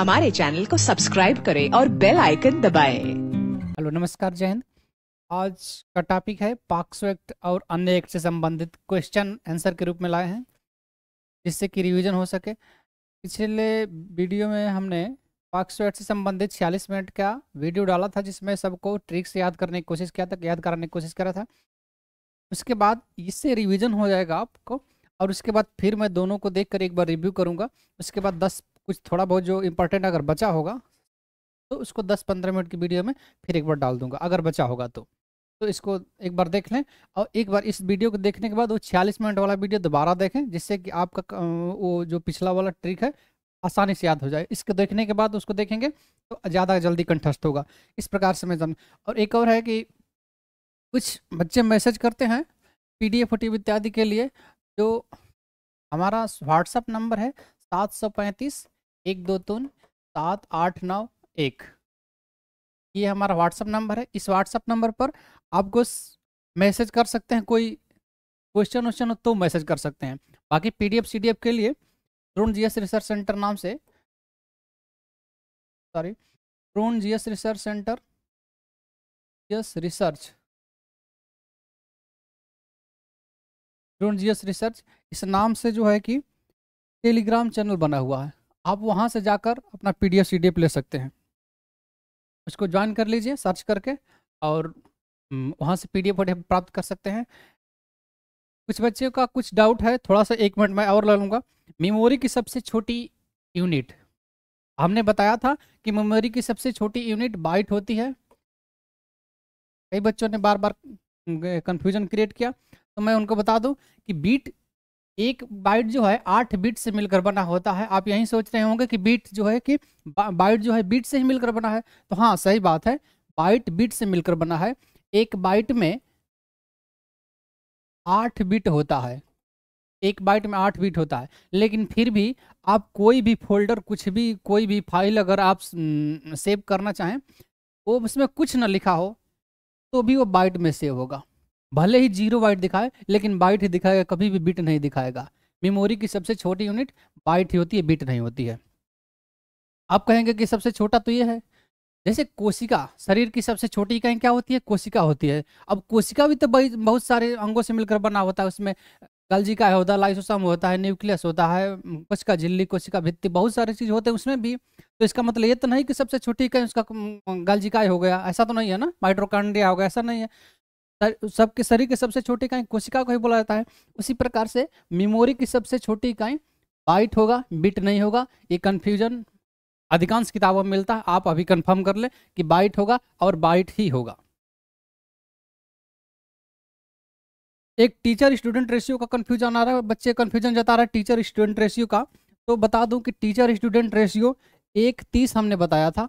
हमारे चैनल को सब्सक्राइब करें और बेल आइकन दबाएं। हेलो नमस्कार जय हिंद आज का टॉपिक है पाक्सो एक्ट और अन्य एक्ट से संबंधित क्वेश्चन आंसर के रूप में लाए हैं जिससे कि रिवीजन हो सके पिछले वीडियो में हमने पाक्सो एक्ट से संबंधित छियालीस मिनट का वीडियो डाला था जिसमें सबको ट्रिक्स याद करने की कोशिश किया था याद कराने की कोशिश करा था उसके बाद इससे रिविजन हो जाएगा आपको और उसके बाद फिर मैं दोनों को देख एक बार रिव्यू करूँगा उसके बाद दस कुछ थोड़ा बहुत जो इम्पोर्टेंट अगर बचा होगा तो उसको 10-15 मिनट की वीडियो में फिर एक बार डाल दूंगा अगर बचा होगा तो तो इसको एक बार देख लें और एक बार इस वीडियो को देखने के बाद वो छियालीस मिनट वाला वीडियो दोबारा देखें जिससे कि आपका वो जो पिछला वाला ट्रिक है आसानी से याद हो जाए इसको देखने के बाद उसको देखेंगे तो ज़्यादा जल्दी कंठस्थ होगा इस प्रकार से मैं जान और एक और है कि कुछ बच्चे मैसेज करते हैं पी डी इत्यादि के लिए जो हमारा व्हाट्सअप नंबर है सात सौ पैंतीस एक दो तीन सात आठ नौ एक ये हमारा व्हाट्सअप नंबर है इस व्हाट्सअप नंबर पर आपको मैसेज कर सकते हैं कोई क्वेश्चन वोश्चन हो तो मैसेज कर सकते हैं बाकी पीडीएफ सीडीएफ के लिए ड्रोन जीएस रिसर्च सेंटर नाम से sorry drone GS research centre GS research drone GS research इस नाम से जो है कि टेलीग्राम चैनल बना हुआ है आप वहाँ से जाकर अपना पी डी एफ ले सकते हैं उसको ज्वाइन कर लीजिए सर्च करके और वहाँ से पी डी प्राप्त कर सकते हैं कुछ बच्चे का कुछ डाउट है थोड़ा सा एक मिनट मैं और ले लूँगा मेमोरी की सबसे छोटी यूनिट हमने बताया था कि मेमोरी की सबसे छोटी यूनिट बाइट होती है कई बच्चों ने बार बार कंफ्यूजन क्रिएट किया तो मैं उनको बता दूं कि बीट एक बाइट जो है आठ बीट से मिलकर बना होता है आप यही सोच रहे होंगे कि बीट जो है कि बाइट जो है बीट से ही मिलकर बना है तो हाँ सही बात है बाइट बीट से मिलकर बना है एक बाइट में आठ बीट होता है एक बाइट में आठ बीट होता है लेकिन फिर भी आप कोई भी फोल्डर कुछ भी कोई भी फाइल अगर आप सेव करना चाहें वो उसमें कुछ ना लिखा हो तो भी वो बाइट में सेव होगा भले ही जीरो बाइट दिखाए लेकिन बाइट ही दिखाएगा कभी भी बिट नहीं दिखाएगा मेमोरी की सबसे छोटी यूनिट बाइट ही होती है बिट नहीं होती है आप कहेंगे कि सबसे छोटा तो ये है जैसे कोशिका शरीर की सबसे छोटी इकाई क्या होती है कोशिका होती है अब कोशिका भी तो बहुत सारे अंगों से मिलकर बना होता है उसमें का होता है लाइसोसम होता है न्यूक्लियस होता है कोशिका झिल्ली कोशिका भित्ति बहुत सारे चीज़ होते हैं उसमें भी तो इसका मतलब ये तो नहीं कि सबसे छोटी इकाई उसका गलजिकाय हो गया ऐसा तो नहीं है ना माइट्रोकांड्रिया हो गया ऐसा नहीं है सबके शरीर के सबसे छोटी इकाई कोशिका को ही बोला जाता है उसी प्रकार से मेमोरी की सबसे छोटी इकाई बाइट होगा बिट नहीं होगा ये कन्फ्यूजन अधिकांश किताबों में मिलता है आप अभी कंफर्म कर लें कि बाइट होगा और बाइट ही होगा एक टीचर स्टूडेंट रेशियो का कन्फ्यूजन आ रहा है बच्चे कन्फ्यूजन जता रहा है टीचर स्टूडेंट रेशियो का तो बता दूं कि टीचर स्टूडेंट रेशियो एक तीस हमने बताया था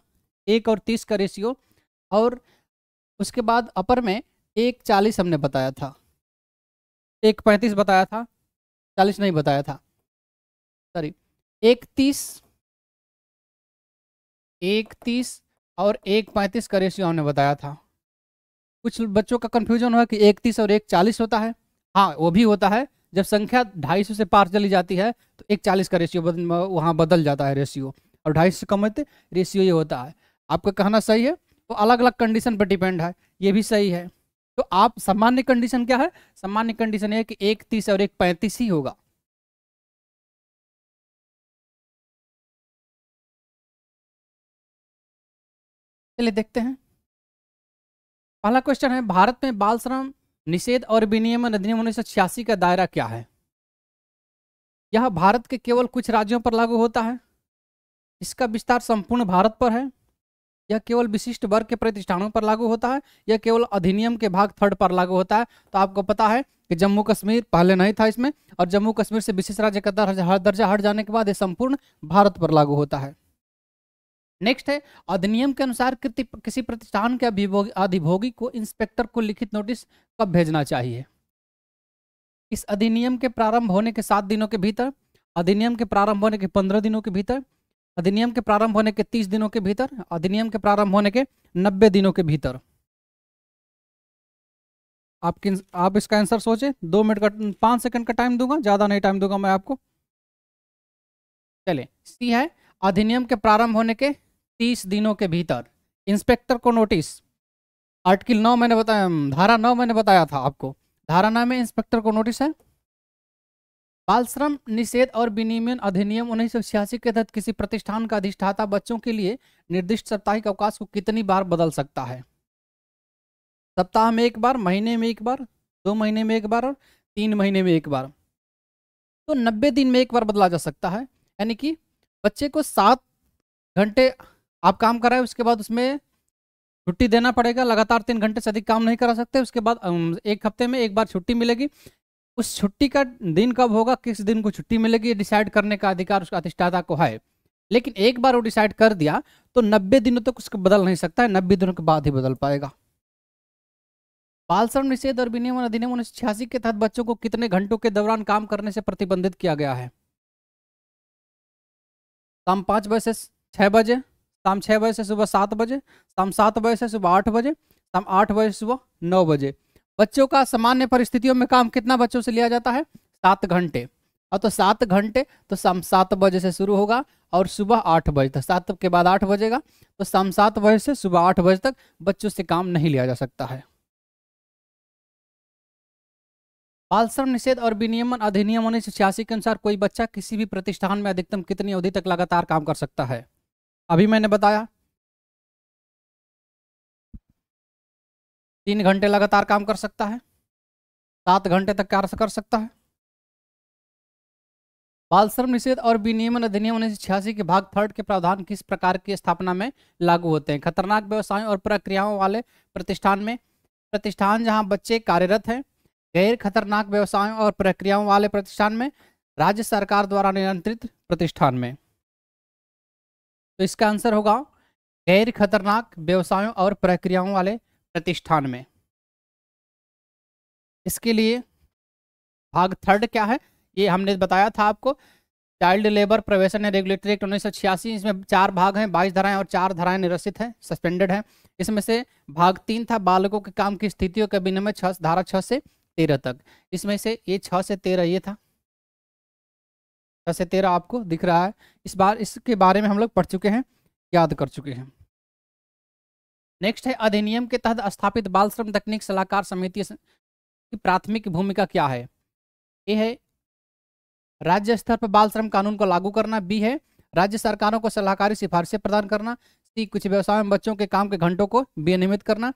एक और तीस का रेशियो और उसके बाद अपर में एक चालीस हमने बताया था एक पैंतीस बताया था चालीस नहीं बताया था सॉरी एक तीस एक तीस और एक पैंतीस का रेशियो हमने बताया था कुछ बच्चों का कन्फ्यूजन हुआ कि एक तीस और एक चालीस होता है हाँ वो भी होता है जब संख्या ढाई सौ से पार चली जाती है तो एक चालीस का रेशियो बदल, वहाँ बदल जाता है रेशियो और ढाई से कम होते रेशियो ये होता है आपका कहना सही है तो अलग अलग कंडीशन पर डिपेंड है ये भी सही है तो आप सामान्य कंडीशन क्या है सामान्य कंडीशन है कि एक तीस और एक पैंतीस ही होगा चलिए देखते हैं पहला क्वेश्चन है भारत में बाल श्रम निषेध और विनियमन अधिनियम उन्नीस सौ छियासी का दायरा क्या है यह भारत के केवल कुछ राज्यों पर लागू होता है इसका विस्तार संपूर्ण भारत पर है यह केवल विशिष्ट वर्ग के प्रतिष्ठानों पर लागू होता है यह केवल अधिनियम के भाग थर्ड पर लागू होता है तो आपको पता है कि जम्मू कश्मीर पहले नहीं था इसमें और जम्मू कश्मीर से विशेष राज्य का दर्जा हट जाने के बाद यह संपूर्ण भारत पर लागू होता है नेक्स्ट है अधिनियम के अनुसार किसी प्रतिष्ठान के अधिभोगी को इंस्पेक्टर को लिखित नोटिस कब भेजना चाहिए इस अधिनियम के प्रारंभ होने के सात दिनों के भीतर अधिनियम के प्रारंभ होने के पंद्रह दिनों के भीतर अधिनियम के प्रारंभ होने के तीस दिनों के भीतर अधिनियम के प्रारंभ होने के नब्बे दिनों के भीतर आप किन आप इसका आंसर सोचे दो मिनट का पांच सेकंड का टाइम दूंगा ज़्यादा नहीं टाइम दूंगा मैं आपको चले सी है अधिनियम के प्रारंभ होने के तीस दिनों के भीतर इंस्पेक्टर को नोटिस आर्टिकल नौ मैंने बताया धारा नौ मैंने बताया था आपको धारा नौ में इंस्पेक्टर को नोटिस है बाल श्रम निषेध और विनियमन अधिनियम उन्नीस के तहत किसी प्रतिष्ठान का अधिष्ठाता बच्चों के लिए निर्दिष्ट साप्ताहिक अवकाश को कितनी बार बदल सकता है सप्ताह में एक बार महीने में एक बार दो महीने में एक बार और तीन महीने में एक बार तो नब्बे दिन में एक बार बदला जा सकता है यानी कि बच्चे को सात घंटे आप काम कराए उसके बाद उसमें छुट्टी देना पड़ेगा लगातार तीन घंटे से अधिक काम नहीं करा सकते उसके बाद एक हफ्ते में एक बार छुट्टी मिलेगी उस छुट्टी का दिन कब होगा किस दिन को छुट्टी मिलेगी डिसाइड करने का अधिकार उसका अधिष्ठाता को है लेकिन एक बार वो डिसाइड कर दिया तो नब्बे दिनों तक तो उसको बदल नहीं सकता है नब्बे दिनों के बाद ही बदल पाएगा बाल श्रम निषेध और विनियम अधिनियम उन्नीस छियासी के तहत बच्चों को कितने घंटों के दौरान काम करने से प्रतिबंधित किया गया है शाम पांच बजे से छह बजे शाम छह बजे से सुबह सात बजे शाम सात बजे से सुबह आठ बजे शाम आठ बजे से सुबह नौ बजे बच्चों का सामान्य परिस्थितियों में काम कितना बच्चों से लिया जाता है सात घंटे और तो सात घंटे तो शाम सात बजे से शुरू होगा और सुबह आठ बजे तक सात के बाद आठ बजेगा तो शाम सात बजे से सुबह आठ बजे तक बच्चों से काम नहीं लिया जा सकता है बाल श्रम निषेध और विनियमन अधिनियम उन्नीस सौ छियासी के अनुसार कोई बच्चा किसी भी प्रतिष्ठान में अधिकतम कितनी अवधि तक लगातार काम कर सकता है अभी मैंने बताया तीन घंटे लगातार काम कर सकता है सात घंटे तक कार्य कर सकता है बाल श्रम निषेध और विनियमन अधिनियम उन्नीस छियासी के भाग थर्ड के प्रावधान किस प्रकार की स्थापना में लागू होते हैं खतरनाक व्यवसायों और प्रक्रियाओं वाले प्रतिष्ठान में प्रतिष्ठान जहां बच्चे कार्यरत हैं गैर खतरनाक व्यवसायों और प्रक्रियाओं वाले प्रतिष्ठान में राज्य सरकार द्वारा नियंत्रित प्रतिष्ठान में तो इसका आंसर होगा गैर खतरनाक व्यवसायों और प्रक्रियाओं वाले प्रतिष्ठान में इसके लिए भाग थर्ड क्या है ये हमने बताया था आपको child labour prohibition and regulatory act उन्नीस इसमें चार भाग हैं बाईस धाराएं और चार धाराएं निरसित हैं सस्पेंडेड हैं इसमें से भाग तीन था बालकों के काम की स्थितियों के विनिमय छह धारा छह से तेरह तक इसमें से ये छह से तेरह ये था छह से तेरह आपको दिख रहा है इस बार इसके बारे में हम लोग पढ़ चुके हैं याद कर चुके हैं नेक्स्ट है अधिनियम के तहत स्थापित बाल श्रम तकनीक सलाहकार समिति की प्राथमिक भूमिका क्या है ए है राज्य स्तर पर बाल श्रम कानून को लागू करना बी है राज्य सरकारों को सलाहकारी सिफारिशें प्रदान करना सी कुछ व्यवसायों में बच्चों के काम के घंटों को विनियमित करना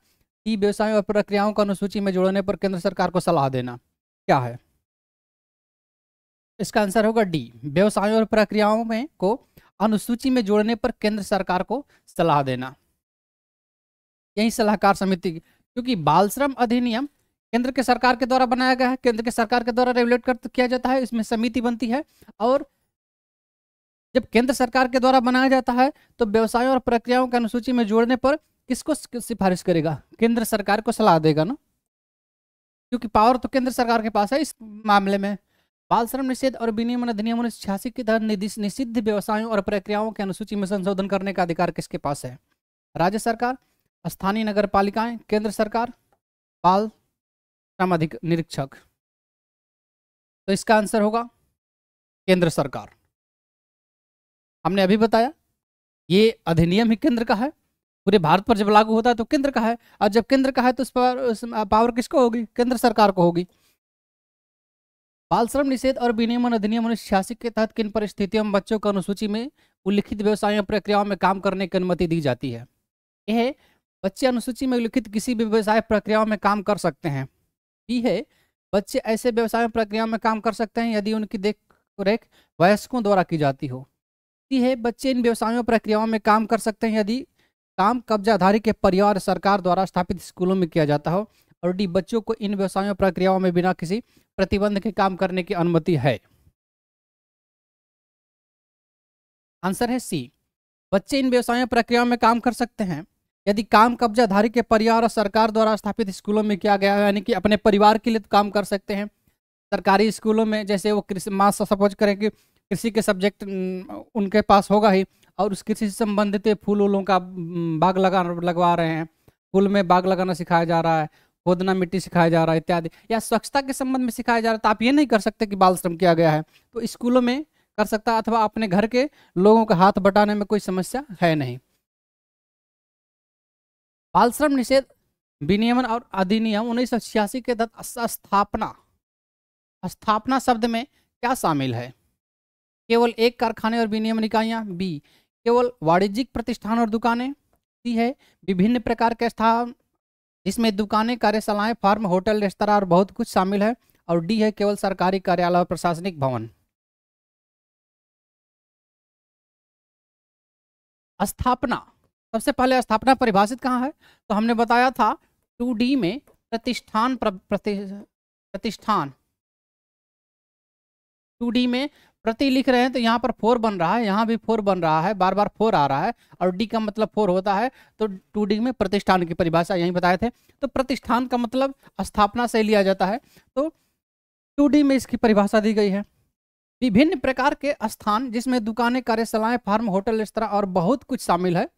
ई व्यवसाय और प्रक्रियाओं को अनुसूची में जोड़ने पर केंद्र सरकार को सलाह देना क्या है इसका आंसर होगा डी व्यवसायों और प्रक्रियाओं में को अनुसूची में जोड़ने पर केंद्र सरकार को सलाह देना यही सलाहकार समिति क्योंकि बाल श्रम अधिनियम केंद्र के सरकार के द्वारा बनाया गया है केंद्र के सरकार के द्वारा रेगुलेट कर तो किया जाता है इसमें समिति बनती है और जब केंद्र सरकार के द्वारा बनाया जाता है तो व्यवसायों और प्रक्रियाओं की अनुसूची में जोड़ने पर किसको सिफारिश करेगा केंद्र सरकार को सलाह देगा ना क्योंकि पावर तो केंद्र सरकार के पास है इस मामले में बाल श्रम निषेध और विनियमन अधिनियम उन्नीस छियासी के तहत निषिद्ध व्यवसायों और प्रक्रियाओं की अनुसूची में संशोधन करने का अधिकार किसके पास है राज्य सरकार स्थानीय नगर पालिकाएं केंद्र सरकार बाल श्रम अधिक निरीक्षक तो इसका आंसर होगा केंद्र सरकार हमने अभी बताया ये अधिनियम ही केंद्र का है पूरे भारत पर जब लागू होता है तो केंद्र का है और जब केंद्र का है तो उस पर उस पावर किसको होगी केंद्र सरकार को होगी बाल श्रम निषेध और विनियमन अधिनियम उन्नीस छियासी के तहत किन परिस्थितियों में बच्चों को अनुसूची में उल्लिखित व्यवसायों प्रक्रियाओं में काम करने की अनुमति दी जाती है यह बच्चे अनुसूची में उल्लिखित किसी भी व्यवसाय प्रक्रियाओं में काम कर सकते हैं बी है बच्चे ऐसे व्यवसाय प्रक्रियाओं में काम कर सकते हैं यदि उनकी देख रेख वयस्कों द्वारा की जाती हो सी है बच्चे इन व्यवसायों प्रक्रियाओं में काम कर सकते हैं यदि काम कब्जाधारी के परिवार सरकार द्वारा स्थापित स्कूलों में किया जाता हो और डी बच्चों को इन व्यवसायों प्रक्रियाओं में बिना किसी प्रतिबंध के काम करने की अनुमति है आंसर है सी बच्चे इन व्यवसायों प्रक्रियाओं में काम कर सकते हैं यदि काम कब्जाधारी के परिवार और सरकार द्वारा स्थापित स्कूलों में किया गया है यानी कि अपने परिवार के लिए तो काम कर सकते हैं सरकारी स्कूलों में जैसे वो कृषि माँ सपोज करें कि कृषि के सब्जेक्ट उनके पास होगा ही और उस कृषि से संबंधित फूल वूलों का बाग लगा लगवा रहे हैं फूल में बाग लगाना सिखाया जा रहा है खोदना मिट्टी सिखाया जा रहा है इत्यादि या स्वच्छता के संबंध में सिखाया जा रहा है तो आप ये नहीं कर सकते कि बाल श्रम किया गया है तो स्कूलों में कर सकता अथवा अपने घर के लोगों का हाथ बटाने में कोई समस्या है नहीं श्रम निषेध विनियमन और अधिनियम उन्नीस के तहत स्थापना स्थापना शब्द में क्या शामिल है केवल एक कारखाने और विनियमन इकाइयाँ बी केवल वाणिज्यिक प्रतिष्ठान और दुकानें सी है विभिन्न प्रकार के स्थान जिसमें दुकानें कार्यशालाएं फार्म होटल रेस्तरा और बहुत कुछ शामिल है और डी है केवल सरकारी कार्यालय और प्रशासनिक भवन स्थापना सबसे पहले स्थापना परिभाषित कहाँ है तो हमने बताया था टू डी में प्रतिष्ठान प्रति, प्रतिष्ठान टू डी में प्रति लिख रहे हैं तो यहाँ पर फोर बन रहा है यहाँ भी फोर बन रहा है बार बार फोर आ रहा है और डी का मतलब फोर होता है तो टू डी में प्रतिष्ठान की परिभाषा यही बताए थे तो प्रतिष्ठान का मतलब स्थापना से लिया जाता है तो टू डी में इसकी परिभाषा दी गई है विभिन्न प्रकार के स्थान जिसमें दुकानें कार्यशालाएं फार्म होटल रेस्तरा और बहुत कुछ शामिल है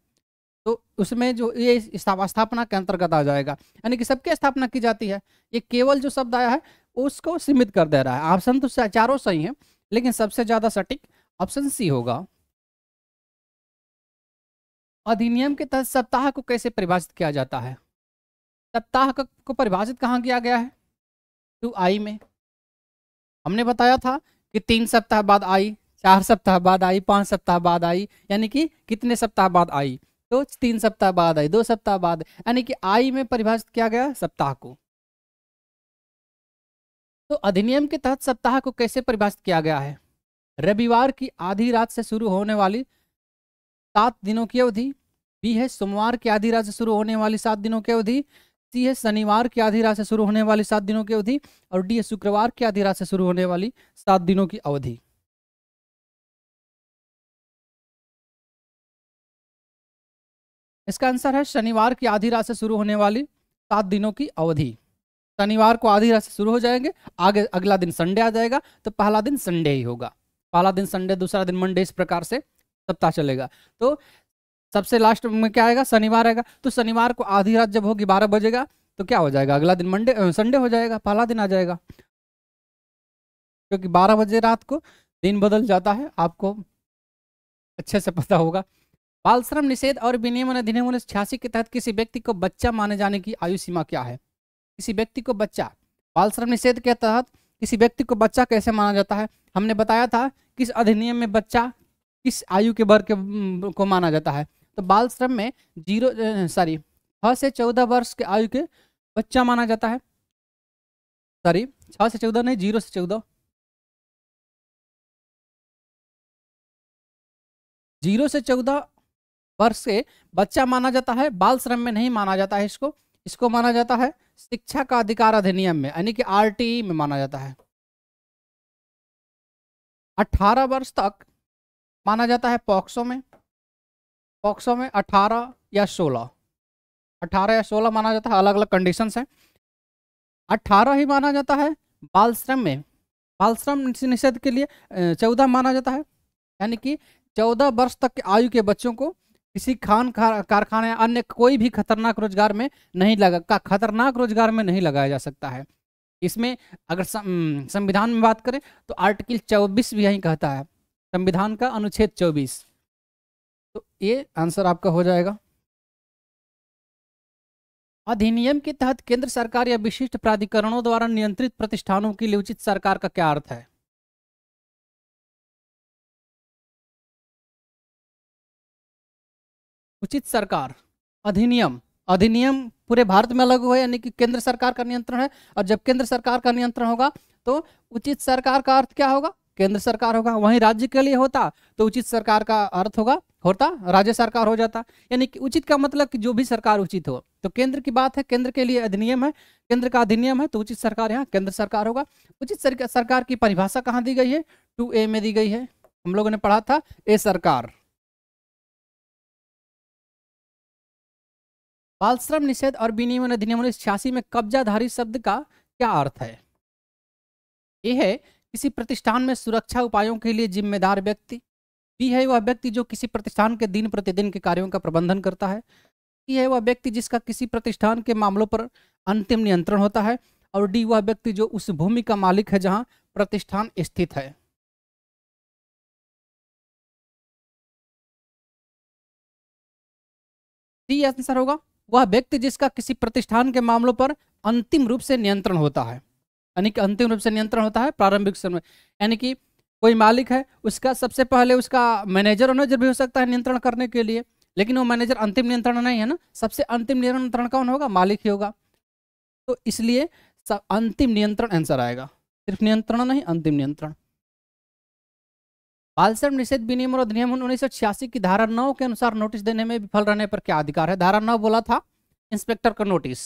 तो उसमें जो ये स्थापना के अंतर्गत आ जाएगा यानी कि सबकी स्थापना की जाती है ये केवल जो शब्द आया है उसको सीमित कर दे रहा है ऑप्शन तो चारों सही है लेकिन सबसे ज्यादा सटीक ऑप्शन सी होगा अधिनियम के तहत सप्ताह को कैसे परिभाषित किया जाता है सप्ताह को परिभाषित कहाँ किया गया है टू आई में हमने बताया था कि तीन सप्ताह बाद आई चार सप्ताह बाद आई पांच सप्ताह बाद आई यानी कि कितने सप्ताह बाद आई तो तीन सप्ताह बाद आई दो सप्ताह बाद यानी कि आई में परिभाषित किया गया सप्ताह को तो अधिनियम के तहत सप्ताह को कैसे परिभाषित किया गया है रविवार की आधी रात से शुरू होने वाली सात दिनों की अवधि बी है सोमवार की आधी रात से शुरू होने वाली सात दिनों की अवधि सी है शनिवार की आधी रात से शुरू होने वाली सात दिनों की अवधि और डी है शुक्रवार की आधी रात से शुरू होने वाली सात दिनों की अवधि इसका आंसर है शनिवार की आधी रात से शुरू होने वाली सात दिनों की अवधि शनिवार को आधी रात से शुरू हो जाएंगे आगे अगला दिन संडे आ जाएगा तो पहला दिन संडे ही होगा पहला दिन संडे दूसरा दिन मंडे इस प्रकार से सप्ताह चलेगा तो सबसे लास्ट में क्या आएगा शनिवार आएगा तो शनिवार को आधी रात जब होगी बारह बजेगा तो क्या हो जाएगा अगला दिन मंडे संडे हो जाएगा पहला दिन आ जाएगा क्योंकि बारह बजे रात को दिन बदल जाता है आपको अच्छे से पता होगा बाल श्रम निषेध और विनियमन अधिनियम उन्नीस छियासी के तहत किसी व्यक्ति को बच्चा माने जाने की आयु सीमा क्या है किसी व्यक्ति को बच्चा बाल श्रम निषेध के तहत किसी व्यक्ति को बच्चा कैसे माना जाता है हमने बताया था किस अधिनियम में बच्चा किस आयु के वर्ग को माना जाता है तो बाल श्रम में जीरो सॉरी छः से चौदह वर्ष के आयु के बच्चा माना जाता है सॉरी छ से चौदह नहीं जीरो से चौदह जीरो से चौदह वर्ष से बच्चा माना जाता है बाल श्रम में नहीं माना जाता है इसको इसको माना जाता है शिक्षा का अधिकार अधिनियम में यानी कि आर में माना जाता है अठारह वर्ष तक माना जाता है पॉक्सो में पॉक्सो में अट्ठारह या सोलह अठारह या सोलह माना जाता है अलग अलग कंडीशंस हैं अठारह ही माना जाता है बाल श्रम में बाल श्रम निषेध के लिए चौदह माना जाता है यानी कि चौदह वर्ष तक के आयु के बच्चों को किसी खान कारखाना या अन्य कोई भी खतरनाक रोजगार में नहीं लगा का खतरनाक रोजगार में नहीं लगाया जा सकता है इसमें अगर संविधान में बात करें तो आर्टिकल 24 भी यही कहता है संविधान का अनुच्छेद 24 तो ये आंसर आपका हो जाएगा अधिनियम के तहत केंद्र सरकार या विशिष्ट प्राधिकरणों द्वारा नियंत्रित प्रतिष्ठानों के लिए उचित सरकार का क्या अर्थ है उचित सरकार अधिनियम अधिनियम पूरे भारत में अलग हुआ यानी कि केंद्र सरकार का नियंत्रण है और जब केंद्र सरकार का नियंत्रण होगा तो उचित सरकार का अर्थ क्या होगा केंद्र सरकार होगा वहीं राज्य के लिए होता तो उचित सरकार का अर्थ होगा होता राज्य सरकार हो जाता यानी कि उचित का मतलब कि जो भी सरकार उचित हो तो केंद्र की बात है केंद्र के लिए अधिनियम है केंद्र का अधिनियम है तो उचित सरकार यहाँ केंद्र सरकार होगा उचित सरकार की परिभाषा कहाँ दी गई है टू ए में दी गई है हम लोगों ने पढ़ा था ए सरकार बाल श्रम निषेध और विनियमन अधिनियम उन्नीस छियासी में कब्जाधारी शब्द का क्या अर्थ है ए है किसी प्रतिष्ठान में सुरक्षा उपायों के लिए जिम्मेदार व्यक्ति बी है वह व्यक्ति जो किसी प्रतिष्ठान के दिन प्रतिदिन के कार्यों का प्रबंधन करता है सी है वह व्यक्ति जिसका किसी प्रतिष्ठान के मामलों पर अंतिम नियंत्रण होता है और डी वह व्यक्ति जो उस भूमि का मालिक है जहां प्रतिष्ठान स्थित है डी आंसर होगा वह व्यक्ति जिसका किसी प्रतिष्ठान के मामलों पर अंतिम रूप से नियंत्रण होता है यानी कि अंतिम रूप से नियंत्रण होता है प्रारंभिक समय यानी कि कोई मालिक है उसका सबसे पहले उसका मैनेजर होना भी हो सकता है नियंत्रण करने के लिए लेकिन वो मैनेजर अंतिम नियंत्रण नहीं है ना सबसे अंतिम नियंत्रण कौन होगा मालिक ही होगा तो इसलिए अंतिम नियंत्रण आंसर आएगा सिर्फ नियंत्रण नहीं अंतिम नियंत्रण बाल श्रम निषेध विनियम और अधिनियम उन्नीस की धारा नौ के अनुसार नोटिस देने में विफल रहने पर क्या अधिकार है धारा नौ बोला था इंस्पेक्टर का नोटिस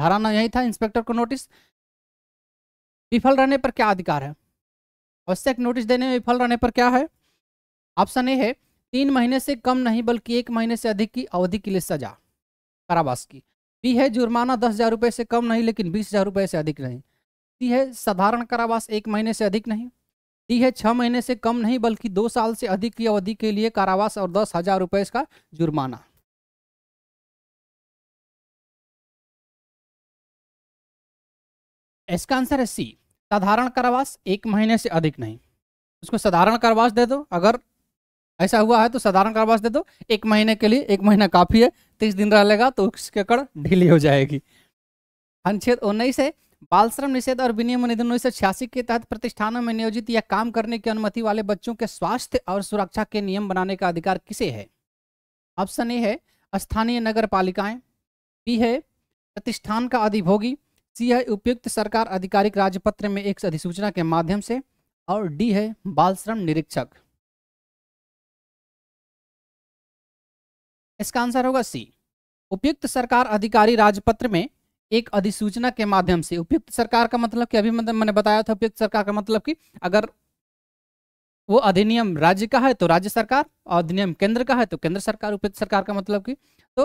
धारा नौ यही था इंस्पेक्टर को नोटिस विफल रहने पर क्या अधिकार है आवश्यक नोटिस देने में विफल रहने पर क्या है ऑप्शन ए है तीन महीने से कम नहीं बल्कि एक महीने से अधिक की अवधि के लिए सजा कारावास की बी है जुर्माना दस हजार रुपये से कम नहीं लेकिन बीस हजार रुपये से अधिक नहीं सी है साधारण कारावास एक महीने से अधिक नहीं दी है छह महीने से कम नहीं बल्कि दो साल से अधिक की अवधि के लिए कारावास और दस हजार रुपए का जुर्माना इसका आंसर है सी साधारण कारावास एक महीने से अधिक नहीं उसको साधारण कारावास दे दो अगर ऐसा हुआ है तो साधारण कारावास दे दो एक महीने के लिए एक महीना काफ़ी है तीस दिन रह लेगा तो उसके कड़ ढीली हो जाएगी अनुच्छेद उन्नीस है बाल श्रम निषेध और विनियम निधि उन्नीस सौ छियासी के तहत प्रतिष्ठानों में नियोजित या काम करने की अनुमति वाले बच्चों के स्वास्थ्य और सुरक्षा के नियम बनाने का अधिकार किसे है ऑप्शन ए है स्थानीय नगर पालिकाएं बी है प्रतिष्ठान का अधिभोगी सी है उपयुक्त सरकार आधिकारिक राजपत्र में एक अधिसूचना के माध्यम से और डी है बाल श्रम निरीक्षक इसका आंसर होगा सी उपयुक्त सरकार अधिकारी राजपत्र में एक अधिसूचना के माध्यम से उपयुक्त सरकार का मतलब कि अभी मतलब मैंने बताया था उपयुक्त सरकार का मतलब कि अगर वो अधिनियम राज्य का है तो राज्य सरकार और अधिनियम केंद्र का है तो केंद्र सरकार उपयुक्त सरकार का मतलब कि तो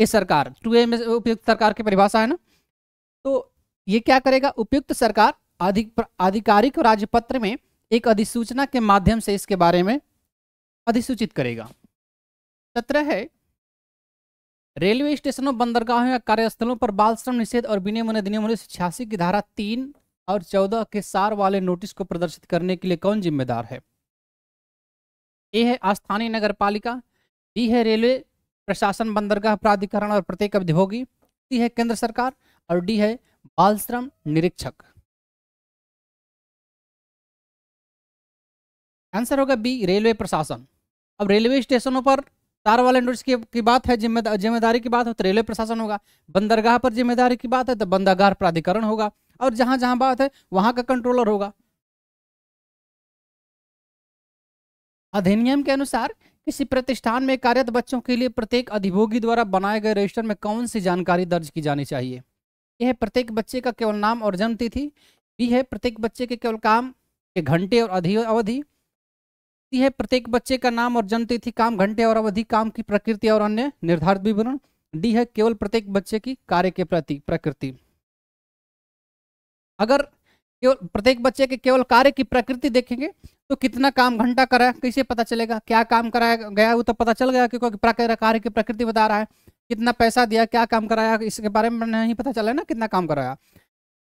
ये सरकार टू ए में उपयुक्त सरकार की परिभाषा है ना तो ये क्या करेगा उपयुक्त सरकार आधिकारिक राजपत्र में एक अधिसूचना के माध्यम से इसके बारे में अधिसूचित करेगा सत्रह है रेलवे स्टेशनों बंदरगाहों या कार्यस्थलों पर बाल श्रम निषेध और विनियमन अधिनियम उन्नीस छियासी की धारा तीन और चौदह के सार वाले नोटिस को प्रदर्शित करने के लिए कौन जिम्मेदार है ए है स्थानीय नगर पालिका बी है रेलवे प्रशासन बंदरगाह प्राधिकरण और प्रत्येक अभिभोगी सी है केंद्र सरकार और डी है बाल श्रम निरीक्षक आंसर होगा बी रेलवे प्रशासन अब रेलवे स्टेशनों पर तार वाले इंडस्ट्री की, की बात है जिम्मेदारी जिम्मेदारी की बात है तो रेलवे प्रशासन होगा बंदरगाह पर जिम्मेदारी की बात है तो बंदरगाह प्राधिकरण होगा और जहां जहां बात है वहां का कंट्रोलर होगा अधिनियम के अनुसार किसी प्रतिष्ठान में कार्यरत बच्चों के लिए प्रत्येक अधिभोगी द्वारा बनाए गए रजिस्टर में कौन सी जानकारी दर्ज की जानी चाहिए यह प्रत्येक बच्चे का केवल नाम और जन्म तिथि है प्रत्येक बच्चे के केवल काम के घंटे और अवधि दी है प्रत्येक बच्चे का नाम और जन्म तिथि काम घंटे और अवधि काम की प्रकृति और अन्य निर्धारित विवरण डी है केवल प्रत्येक बच्चे की कार्य के प्रति प्रकृति अगर केवल प्रत्येक बच्चे के केवल कार्य की प्रकृति देखेंगे तो कितना काम घंटा करा है कैसे पता चलेगा क्या काम कराया गया वो तो पता चल गया क्योंकि कार्य की प्रकृति बता रहा है कितना पैसा दिया क्या काम कराया इसके बारे में नहीं पता चला ना कितना काम कराया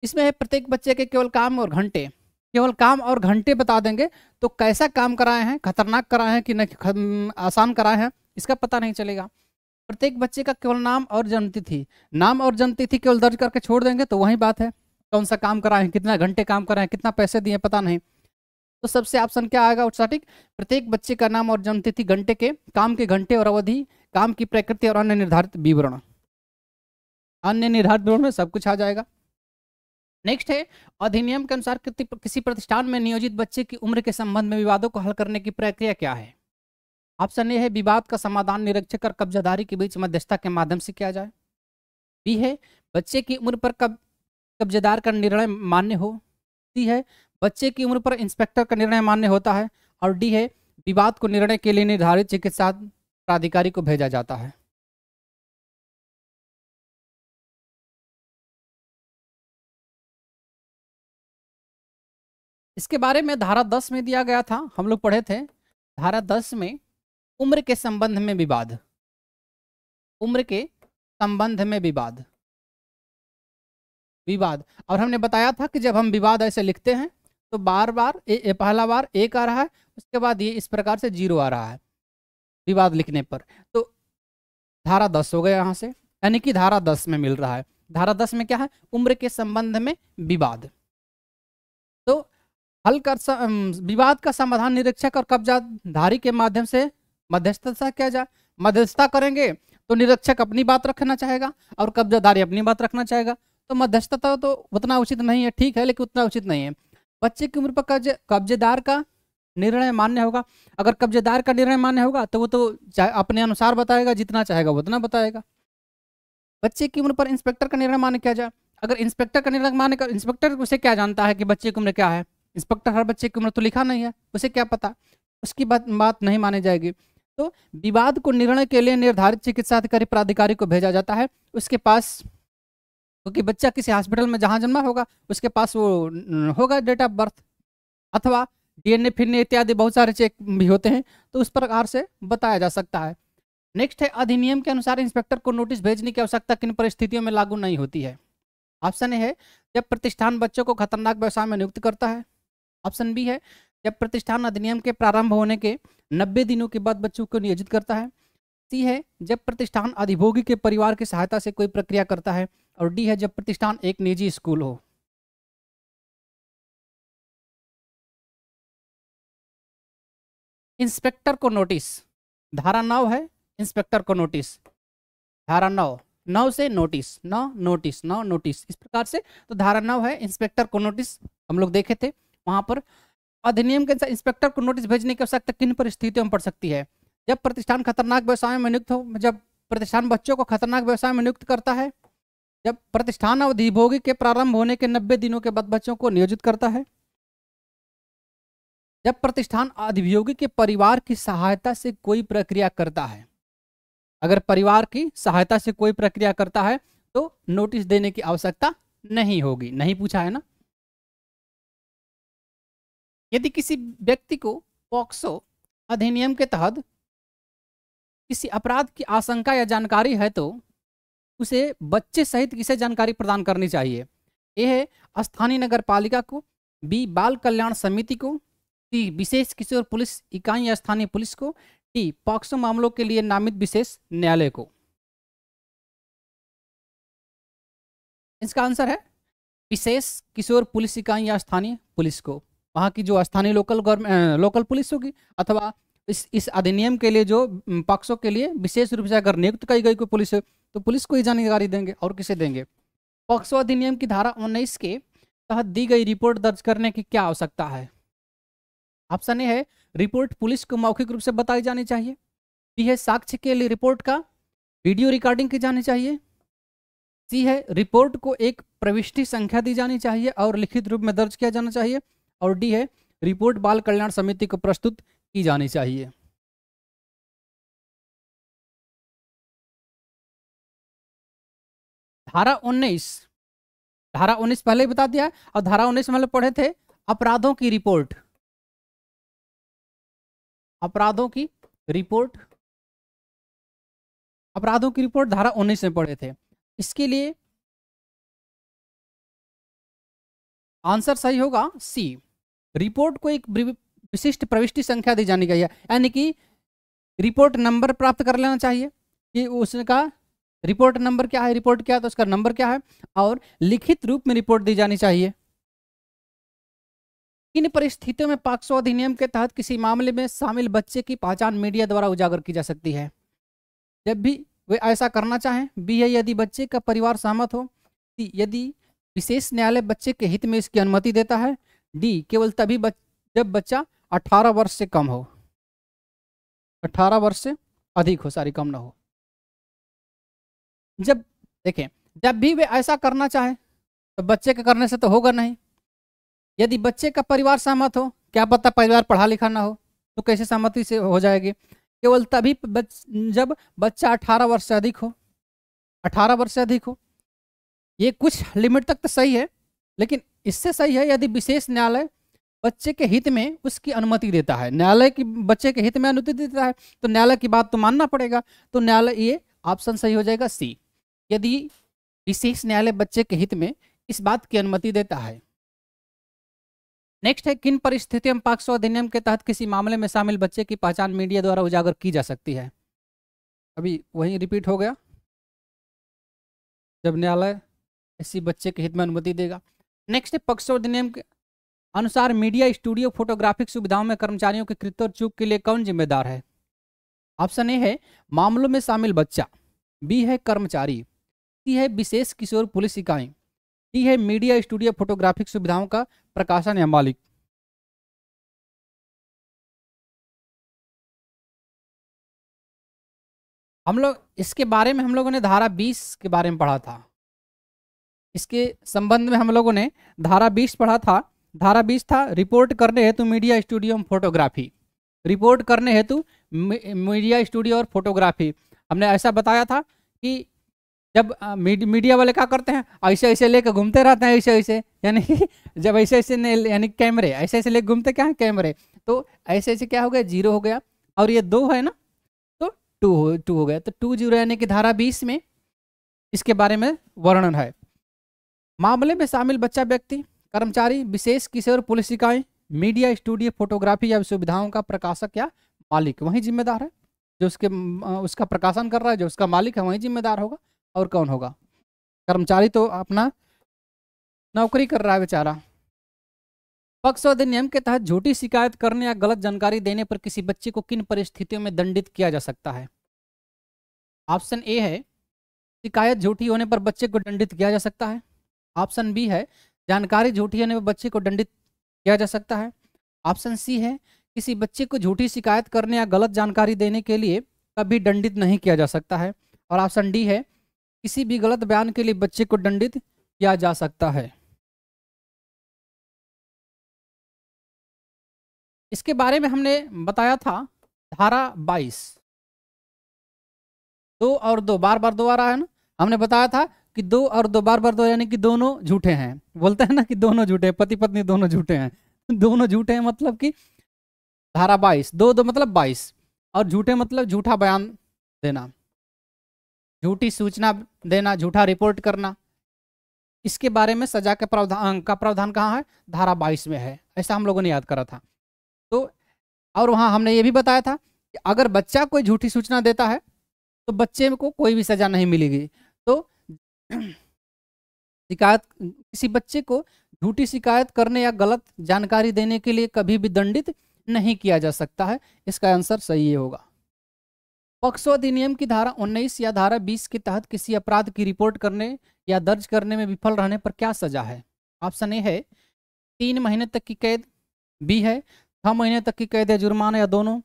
इसमें प्रत्येक बच्चे के केवल काम और घंटे केवल काम और घंटे बता देंगे तो कैसा काम कराए हैं खतरनाक कराए हैं कि न आसान कराए हैं इसका पता नहीं चलेगा प्रत्येक बच्चे का केवल नाम और जन्मतिथि नाम और जन्मतिथि केवल दर्ज करके छोड़ देंगे तो वही बात है कौन सा काम कराए हैं कितना घंटे काम कराए हैं कितना पैसे दिए पता नहीं तो सबसे ऑप्शन क्या आएगा सटीक प्रत्येक बच्चे का नाम और जन्मतिथि घंटे के काम के घंटे और अवधि काम की प्रकृति और अन्य निर्धारित विवरण अन्य निर्धारित विवरण में सब कुछ आ जाएगा नेक्स्ट है अधिनियम के अनुसार किसी प्रतिष्ठान में नियोजित बच्चे की उम्र के संबंध में विवादों को हल करने की प्रक्रिया क्या है ऑप्शन ए है विवाद का समाधान निरीक्षक और कब्जादारी के बीच मध्यस्थता के माध्यम से किया जाए बी है बच्चे की उम्र पर कब कब्जेदार का निर्णय मान्य हो सी है बच्चे की उम्र पर इंस्पेक्टर का निर्णय मान्य होता है और डी है विवाद को निर्णय के लिए निर्धारित चिकित्सा प्राधिकारी को भेजा जाता है इसके बारे में धारा दस में दिया गया था हम लोग पढ़े थे धारा दस में उम्र के संबंध में विवाद उम्र के संबंध में विवाद विवाद और हमने बताया था कि जब हम विवाद ऐसे लिखते हैं तो बार बार ए, ए, पहला बार एक आ रहा है उसके बाद ये इस प्रकार से जीरो आ रहा है विवाद लिखने पर तो धारा दस हो गया यहाँ से यानी कि धारा दस में मिल रहा है धारा दस में क्या है उम्र के संबंध में विवाद हल कर विवाद का समाधान निरीक्षक और कब्जाधारी के माध्यम से मध्यस्थता किया जाए मध्यस्थता करेंगे तो निरीक्षक अपनी बात रखना चाहेगा और कब्जाधारी अपनी बात रखना चाहेगा तो मध्यस्थता तो उतना उचित नहीं है ठीक है लेकिन उतना उचित नहीं है बच्चे की उम्र पर कब्जेदार का निर्णय मान्य होगा अगर कब्जेदार का निर्णय मान्य होगा तो वो तो अपने अनुसार बताएगा जितना चाहेगा उतना बताएगा बच्चे की उम्र पर इंस्पेक्टर का निर्णय मान्य किया जाए अगर इंस्पेक्टर का निर्णय मान्य कर इंस्पेक्टर उसे क्या जानता है कि बच्चे की उम्र क्या है इंस्पेक्टर हर बच्चे की उम्र तो लिखा नहीं है उसे क्या पता उसकी बात बात नहीं मानी जाएगी तो विवाद को निर्णय के लिए निर्धारित चिकित्सा अधिकारी प्राधिकारी को भेजा जाता है उसके पास क्योंकि तो बच्चा किसी हॉस्पिटल में जहाँ जन्मा होगा उसके पास वो होगा डेट ऑफ बर्थ अथवा डीएनए फिरने इत्यादि बहुत सारे चेक भी होते हैं तो उस प्रकार से बताया जा सकता है नेक्स्ट है अधिनियम के अनुसार इंस्पेक्टर को नोटिस भेजने की आवश्यकता किन परिस्थितियों में लागू नहीं होती है ऑप्शन है जब प्रतिष्ठान बच्चों को खतरनाक व्यवसाय में नियुक्त करता है ऑप्शन बी है जब प्रतिष्ठान अधिनियम के प्रारंभ होने के नब्बे दिनों के बाद बच्चों को नियोजित करता है सी है जब प्रतिष्ठान अधिभोगी के परिवार की सहायता से कोई प्रक्रिया करता है और डी है जब प्रतिष्ठान एक निजी स्कूल हो इंस्पेक्टर को नोटिस धारा नौ है इंस्पेक्टर को नोटिस धारा नौ नौ से नोटिस नौ नोटिस नौ नोटिस इस प्रकार से तो धारा नौ है इंस्पेक्टर को नोटिस हम लोग देखे थे वहां पर अधिनियम के अनुसार इंस्पेक्टर को नोटिस भेजने की आवश्यकता किन परिस्थितियों में पड़ सकती है जब प्रतिष्ठान खतरनाक व्यवसाय में नियुक्त हो जब प्रतिष्ठान बच्चों को खतरनाक व्यवसाय में नियुक्त करता है जब प्रतिष्ठान अवधिभोगी के प्रारंभ होने के नब्बे दिनों के बाद बच्चों को नियोजित करता है जब प्रतिष्ठान अधिभियोगी के परिवार की सहायता से कोई प्रक्रिया करता है अगर परिवार की सहायता से कोई प्रक्रिया करता है तो नोटिस देने की आवश्यकता नहीं होगी नहीं पूछा है ना यदि किसी व्यक्ति को पॉक्सो अधिनियम के तहत किसी अपराध की आशंका या जानकारी है तो उसे बच्चे सहित किसे जानकारी प्रदान करनी चाहिए ए है स्थानीय नगर पालिका को बी बाल कल्याण समिति को सी विशेष किशोर पुलिस इकाई या स्थानीय पुलिस को टी पॉक्सो मामलों के लिए नामित विशेष न्यायालय को इसका आंसर है विशेष किशोर पुलिस इकाई या स्थानीय पुलिस को वहाँ की जो स्थानीय लोकल गवर्नमेंट लोकल पुलिस होगी अथवा इस इस अधिनियम के लिए जो पक्षों के लिए विशेष रूप से अगर नियुक्त की गई कोई पुलिस तो पुलिस को ही जानकारी देंगे और किसे देंगे पॉक्सो अधिनियम की धारा उन्नीस के तहत दी गई रिपोर्ट दर्ज करने की क्या आवश्यकता है ऑप्शन ए है रिपोर्ट पुलिस को मौखिक रूप से बताई जानी चाहिए बी है साक्ष्य के लिए रिपोर्ट का वीडियो रिकॉर्डिंग की जानी चाहिए सी है रिपोर्ट को एक प्रविष्टि संख्या दी जानी चाहिए और लिखित रूप में दर्ज किया जाना चाहिए और डी है रिपोर्ट बाल कल्याण समिति को प्रस्तुत की जानी चाहिए धारा उन्नीस धारा उन्नीस पहले बता दिया और धारा उन्नीस में पढ़े थे अपराधों की रिपोर्ट अपराधों की रिपोर्ट अपराधों की रिपोर्ट धारा उन्नीस में पढ़े थे इसके लिए आंसर सही होगा सी रिपोर्ट को एक विशिष्ट प्रविष्टि संख्या दी जानी गई है यानी कि रिपोर्ट नंबर प्राप्त कर लेना चाहिए कि उसका रिपोर्ट नंबर क्या है रिपोर्ट क्या है तो उसका नंबर क्या है और लिखित रूप में रिपोर्ट दी जानी चाहिए किन परिस्थितियों में पाक्सो अधिनियम के तहत किसी मामले में शामिल बच्चे की पहचान मीडिया द्वारा उजागर की जा सकती है जब भी वे ऐसा करना चाहें बी है यदि बच्चे का परिवार सहमत हो यदि विशेष न्यायालय बच्चे के हित में इसकी अनुमति देता है डी केवल तभी बच, जब बच्चा 18 वर्ष से कम हो 18 वर्ष से अधिक हो सारी कम ना हो जब देखें जब भी वे ऐसा करना चाहे तो बच्चे के करने से तो होगा नहीं यदि बच्चे का परिवार सहमत हो क्या पता परिवार पढ़ा लिखा ना हो तो कैसे सहमति से हो जाएगी केवल तभी बच, जब बच्चा 18 वर्ष से अधिक हो 18 वर्ष से अधिक हो ये कुछ लिमिट तक तो सही है लेकिन इससे सही है यदि विशेष न्यायालय बच्चे के हित में उसकी अनुमति देता है न्यायालय की बच्चे के हित में अनुमति देता है तो न्यायालय की बात तो मानना पड़ेगा तो न्यायालय ये ऑप्शन सही हो जाएगा सी यदि विशेष न्यायालय बच्चे के हित में इस बात की अनुमति देता है नेक्स्ट है किन परिस्थितियों में पाक्सो अधिनियम के तहत किसी मामले में शामिल बच्चे की पहचान मीडिया द्वारा उजागर की जा सकती है अभी वही रिपीट हो गया जब न्यायालय ऐसी बच्चे के हित में अनुमति देगा नेक्स्ट है पक्ष अधिनियम के अनुसार मीडिया स्टूडियो फोटोग्राफिक सुविधाओं में कर्मचारियों के कृत्य और चूक के लिए कौन जिम्मेदार है ऑप्शन ए है मामलों में शामिल बच्चा बी है कर्मचारी सी है विशेष किशोर पुलिस इकाई डी है मीडिया स्टूडियो फोटोग्राफिक सुविधाओं का प्रकाशन या मालिक हम लोग इसके बारे में हम लोगों ने धारा 20 के बारे में पढ़ा था इसके संबंध में हम लोगों ने धारा बीस पढ़ा था धारा बीस था रिपोर्ट करने हेतु मीडिया स्टूडियो और फोटोग्राफी रिपोर्ट करने हेतु मीडिया स्टूडियो और फोटोग्राफी हमने ऐसा बताया था कि जब मीडिया वाले क्या करते हैं ऐसे ऐसे लेकर घूमते रहते हैं ऐसे ऐसे यानी कि जब ऐसे ऐसे यानी कैमरे ऐसे ऐसे लेके घूमते क्या है कैमरे तो ऐसे ऐसे क्या हो गया जीरो हो गया और ये दो है ना तो टू हो टू हो गया तो टू जीरो यानी कि धारा बीस में इसके बारे में वर्णन है मामले में शामिल बच्चा व्यक्ति कर्मचारी विशेष किशोर पुलिस इकाई मीडिया स्टूडियो फोटोग्राफी या सुविधाओं का प्रकाशक या मालिक वही जिम्मेदार है जो उसके उसका प्रकाशन कर रहा है जो उसका मालिक है वही जिम्मेदार होगा और कौन होगा कर्मचारी तो अपना नौकरी कर रहा है बेचारा पक्ष अधिनियम के तहत झूठी शिकायत करने या गलत जानकारी देने पर किसी बच्चे को किन परिस्थितियों में दंडित किया जा सकता है ऑप्शन ए है शिकायत झूठी होने पर बच्चे को दंडित किया जा सकता है ऑप्शन बी है जानकारी झूठी होने पर बच्चे को दंडित किया जा सकता है ऑप्शन सी है किसी बच्चे को झूठी शिकायत करने या गलत जानकारी देने के लिए कभी दंडित नहीं किया जा सकता है और ऑप्शन डी है किसी भी गलत बयान के लिए बच्चे को दंडित किया जा सकता है इसके बारे में हमने बताया था धारा बाईस दो और दो बार बार दो आ रहा है ना हमने बताया था कि दो और दो बार बार दो यानी कि दोनों झूठे हैं बोलते हैं ना कि दोनों झूठे पति पत्नी दोनों झूठे हैं दोनों झूठे हैं मतलब कि धारा बाईस दो दो मतलब बाईस और झूठे मतलब झूठा बयान देना झूठी सूचना देना झूठा रिपोर्ट करना इसके बारे में सजा के प्रावधान का प्रावधान कहाँ है धारा बाईस में है ऐसा हम लोगों ने याद करा था तो और वहाँ हमने ये भी बताया था कि अगर बच्चा कोई झूठी सूचना देता है तो बच्चे को कोई भी सज़ा नहीं मिलेगी तो शिकायत किसी बच्चे को झूठी शिकायत करने या गलत जानकारी देने के लिए कभी भी दंडित नहीं किया जा सकता है इसका आंसर सही होगा पॉक्सो अधिनियम की धारा 19 या धारा 20 के तहत किसी अपराध की रिपोर्ट करने या दर्ज करने में विफल रहने पर क्या सजा है ऑप्शन ए है तीन महीने तक की कैद बी है छह महीने तक की कैद या जुर्माना या दोनों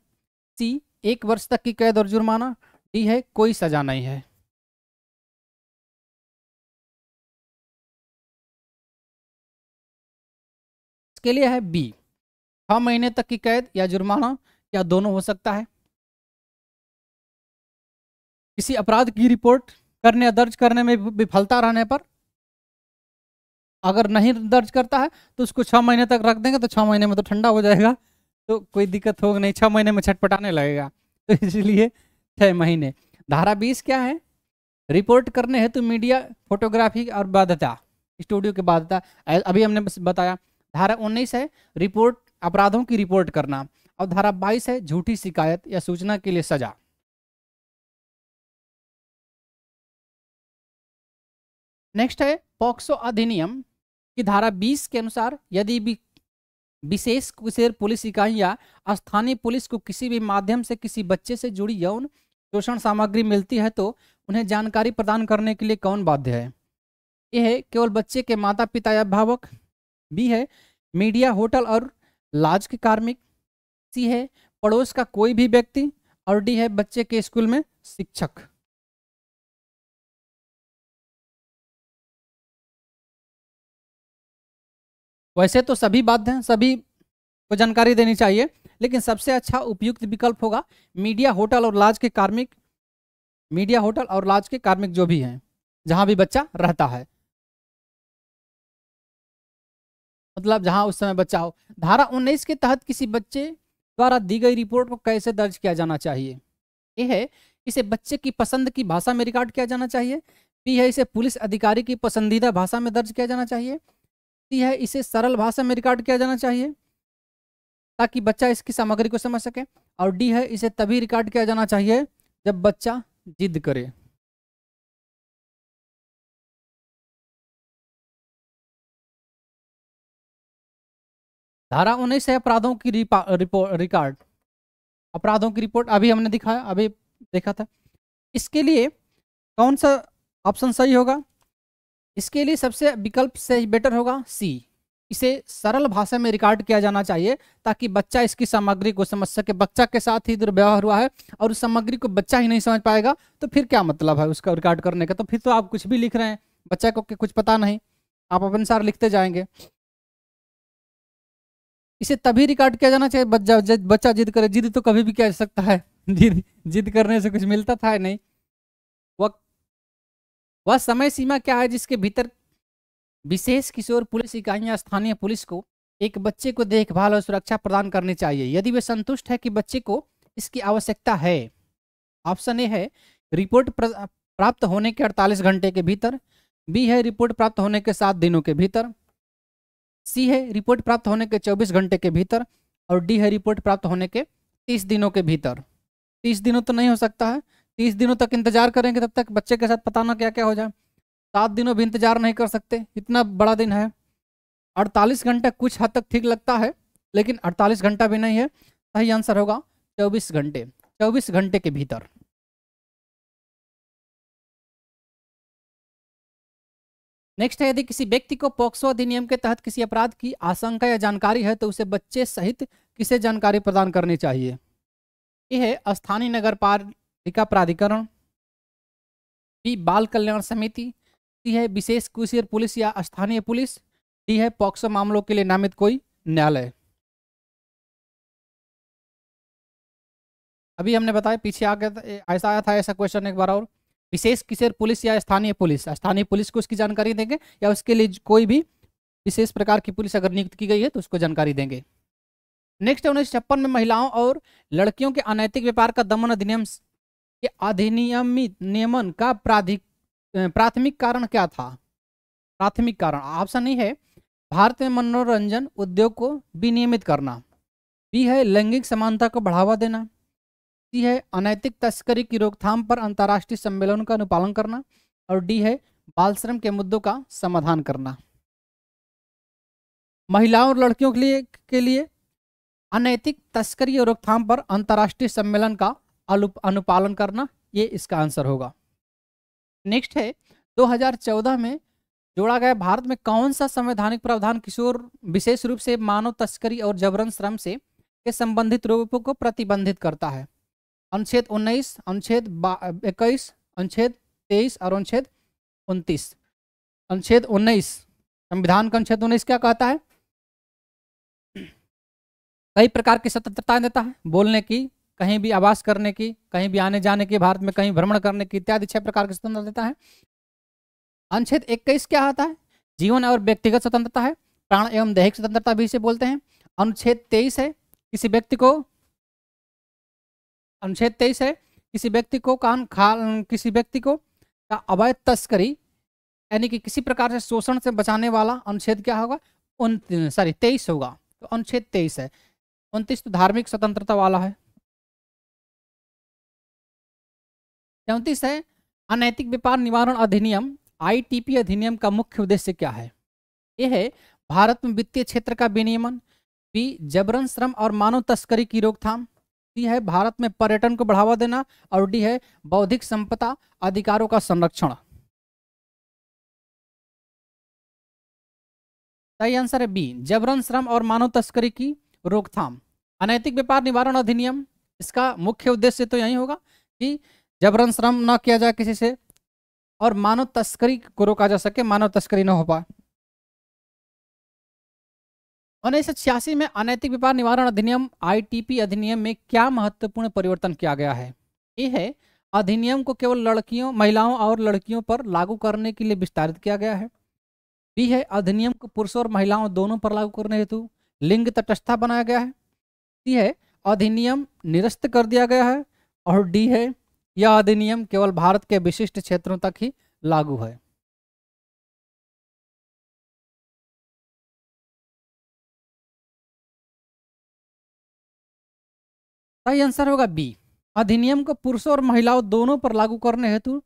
सी एक वर्ष तक की कैद और जुर्माना डी है कोई सजा नहीं है उसके लिए है बी छ महीने तक की कैद या जुर्माना या दोनों हो सकता है किसी अपराध की रिपोर्ट करने या दर्ज करने में विफलता रहने पर अगर नहीं दर्ज करता है तो उसको छह महीने तक रख देंगे तो छह महीने में तो ठंडा हो जाएगा तो कोई दिक्कत होगी नहीं छह महीने में छटपटाने लगेगा तो इसलिए छह महीने धारा बीस क्या है रिपोर्ट करने हेतु तो मीडिया फोटोग्राफी और बाध्यता स्टूडियो की बाध्यता अभी हमने बताया धारा उन्नीस है रिपोर्ट अपराधों की रिपोर्ट करना और धारा बाईस है झूठी शिकायत या सूचना के लिए सजा नेक्स्ट है पॉक्सो अधिनियम की धारा 20 के अनुसार यदि विशेष कुशेर पुलिस इकाई या स्थानीय पुलिस को किसी भी माध्यम से किसी बच्चे से जुड़ी यौन शोषण सामग्री मिलती है तो उन्हें जानकारी प्रदान करने के लिए कौन बाध्य है यह केवल बच्चे के माता पिता या अभिभावक बी है मीडिया होटल और लाज के कार्मिक सी है पड़ोस का कोई भी व्यक्ति और डी है बच्चे के स्कूल में शिक्षक वैसे तो सभी बाध्य हैं सभी को जानकारी देनी चाहिए लेकिन सबसे अच्छा उपयुक्त विकल्प होगा मीडिया होटल और लाज के कार्मिक मीडिया होटल और लाज के कार्मिक जो भी हैं जहां भी बच्चा रहता है मतलब जहां उस समय बच्चा हो धारा उन्नीस के तहत किसी बच्चे द्वारा दी गई रिपोर्ट को कैसे दर्ज किया जाना चाहिए ए है इसे बच्चे की पसंद की भाषा में रिकॉर्ड किया जाना चाहिए बी है इसे पुलिस अधिकारी की पसंदीदा भाषा में दर्ज किया जाना चाहिए सी है इसे सरल भाषा में रिकॉर्ड किया जाना चाहिए ताकि बच्चा इसकी सामग्री को समझ सके और डी है इसे तभी रिकॉर्ड किया जाना चाहिए जब बच्चा जिद करे धारा उन्नीस है अपराधों की रिकॉर्ड अपराधों की रिपोर्ट अभी हमने दिखाया अभी देखा था इसके लिए कौन सा ऑप्शन सही होगा इसके लिए सबसे विकल्प से बेटर होगा सी इसे सरल भाषा में रिकॉर्ड किया जाना चाहिए ताकि बच्चा इसकी सामग्री को समझ सके बच्चा के साथ ही दुर्व्यवहार हुआ है और उस सामग्री को बच्चा ही नहीं समझ पाएगा तो फिर क्या मतलब है उसका रिकॉर्ड करने का तो फिर तो आप कुछ भी लिख रहे हैं बच्चा को कुछ पता नहीं आप अपने अनुसार लिखते जाएंगे इसे तभी रिकॉर्ड किया जाना चाहिए बच्चा बच्चा जिद करे जिद तो कभी भी किया जा सकता है जिद जिद करने से कुछ मिलता था नहीं वह वह समय सीमा क्या है जिसके भीतर विशेष किशोर पुलिस इकाइयां स्थानीय पुलिस को एक बच्चे को देखभाल और सुरक्षा प्रदान करनी चाहिए यदि वे संतुष्ट है कि बच्चे को इसकी आवश्यकता है ऑप्शन ए है रिपोर्ट प्राप्त होने के 48 घंटे के भीतर बी है रिपोर्ट प्राप्त होने के सात दिनों के भीतर सी है रिपोर्ट प्राप्त होने के 24 घंटे के भीतर और डी है रिपोर्ट प्राप्त होने के 30 दिनों के भीतर 30 दिनों तो नहीं हो सकता है 30 दिनों तक इंतजार करेंगे तब तक बच्चे के साथ पता ना क्या क्या हो जाए सात दिनों भी इंतजार नहीं कर सकते इतना बड़ा दिन है अड़तालीस घंटा कुछ हद तक ठीक लगता है लेकिन अड़तालीस घंटा भी नहीं है सही आंसर होगा चौबीस घंटे चौबीस घंटे के भीतर नेक्स्ट है यदि किसी व्यक्ति को पॉक्सो अधिनियम के तहत किसी अपराध की आशंका या जानकारी है तो उसे बच्चे सहित किसे जानकारी प्रदान करनी चाहिए यह है स्थानीय नगर पालिका प्राधिकरण बी बाल कल्याण समिति सी है विशेष कुशीर पुलिस या स्थानीय पुलिस डी है पॉक्सो मामलों के लिए नामित कोई न्यायालय अभी हमने बताया पीछे आ गया ऐसा आया था ऐसा क्वेश्चन एक बार और विशेष किशोर पुलिस या स्थानीय पुलिस स्थानीय पुलिस को उसकी जानकारी देंगे या उसके लिए कोई भी विशेष प्रकार की पुलिस अगर नियुक्त की गई है तो उसको जानकारी देंगे नेक्स्ट है उन्नीस छप्पन में महिलाओं और लड़कियों के अनैतिक व्यापार का दमन अधिनियम के अधिनियमित नियमन का प्राधिक प्राथमिक कारण क्या था प्राथमिक कारण ऑप्शन नहीं है भारत में मनोरंजन उद्योग को विनियमित करना बी है लैंगिक समानता को बढ़ावा देना सी है अनैतिक तस्करी की रोकथाम पर अंतर्राष्ट्रीय सम्मेलन का अनुपालन करना और डी है बाल श्रम के मुद्दों का समाधान करना महिलाओं और लड़कियों के लिए के लिए अनैतिक तस्करी और रोकथाम पर अंतर्राष्ट्रीय सम्मेलन का अनुपालन करना ये इसका आंसर होगा नेक्स्ट है 2014 में जोड़ा गया भारत में कौन सा संवैधानिक प्रावधान किशोर विशेष रूप से मानव तस्करी और जबरन श्रम से के संबंधित रूपों को प्रतिबंधित करता है अनुच्छेद उन्नीस अनुच्छेद इक्कीस अनुच्छेद तेईस और अनुच्छेद उनतीस अनुच्छेद उन्नीस संविधान का अनुच्छेद उन्नीस क्या कहता है कई प्रकार की स्वतंत्रता देता है बोलने की कहीं भी आवास करने की कहीं भी आने जाने की भारत में कहीं भ्रमण करने की इत्यादि छह प्रकार की स्वतंत्रता देता है अनुच्छेद इक्कीस क्या आता है जीवन और व्यक्तिगत स्वतंत्रता है प्राण एवं दैहिक स्वतंत्रता भी इसे बोलते हैं अनुच्छेद तेईस है किसी व्यक्ति को अनुच्छेद तेईस है किसी व्यक्ति को कान खा किसी व्यक्ति को का अवैध तस्करी यानी कि किसी प्रकार से शोषण से बचाने वाला अनुच्छेद क्या होगा सॉरी तेईस होगा तो अनुच्छेद तेईस है उनतीस तो धार्मिक स्वतंत्रता वाला है चौंतीस है अनैतिक व्यापार निवारण अधिनियम आईटीपी अधिनियम का मुख्य उद्देश्य क्या है यह है भारत में वित्तीय क्षेत्र का विनियमन बी जबरन श्रम और मानव तस्करी की रोकथाम सी है भारत में पर्यटन को बढ़ावा देना और डी है बौद्धिक संपदा अधिकारों का संरक्षण सही आंसर है बी जबरन श्रम और मानव तस्करी की रोकथाम अनैतिक व्यापार निवारण अधिनियम इसका मुख्य उद्देश्य तो यही होगा कि जबरन श्रम न किया जाए किसी से और मानव तस्करी को रोका जा सके मानव तस्करी ना हो पाए उन्नीस सौ छियासी में अनैतिक व्यापार निवारण अधिनियम आईटीपी अधिनियम में क्या महत्वपूर्ण परिवर्तन किया गया है ये है अधिनियम को केवल लड़कियों महिलाओं और लड़कियों पर लागू करने के लिए विस्तारित किया गया है बी है अधिनियम को पुरुषों और महिलाओं दोनों पर लागू करने हेतु लिंग तटस्थता बनाया गया है सी है अधिनियम निरस्त कर दिया गया है और डी है यह अधिनियम केवल भारत के विशिष्ट क्षेत्रों तक ही लागू है सही आंसर होगा बी अधिनियम को पुरुषों और महिलाओं दोनों पर लागू करने हेतु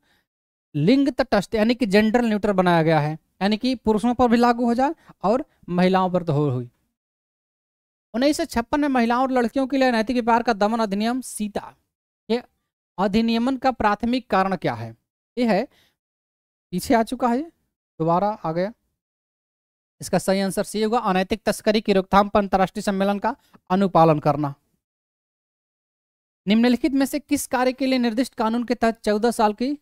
लिंग तटस्थ यानी कि जेंडर न्यूट्रल बनाया गया है यानी कि पुरुषों पर भी लागू हो जाए और महिलाओं पर तो हुई उन्नीस में महिलाओं और लड़कियों के लिए अनैतिक व्यापार का दमन अधिनियम सीता ये अधिनियमन का प्राथमिक कारण क्या है ये है पीछे आ चुका है दोबारा आ गया इसका सही आंसर सी होगा अनैतिक तस्करी की रोकथाम पर अंतर्राष्ट्रीय सम्मेलन का अनुपालन करना निम्नलिखित में से किस कार्य के लिए निर्दिष्ट कानून के तहत चौदह साल की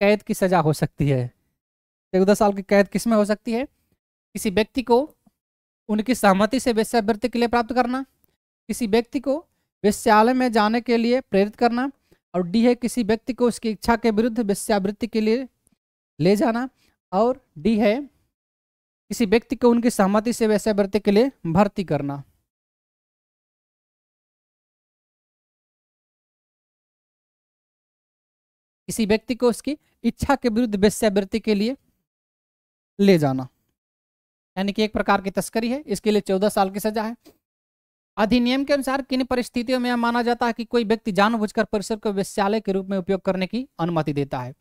कैद की सजा हो सकती है चौदह साल की कैद किस में हो सकती है किसी व्यक्ति को उनकी सहमति से वेश्यावृत्ति के लिए प्राप्त करना किसी व्यक्ति को वेश्यालय में जाने के लिए प्रेरित करना और डी है किसी व्यक्ति को उसकी इच्छा के विरुद्ध वेश्यावृत्ति के लिए ले जाना और डी है किसी व्यक्ति को उनकी सहमति से वेश्यावृत्ति के लिए भर्ती करना किसी व्यक्ति को उसकी इच्छा के विरुद्ध वेश्यावृत्ति के लिए ले जाना यानी कि एक प्रकार की तस्करी है इसके लिए चौदह साल की सजा है अधिनियम के अनुसार किन परिस्थितियों में यह माना जाता है कि कोई व्यक्ति जानबूझकर परिसर को वेश्यालय के रूप में उपयोग करने की अनुमति देता है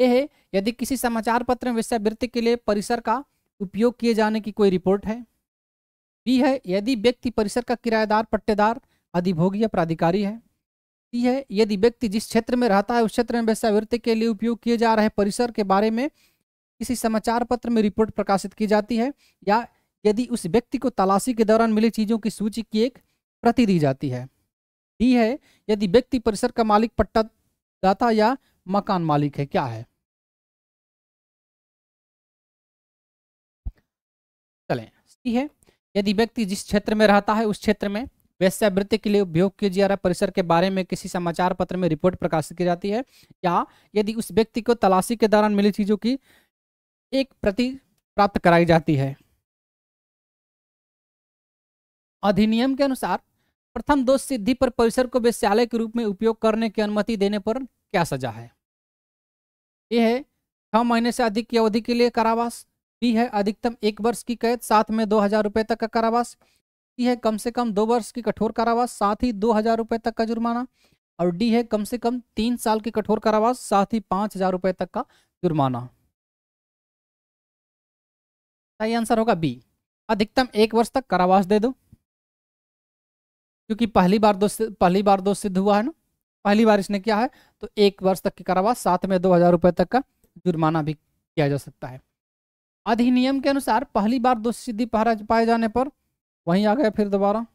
यह यदि किसी समाचार पत्र में वेश्यावृत्ति के लिए परिसर का उपयोग किए जाने की कोई रिपोर्ट है बी है यदि व्यक्ति परिसर का किराएदार पट्टेदार अधिभोगी या प्राधिकारी है है यदि व्यक्ति जिस क्षेत्र में रहता है उस क्षेत्र में वेश्यावृत्ति के लिए उपयोग किए जा रहे परिसर के बारे में किसी समाचार पत्र में रिपोर्ट प्रकाशित की जाती है या यदि उस व्यक्ति को तलाशी के दौरान मिली चीज़ों की सूची की एक प्रति दी जाती है डी है यदि व्यक्ति परिसर का मालिक पट्टादाता या मकान मालिक है क्या है चलें सी है यदि व्यक्ति जिस क्षेत्र में रहता है उस क्षेत्र में वेश्यावृत्ति के लिए उपयोग किया जा रहा परिसर के बारे में किसी समाचार पत्र में रिपोर्ट प्रकाशित की जाती है या यदि उस व्यक्ति को तलाशी के दौरान मिली चीजों की एक प्रति प्राप्त कराई जाती है अधिनियम के अनुसार प्रथम दोष सिद्धि पर परिसर को वेश्यालय के रूप में उपयोग करने की अनुमति देने पर क्या सजा है ये है छह महीने से अधिक की अवधि के लिए कारावास बी है अधिकतम एक वर्ष की कैद साथ में दो हजार रुपए तक का कारावास सी है कम से कम दो वर्ष की कठोर कारावास साथ ही दो हजार रुपए तक का जुर्माना और डी है कम से कम तीन साल की कठोर कारावास साथ ही पांच हजार रुपए तक का जुर्माना सही आंसर होगा बी अधिकतम एक वर्ष तक कारावास दे दो क्योंकि पहली बार दोष पहली बार दोष सिद्ध हुआ है ना पहली बार इसने किया है तो एक वर्ष तक की कारावास साथ में दो हजार रुपए तक का जुर्माना भी किया जा सकता है अधिनियम के अनुसार पहली बार दोष सिद्धि पाए जाने पर वहीं आ गया फिर दोबारा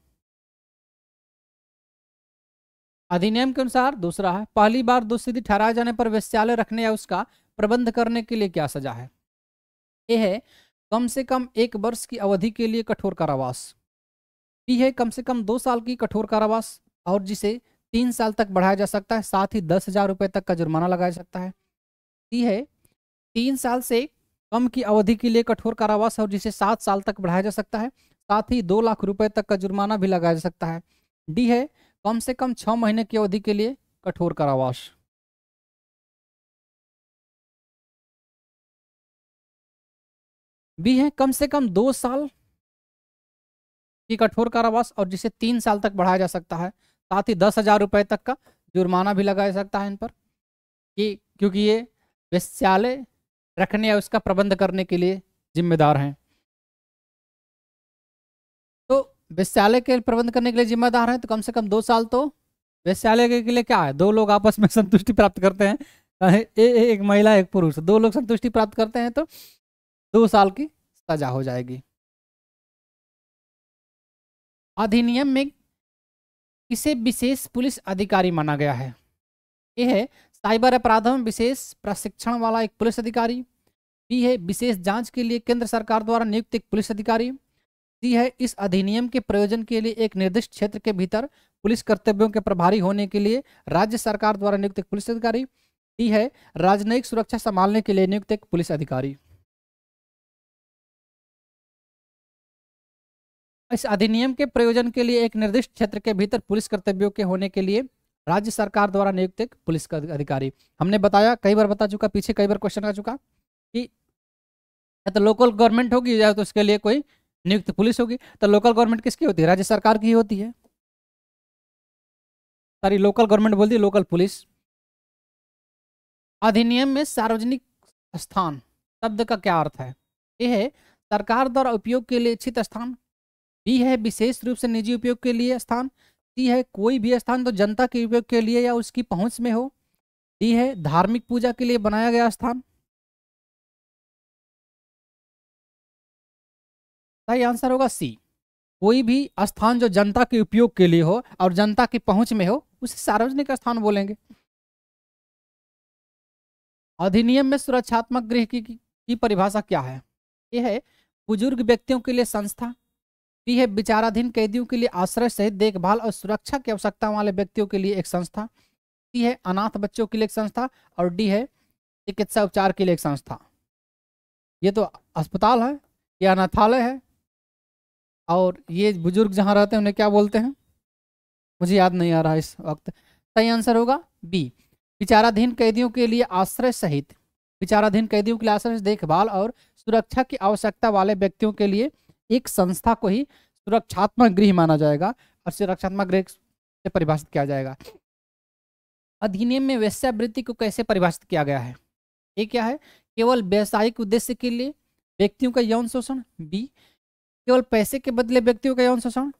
अधिनियम के अनुसार दूसरा है पहली बार दुष्सिद्धि ठहराए जाने पर वैश्यालय रखने या उसका प्रबंध करने के लिए क्या सजा है ए है कम से कम एक वर्ष की अवधि के लिए कठोर कारावास बी है कम से कम दो साल की कठोर कारावास और जिसे तीन साल तक बढ़ाया जा सकता है साथ ही दस हजार रुपये तक का जुर्माना लगाया जा सकता है सी है तीन साल से कम की अवधि के लिए कठोर कारावास और जिसे सात साल तक बढ़ाया जा सकता है साथ ही दो लाख रुपए तक का जुर्माना भी लगाया जा सकता है डी है कम से कम छह महीने की अवधि के लिए कठोर कारावास बी है कम से कम दो साल की कठोर कारावास और जिसे तीन साल तक बढ़ाया जा सकता है साथ ही दस हजार रुपए तक का जुर्माना भी लगाया जा सकता है इन पर कि क्योंकि ये वैश्यालय रखने या उसका प्रबंध करने के लिए जिम्मेदार हैं वैश्यालय के प्रबंध करने के लिए जिम्मेदार हैं तो कम से कम दो साल तो वैश्यालय के लिए क्या है दो लोग आपस में संतुष्टि प्राप्त करते हैं ए, ए, एक महिला एक पुरुष दो लोग संतुष्टि प्राप्त करते हैं तो दो साल की सजा हो जाएगी अधिनियम में किसे विशेष पुलिस अधिकारी माना गया है ए है साइबर अपराधों में विशेष प्रशिक्षण वाला एक पुलिस अधिकारी बी है विशेष जांच के लिए केंद्र सरकार द्वारा नियुक्त एक पुलिस अधिकारी दी है इस अधिनियम के प्रयोजन के लिए एक निर्दिष्ट क्षेत्र के भीतर पुलिस कर्तव्यों के प्रभारी होने के लिए राज्य सरकार द्वारा नियुक्त एक पुलिस अधिकारी दी है राजनयिक सुरक्षा संभालने के लिए नियुक्त एक पुलिस अधिकारी इस अधिनियम के प्रयोजन के लिए एक निर्दिष्ट क्षेत्र के भीतर पुलिस कर्तव्यों के होने के लिए राज्य सरकार द्वारा नियुक्त एक पुलिस अधिकारी हमने बताया कई बार बता चुका पीछे कई बार क्वेश्चन आ चुका कि या तो लोकल गवर्नमेंट होगी या तो उसके लिए कोई नियुक्त पुलिस होगी तो लोकल गवर्नमेंट किसकी होती है राज्य सरकार की होती है सॉरी लोकल गवर्नमेंट बोल दी लोकल पुलिस अधिनियम में सार्वजनिक स्थान शब्द का क्या अर्थ है यह है सरकार द्वारा उपयोग के लिए इच्छित स्थान बी है विशेष रूप से निजी उपयोग के लिए स्थान सी है कोई भी स्थान तो जनता के उपयोग के लिए या उसकी पहुंच में हो डी है धार्मिक पूजा के लिए बनाया गया स्थान सही आंसर होगा सी कोई भी स्थान जो जनता के उपयोग के लिए हो और जनता की पहुंच में हो उसे सार्वजनिक स्थान बोलेंगे अधिनियम में सुरक्षात्मक गृह की, की परिभाषा क्या है यह है बुजुर्ग व्यक्तियों के लिए संस्था बी है विचाराधीन कैदियों के लिए आश्रय सहित देखभाल और सुरक्षा की आवश्यकता वाले व्यक्तियों के लिए एक संस्था सी है अनाथ बच्चों के लिए एक संस्था और डी है चिकित्सा उपचार के लिए एक संस्था ये तो अस्पताल है या अनाथालय है और ये बुजुर्ग जहाँ रहते हैं उन्हें क्या बोलते हैं मुझे याद नहीं आ रहा इस वक्त सही आंसर होगा बी विचाराधीन कैदियों के लिए आश्रय सहित विचाराधीन कैदियों के लिए आश्रय देखभाल और सुरक्षा की आवश्यकता वाले व्यक्तियों के लिए एक संस्था को ही सुरक्षात्मक गृह माना जाएगा और सुरक्षात्मक गृह से परिभाषित किया जाएगा अधिनियम में वेश्यावृत्ति को कैसे परिभाषित किया गया है ये क्या है केवल व्यावसायिक उद्देश्य के लिए व्यक्तियों का यौन शोषण बी केवल पैसे के बदले व्यक्तियों का यौन शोषण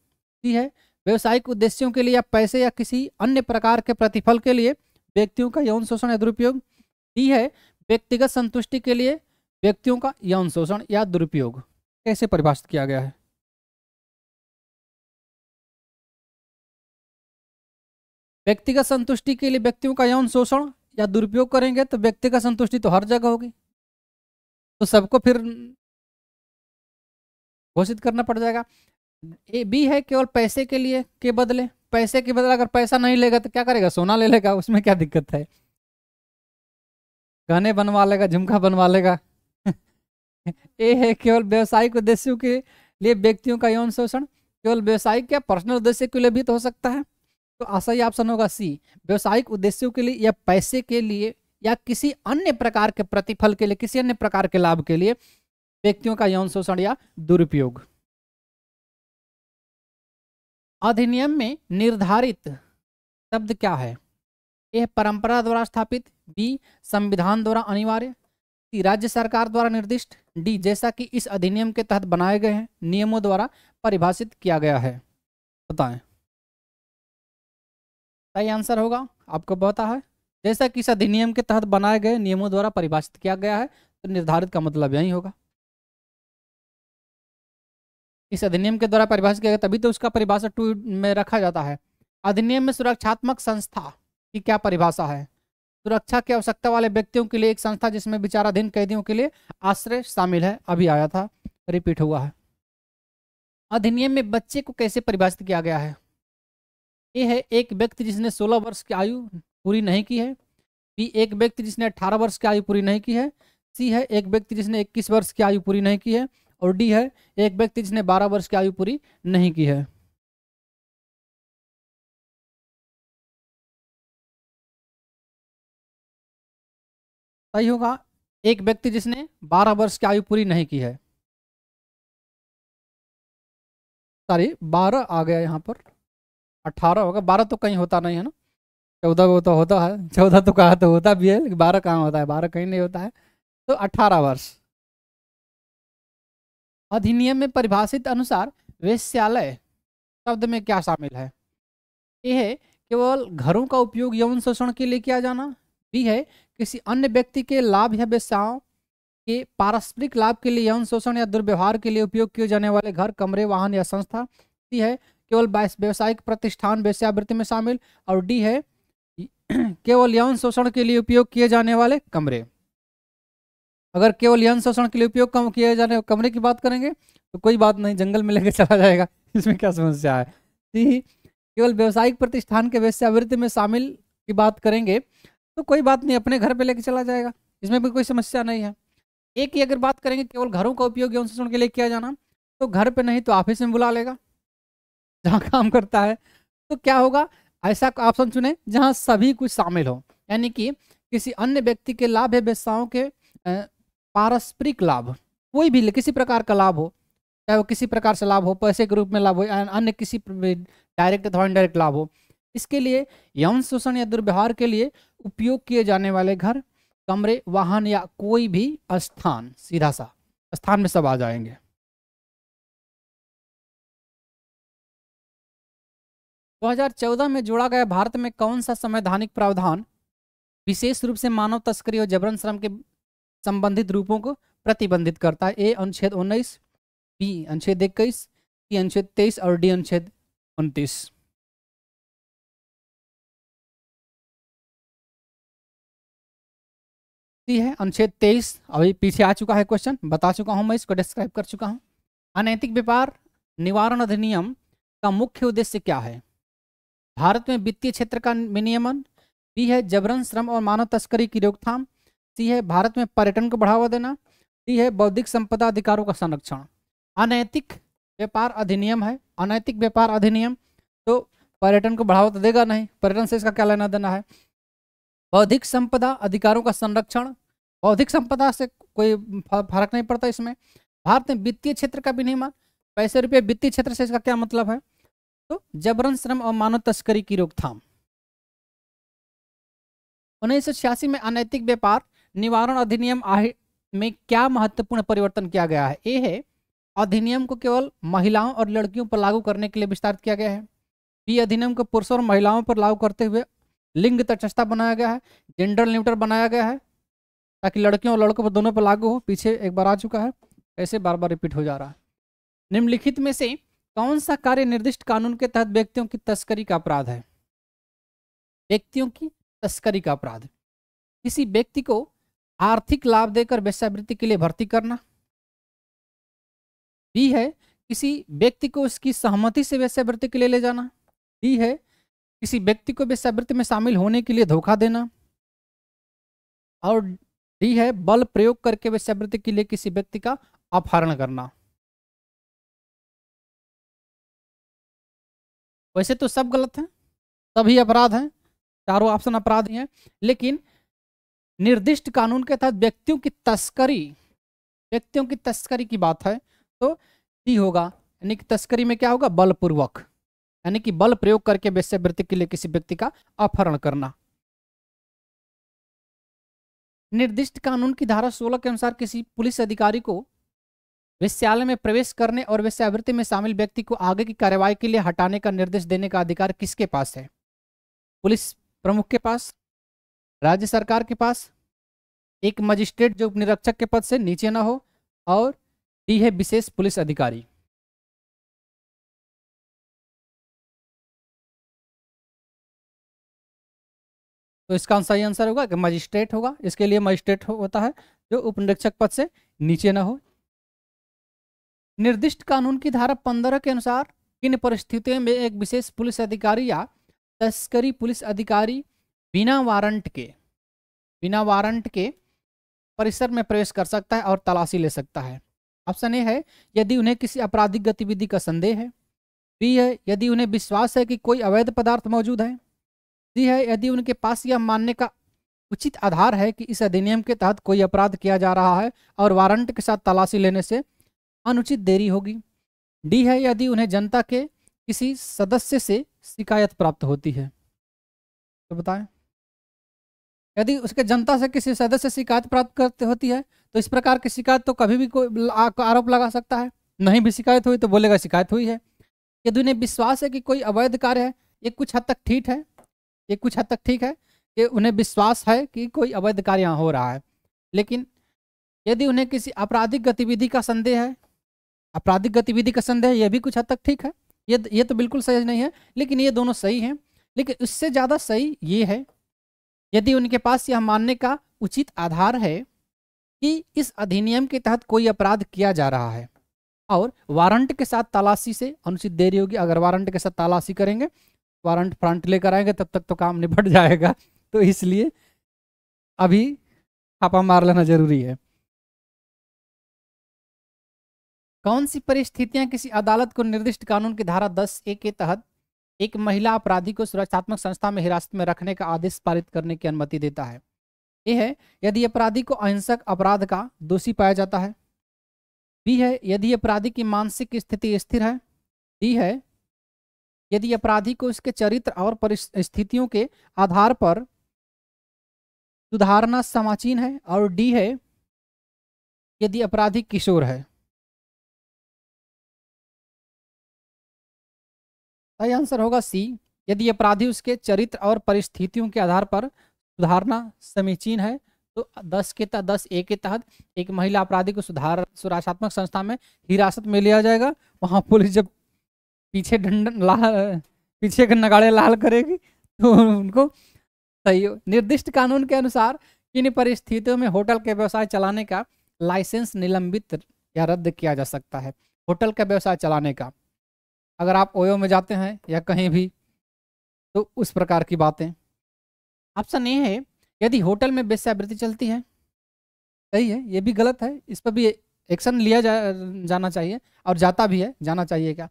है व्यवसायिक उद्देश्यों के लिए या पैसे या किसी अन्य प्रकार के प्रतिफल के लिए व्यक्तियों का यौन शोषण या दुरुपयोग दी है व्यक्तिगत संतुष्टि के लिए व्यक्तियों का यौन शोषण या दुरुपयोग कैसे परिभाषित किया गया है व्यक्तिगत संतुष्टि के लिए व्यक्तियों का यौन शोषण या दुरुपयोग करेंगे तो व्यक्तिगत संतुष्टि तो हर जगह होगी तो सबको फिर घोषित करना पड़ जाएगा ए बी है केवल पैसे के लिए के बदले पैसे के बदले अगर पैसा नहीं लेगा तो क्या करेगा सोना ले लेगा उसमें क्या दिक्कत है गहने बनवा लेगा झुमका बनवा लेगा ए है केवल व्यवसायिक उद्देश्यों के लिए व्यक्तियों का यौन शोषण केवल व्यवसायिक क्या पर्सनल उद्देश्य के लिए भी तो हो सकता है तो असही ऑप्शन होगा सी व्यवसायिक उद्देश्यों के लिए या पैसे के लिए या किसी अन्य प्रकार के प्रतिफल के लिए किसी अन्य प्रकार के लाभ के लिए व्यक्तियों का यौन शोषण या दुरुपयोग अधिनियम में निर्धारित शब्द क्या है यह परंपरा द्वारा स्थापित बी संविधान द्वारा अनिवार्य सी राज्य सरकार द्वारा निर्दिष्ट डी जैसा कि इस अधिनियम के तहत बनाए गए हैं नियमों द्वारा परिभाषित किया गया है बताएं सही आंसर होगा आपको पता है जैसा कि इस अधिनियम के तहत बनाए गए नियमों द्वारा परिभाषित किया गया है तो निर्धारित का मतलब यही होगा इस अधिनियम के द्वारा परिभाषित किया गया तभी तो उसका परिभाषा टू में रखा जाता है अधिनियम में सुरक्षात्मक संस्था की क्या परिभाषा है सुरक्षा की आवश्यकता वाले व्यक्तियों के लिए एक संस्था जिसमें विचाराधीन कैदियों के लिए आश्रय शामिल है अभी आया था रिपीट हुआ है अधिनियम में बच्चे को कैसे परिभाषित किया गया है ए है एक व्यक्ति जिसने 16 वर्ष की आयु पूरी नहीं की है बी एक व्यक्ति जिसने 18 वर्ष की आयु पूरी नहीं की है सी है एक व्यक्ति जिसने 21 वर्ष की आयु पूरी नहीं की है और डी है एक व्यक्ति जिसने बारह वर्ष की आयु पूरी नहीं की है सही होगा एक व्यक्ति जिसने बारह वर्ष की आयु पूरी नहीं की है सॉरी बारह आ गया यहाँ पर अट्ठारह होगा बारह तो कहीं होता नहीं है ना चौदह वो तो होता है चौदह तो कहा तो होता भी है लेकिन बारह कहाँ होता है बारह कहीं नहीं होता है तो अट्ठारह वर्ष अधिनियम में परिभाषित अनुसार वेश्यालय शब्द में क्या शामिल है ए है केवल घरों का उपयोग यौन शोषण के लिए किया जाना बी है किसी अन्य व्यक्ति के लाभ या व्यवसायों के पारस्परिक लाभ के लिए यौन शोषण या दुर्व्यवहार के लिए उपयोग किए जाने वाले घर कमरे वाहन या संस्था सी है केवल व्यावसायिक प्रतिष्ठान व्यवसायवृत्ति में शामिल और डी है केवल यौन शोषण के लिए उपयोग किए जाने वाले कमरे अगर केवल यौन शोषण के लिए उपयोग कम किए जाने कमरे की बात करेंगे तो कोई बात नहीं जंगल में लेके चला जाएगा इसमें क्या समस्या है जी केवल व्यवसायिक प्रतिष्ठान के वैश्यावृत्ति में शामिल की बात करेंगे तो कोई बात नहीं अपने घर पर लेके चला जाएगा इसमें भी कोई समस्या नहीं है एक ही अगर बात करेंगे केवल घरों का उपयोग यौन शोषण के लिए किया जाना तो घर पर नहीं तो ऑफिस में बुला लेगा जहाँ काम करता है तो क्या होगा ऐसा ऑप्शन चुने जहाँ सभी कुछ शामिल हो यानी कि किसी अन्य व्यक्ति के लाभ या व्यवसायों के पारस्परिक लाभ कोई भी किसी प्रकार का लाभ हो चाहे वो किसी प्रकार से लाभ हो पैसे के रूप में लाभ हो या अन्य किसी डायरेक्ट अथवा इनडायरेक्ट लाभ हो इसके लिए यौन शोषण या दुर्व्यवहार के लिए उपयोग किए जाने वाले घर कमरे वाहन या कोई भी स्थान सीधा सा स्थान में सब आ जाएंगे दो हजार चौदह में जोड़ा गया भारत में कौन सा संवैधानिक प्रावधान विशेष रूप से मानव तस्करी और जबरन श्रम के संबंधित रूपों को प्रतिबंधित करता है ए अनुच्छेद उन्नीस बी अनुच्छेद इक्कीस सी अनुच्छेद तेईस और डी अनुच्छेद उनतीस है अनुच्छेद तेईस अभी पीछे आ चुका है क्वेश्चन बता चुका हूं मैं इसको डिस्क्राइब कर चुका हूं अनैतिक व्यापार निवारण अधिनियम का मुख्य उद्देश्य क्या है भारत में वित्तीय क्षेत्र का विनियमन बी है जबरन श्रम और मानव तस्करी की रोकथाम सी है भारत में पर्यटन को बढ़ावा देना डी है बौद्धिक संपदा अधिकारों का संरक्षण अनैतिक व्यापार अधिनियम है अनैतिक व्यापार अधिनियम तो पर्यटन को बढ़ावा तो देगा नहीं पर्यटन से इसका क्या लेना देना है बौद्धिक संपदा अधिकारों का संरक्षण बौद्धिक संपदा से कोई फर्क नहीं पड़ता इसमें भारत में वित्तीय क्षेत्र का मान पैसे रुपये वित्तीय क्षेत्र से इसका क्या मतलब है तो जबरन श्रम और मानव तस्करी की रोकथाम उन्नीस में अनैतिक व्यापार निवारण अधिनियम में क्या महत्वपूर्ण परिवर्तन किया गया है ए है अधिनियम को केवल महिलाओं और लड़कियों पर लागू करने के लिए विस्तारित किया गया है बी अधिनियम को पुरुषों और महिलाओं पर लागू करते हुए लिंग तटस्थता बनाया गया है जेंडर न्यूटर बनाया गया है ताकि लड़कियों और लड़कों पर दोनों पर लागू हो पीछे एक बार आ चुका है ऐसे बार बार रिपीट हो जा रहा है निम्नलिखित में से कौन सा कार्य निर्दिष्ट कानून के तहत व्यक्तियों की तस्करी का अपराध है व्यक्तियों की तस्करी का अपराध किसी व्यक्ति को आर्थिक लाभ देकर वेश्यावृत्ति के लिए भर्ती करना बी है किसी व्यक्ति को उसकी सहमति से वेश्यावृत्ति के लिए ले जाना डी है किसी व्यक्ति को वेश्यावृत्ति में शामिल होने के लिए धोखा देना और डी है बल प्रयोग करके वेश्यावृत्ति के लिए किसी व्यक्ति का अपहरण करना वैसे तो सब गलत है सभी अपराध हैं चारों ऑप्शन अपराध ही हैं लेकिन निर्दिष्ट कानून के तहत व्यक्तियों की तस्करी व्यक्तियों की तस्करी की बात है तो डी होगा यानी कि तस्करी में क्या होगा बलपूर्वक यानी कि बल प्रयोग करके वैश्यवृत्ति के लिए किसी व्यक्ति का अपहरण करना निर्दिष्ट कानून की धारा 16 के अनुसार किसी पुलिस अधिकारी को विश्यालय में प्रवेश करने और विश्यावृत्ति में शामिल व्यक्ति को आगे की कार्यवाही के लिए हटाने का निर्देश देने का अधिकार किसके पास है पुलिस प्रमुख के पास राज्य सरकार के पास एक मजिस्ट्रेट जो निरीक्षक के पद से नीचे ना हो और डी है विशेष पुलिस अधिकारी तो इसका आंसर आंसर होगा कि मजिस्ट्रेट होगा इसके लिए मजिस्ट्रेट हो, होता है जो उपनिरीक्षक पद से नीचे ना हो निर्दिष्ट कानून की धारा पंद्रह के अनुसार किन परिस्थितियों में एक विशेष पुलिस अधिकारी या तस्करी पुलिस अधिकारी बिना वारंट के बिना वारंट के परिसर में प्रवेश कर सकता है और तलाशी ले सकता है ऑप्शन ए है यदि उन्हें किसी आपराधिक गतिविधि का संदेह है बी है यदि उन्हें विश्वास है कि कोई अवैध पदार्थ मौजूद है सी है यदि उनके पास यह मानने का उचित आधार है कि इस अधिनियम के तहत कोई अपराध किया जा रहा है और वारंट के साथ तलाशी लेने से अनुचित देरी होगी डी है यदि उन्हें जनता के किसी सदस्य से शिकायत प्राप्त होती है तो बताएं यदि उसके जनता से किसी सदस्य शिकायत प्राप्त करते होती है तो इस प्रकार की शिकायत तो कभी भी कोई आरोप लगा सकता है नहीं भी शिकायत हुई तो बोलेगा शिकायत हुई है यदि उन्हें विश्वास है कि कोई अवैध कार्य है ये कुछ हद तक ठीक है ये कुछ हद तक ठीक है कि उन्हें विश्वास है कि कोई अवैध कार्य यहाँ हो रहा है लेकिन यदि उन्हें किसी आपराधिक गतिविधि का संदेह है आपराधिक गतिविधि का संदेह यह भी कुछ हद तक ठीक है ये ये तो बिल्कुल सही नहीं है लेकिन ये दोनों सही हैं लेकिन इससे ज़्यादा सही ये है यदि उनके पास यह मानने का उचित आधार है कि इस अधिनियम के तहत कोई अपराध किया जा रहा है और वारंट के साथ तलाशी से अनुचित देरी होगी अगर वारंट के साथ तलाशी करेंगे वारंट फ्रंट लेकर आएंगे तब तक तो काम निपट जाएगा तो इसलिए अभी छापा मार लेना जरूरी है कौन सी परिस्थितियां किसी अदालत को निर्दिष्ट कानून की धारा 10 ए के तहत एक महिला अपराधी को सुरक्षात्मक संस्था में हिरासत में रखने का आदेश पारित करने की अनुमति देता है ए है यदि अपराधी को अहिंसक अपराध का दोषी पाया जाता है बी है यदि अपराधी की मानसिक स्थिति स्थिर है डी है यदि अपराधी को इसके चरित्र और परिस्थितियों के आधार पर सुधारना समाचीन है और डी है यदि अपराधी किशोर है सही आंसर होगा सी यदि अपराधी उसके चरित्र और परिस्थितियों के आधार पर सुधारना समीचीन है तो दस के तहत दस ए के तहत एक महिला अपराधी को सुधार सुरक्षात्मक संस्था में हिरासत में लिया जाएगा वहाँ पुलिस जब पीछे ढंडन लाल पीछे के नगाड़े लाल करेगी तो उनको सही निर्दिष्ट कानून के अनुसार किन परिस्थितियों में होटल के व्यवसाय चलाने का लाइसेंस निलंबित या रद्द किया जा सकता है होटल का व्यवसाय चलाने का अगर आप ओयो में जाते हैं या कहीं भी तो उस प्रकार की बातें ऑप्शन ए है यदि होटल में वेश्यावृत्ति चलती है सही है ये भी गलत है इस पर भी एक्शन लिया जा, जाना चाहिए और जाता भी है जाना चाहिए क्या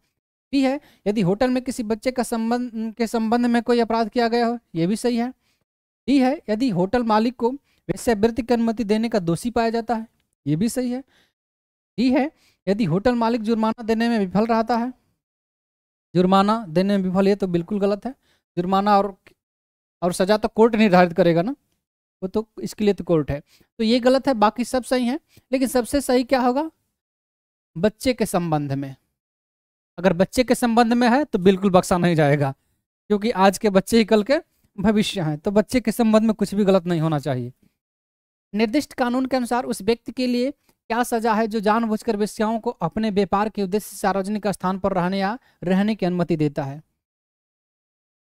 बी है यदि होटल में किसी बच्चे का संबंध के संबंध में कोई अपराध किया गया हो ये भी सही है डी है यदि होटल मालिक को वेश्यावृत्ति की अनुमति देने का दोषी पाया जाता है ये भी सही है डी है यदि होटल मालिक जुर्माना देने में विफल रहता है जुर्माना देने में विफल है तो बिल्कुल गलत है जुर्माना और और सज़ा तो कोर्ट निर्धारित करेगा ना वो तो इसके लिए तो कोर्ट है तो ये गलत है बाकी सब सही है लेकिन सबसे सही क्या होगा बच्चे के संबंध में अगर बच्चे के संबंध में है तो बिल्कुल बक्सा नहीं जाएगा क्योंकि आज के बच्चे ही कल के भविष्य हैं तो बच्चे के संबंध में कुछ भी गलत नहीं होना चाहिए निर्दिष्ट कानून के अनुसार उस व्यक्ति के लिए क्या सजा है जो जानबूझकर वेश्याओं को अपने व्यापार के उद्देश्य सार्वजनिक स्थान पर रहने या रहने की अनुमति देता है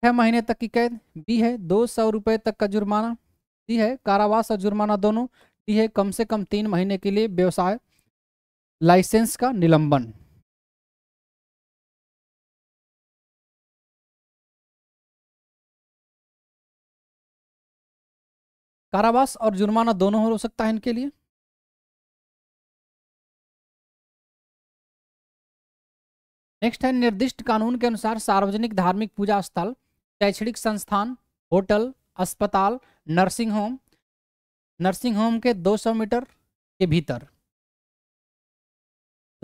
छह महीने तक की कैद बी है दो सौ रुपये तक का जुर्माना सी है कारावास और जुर्माना दोनों डी है कम से कम तीन महीने के लिए व्यवसाय लाइसेंस का निलंबन कारावास और जुर्माना दोनों हो सकता है इनके लिए नेक्स्ट है निर्दिष्ट कानून के अनुसार सार्वजनिक धार्मिक पूजा स्थल शैक्षणिक संस्थान होटल अस्पताल नर्सिंग होम नर्सिंग होम के 200 मीटर के भीतर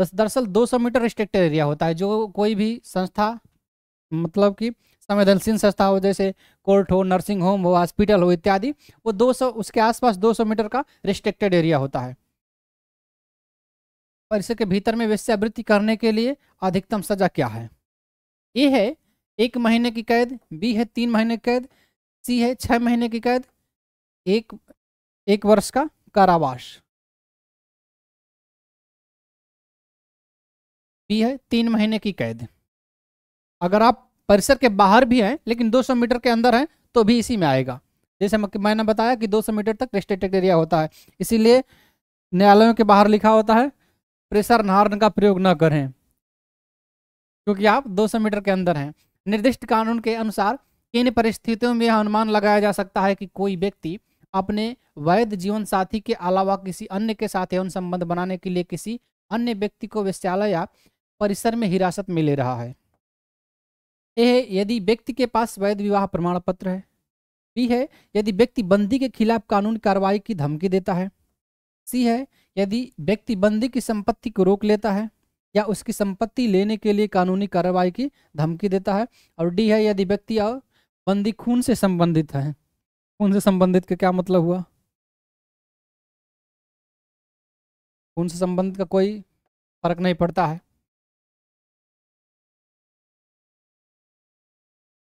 दरअसल 200 मीटर रिस्ट्रिक्टेड एरिया होता है जो कोई भी संस्था मतलब कि संवेदनशील संस्था हो जैसे कोर्ट हो नर्सिंग होम हो हॉस्पिटल हो इत्यादि वो 200 उसके आसपास 200 मीटर का रिस्ट्रिक्टेड एरिया होता है परिसर के भीतर में वेश्यावृत्ति करने के लिए अधिकतम सजा क्या है ए है एक महीने की कैद बी है तीन महीने की कैद सी है छः महीने की कैद एक एक वर्ष का कारावास बी है तीन महीने की कैद अगर आप परिसर के बाहर भी हैं लेकिन 200 मीटर के अंदर हैं तो भी इसी में आएगा जैसे मैंने बताया कि 200 मीटर तक रेस्ट्रिक्टेड एरिया होता है इसीलिए न्यायालयों के बाहर लिखा होता है प्रेशर नहारन का प्रयोग न करें क्योंकि आप 200 मीटर के अंदर हैं निर्दिष्ट कानून के अनुसार इन परिस्थितियों में यह अनुमान लगाया जा सकता है कि कोई व्यक्ति अपने वैध जीवन साथी के अलावा किसी अन्य के साथ यौन संबंध बनाने के लिए किसी अन्य व्यक्ति को विश्यालय या परिसर में हिरासत में ले रहा है ए यदि व्यक्ति के पास वैध विवाह प्रमाण पत्र है बी है यदि व्यक्ति बंदी के खिलाफ कानून कार्रवाई की धमकी देता है सी है यदि व्यक्ति बंदी की संपत्ति को रोक लेता है या उसकी संपत्ति लेने के लिए कानूनी कार्रवाई की धमकी देता है और डी है यदि व्यक्ति और बंदी खून से संबंधित है खून से संबंधित का क्या मतलब हुआ खून से संबंधित का कोई फर्क नहीं पड़ता है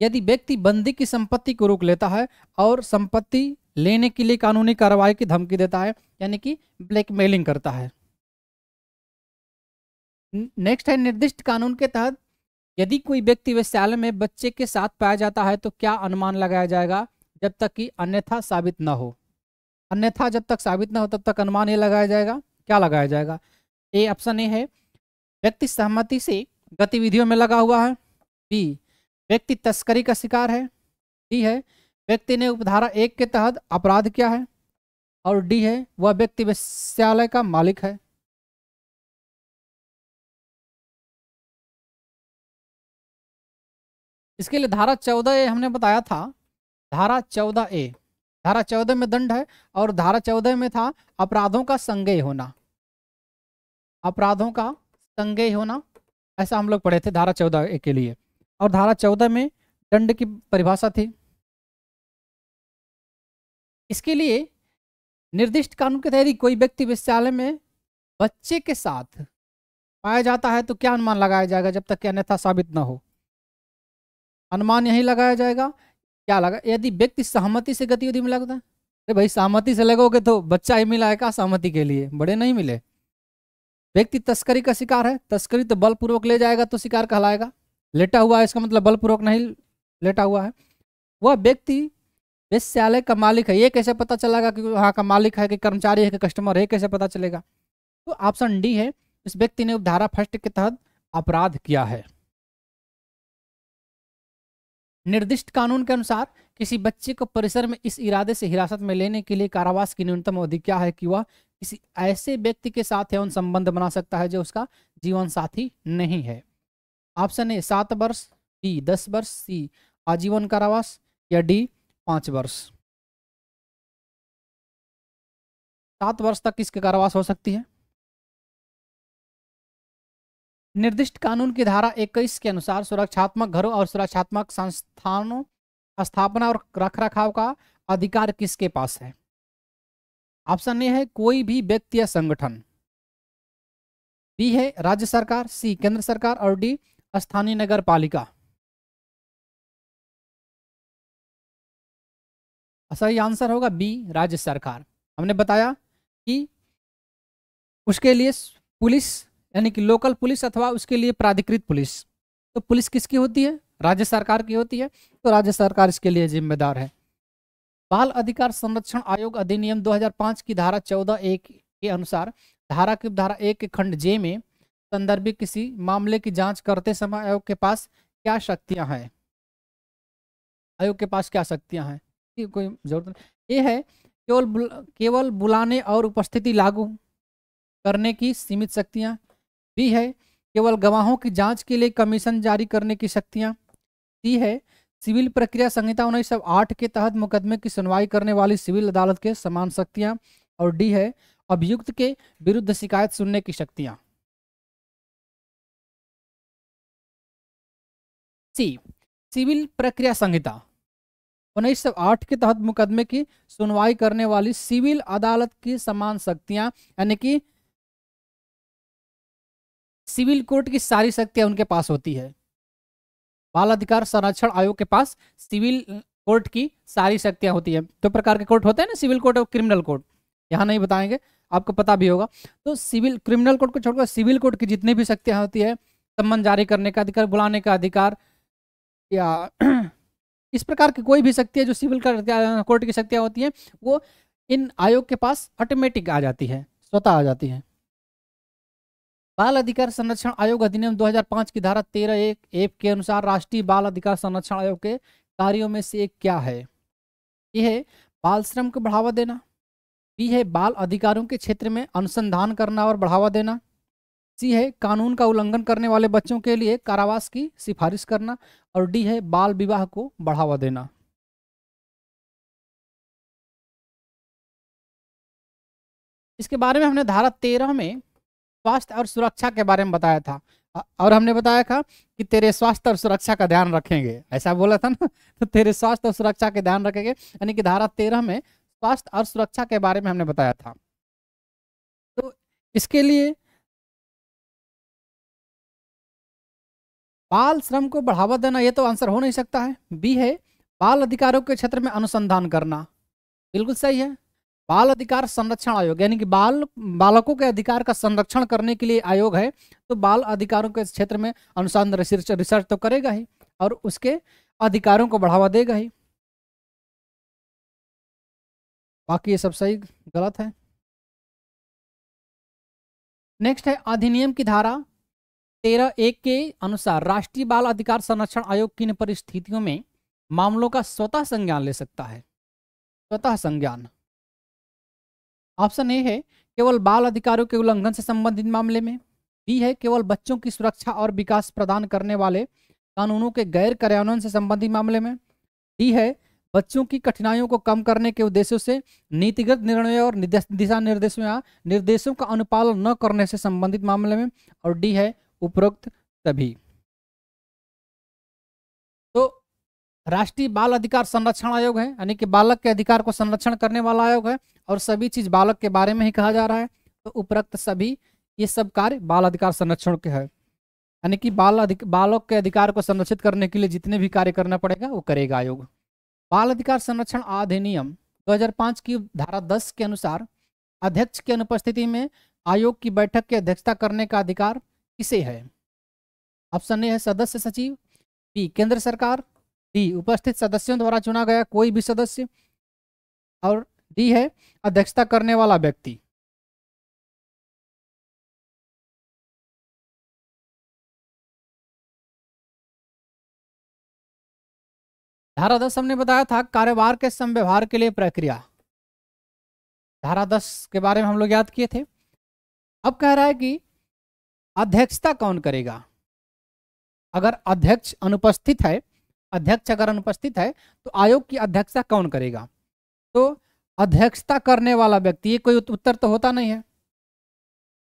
यदि व्यक्ति बंदी की संपत्ति को रोक लेता है और संपत्ति लेने के लिए कानूनी कार्रवाई की धमकी देता है यानी कि ब्लैकमेलिंग करता है नेक्स्ट है निर्दिष्ट कानून के तहत यदि कोई व्यक्ति वैश्यालय में बच्चे के साथ पाया जाता है तो क्या अनुमान लगाया जाएगा जब तक कि अन्यथा साबित न हो अन्यथा जब तक साबित न हो तब तक अनुमान ये लगाया जाएगा क्या लगाया जाएगा ए ऑप्शन ए है व्यक्ति सहमति से गतिविधियों में लगा हुआ है बी व्यक्ति तस्करी का शिकार है डी है व्यक्ति ने उपधारा एक के तहत अपराध किया है और डी है वह व्यक्ति वेश्यालय का मालिक है इसके लिए धारा चौदह ए हमने बताया था धारा चौदह ए धारा चौदह में दंड है और धारा चौदह में था अपराधों का संज्ञेय होना अपराधों का संज्ञेय होना ऐसा हम लोग पढ़े थे धारा चौदह ए के लिए और धारा चौदह में दंड की परिभाषा थी इसके लिए निर्दिष्ट कानून के तहत कोई व्यक्ति विश्वविद्यालय में बच्चे के साथ पाया जाता है तो क्या अनुमान लगाया जाएगा जब तक कि अन्यथा साबित न हो अनुमान यही लगाया जाएगा क्या लगा यदि व्यक्ति सहमति से गतिविधि में लगता है अरे भाई सहमति से लगोगे तो बच्चा ही मिलाएगा सहमति के लिए बड़े नहीं मिले व्यक्ति तस्करी का शिकार है तस्करी तो बलपूर्वक ले जाएगा तो शिकार कहलाएगा लेटा हुआ है इसका मतलब बलपूर्वक नहीं लेटा हुआ है वह व्यक्ति वैश्यालय का मालिक है ये कैसे पता चलेगा कि वहाँ का मालिक है कि कर्मचारी है कि कस्टमर है कैसे पता चलेगा तो ऑप्शन डी है इस व्यक्ति ने उपधारा फर्स्ट के तहत अपराध किया है निर्दिष्ट कानून के अनुसार किसी बच्चे को परिसर में इस इरादे से हिरासत में लेने के लिए कारावास की न्यूनतम अवधि क्या है कि वह किसी ऐसे व्यक्ति के साथ यौन संबंध बना सकता है जो उसका जीवन साथी नहीं है ऑप्शन ए सात वर्ष बी दस वर्ष सी आजीवन कारावास या डी पांच वर्ष सात वर्ष तक किसके कारावास हो सकती है निर्दिष्ट कानून की धारा 21 के अनुसार सुरक्षात्मक घरों और सुरक्षात्मक संस्थानों स्थापना और रख रखाव का अधिकार किसके पास है ऑप्शन ए है कोई भी व्यक्ति या संगठन बी है राज्य सरकार सी केंद्र सरकार और डी स्थानीय नगर पालिका सही आंसर होगा बी राज्य सरकार हमने बताया कि उसके लिए पुलिस यानी कि लोकल पुलिस अथवा उसके लिए प्राधिकृत पुलिस तो पुलिस किसकी होती है राज्य सरकार की होती है तो राज्य सरकार इसके लिए जिम्मेदार है बाल अधिकार संरक्षण आयोग अधिनियम 2005 की धारा 14 एक के अनुसार धारा की धारा एक के खंड जे में संदर्भी किसी मामले की जांच करते समय आयोग के पास क्या शक्तियां हैं आयोग के पास क्या शक्तियां हैं कोई जरूरत नहीं ये है केवल केवल बुलाने और उपस्थिति लागू करने की सीमित शक्तियां बी है केवल गवाहों की जांच के लिए कमीशन जारी करने की शक्तियां सी है सिविल प्रक्रिया संहिता उन्नीस सौ आठ के तहत मुकदमे की सुनवाई करने वाली सिविल अदालत के समान शक्तियां और डी है अभियुक्त के विरुद्ध शिकायत सुनने की शक्तियां सी सिविल प्रक्रिया संहिता उन्नीस सौ आठ के तहत मुकदमे की सुनवाई करने वाली सिविल अदालत की समान शक्तियां यानी कि सिविल कोर्ट की सारी शक्तियां उनके पास होती है बाल अधिकार संरक्षण आयोग के पास सिविल कोर्ट की सारी शक्तियां होती है दो तो प्रकार के कोर्ट होते हैं ना सिविल कोर्ट और क्रिमिनल कोर्ट यहाँ नहीं बताएंगे आपको पता भी होगा तो सिविल क्रिमिनल कोर्ट को छोड़कर सिविल कोर्ट की जितनी भी शक्तियां होती है सम्मान जारी करने का अधिकार बुलाने का अधिकार या इस प्रकार की कोई भी शक्तियाँ जो सिविल कोर्ट की शक्तियाँ होती हैं वो इन आयोग के पास ऑटोमेटिक आ जाती है स्वतः आ जाती है बाल अधिकार संरक्षण आयोग अधिनियम 2005 की धारा तेरह एक एफ के अनुसार राष्ट्रीय बाल अधिकार संरक्षण आयोग के कार्यों में से एक क्या है यह है बाल श्रम को बढ़ावा देना बी है बाल अधिकारों के क्षेत्र में अनुसंधान करना और बढ़ावा देना सी है कानून का उल्लंघन करने वाले बच्चों के लिए कारावास की सिफारिश करना और डी है बाल विवाह को बढ़ावा देना इसके बारे में हमने धारा तेरह में स्वास्थ्य और सुरक्षा के बारे में बताया था और हमने बताया था कि तेरे स्वास्थ्य और सुरक्षा का ध्यान रखेंगे ऐसा बोला था ना तो तेरे स्वास्थ्य और सुरक्षा के ध्यान रखेंगे यानी कि धारा तेरह में स्वास्थ्य और सुरक्षा के बारे में हमने बताया था तो इसके लिए बाल श्रम को बढ़ावा देना यह तो आंसर हो नहीं सकता है बी है बाल अधिकारों के क्षेत्र में अनुसंधान करना बिल्कुल सही है बाल अधिकार संरक्षण आयोग यानी कि बाल बालकों के अधिकार का संरक्षण करने के लिए आयोग है तो बाल अधिकारों के क्षेत्र में अनुसंधान रिसर्च रिसर्च तो करेगा ही और उसके अधिकारों को बढ़ावा देगा ही बाकी ये सब सही गलत है नेक्स्ट है अधिनियम की धारा तेरह एक के अनुसार राष्ट्रीय बाल अधिकार संरक्षण आयोग किन परिस्थितियों में मामलों का स्वतः संज्ञान ले सकता है स्वतः संज्ञान ऑप्शन ए है केवल बाल अधिकारों के उल्लंघन से संबंधित मामले में बी है केवल बच्चों की सुरक्षा और विकास प्रदान करने वाले कानूनों के गैर कार्यान्वयन से संबंधित मामले में डी है बच्चों की कठिनाइयों को कम करने के उद्देश्यों से नीतिगत निर्णय और दिशा निर्देशों या निर्देशों का अनुपालन न करने से संबंधित मामले में और डी है उपरोक्त सभी तो राष्ट्रीय बाल अधिकार संरक्षण आयोग है यानी कि बालक के अधिकार को संरक्षण करने वाला आयोग है और सभी चीज बालक के बारे में ही कहा जा रहा है तो उपरोक्त सभी ये सब कार्य बाल अधिकार संरक्षण के है यानी कि बाल अधिक बालक के अधिकार को संरक्षित करने के लिए जितने भी कार्य करना पड़ेगा वो करेगा आयोग बाल अधिकार संरक्षण अधिनियम 2005 की धारा 10 के अनुसार अध्यक्ष की अनुपस्थिति में आयोग की बैठक की अध्यक्षता करने का अधिकार किसे है ऑप्शन ए है सदस्य सचिव बी केंद्र सरकार डी उपस्थित सदस्यों द्वारा चुना गया कोई भी सदस्य और डी है अध्यक्षता करने वाला व्यक्ति धारा दस हमने बताया था कारोबार के संव्यवहार के लिए प्रक्रिया धारा दस के बारे में हम लोग याद किए थे अब कह रहा है कि अध्यक्षता कौन करेगा अगर अध्यक्ष अनुपस्थित है अध्यक्ष अगर अनुपस्थित है तो आयोग की अध्यक्षता कौन करेगा तो अध्यक्षता करने वाला व्यक्ति ये कोई उत्तर तो होता नहीं है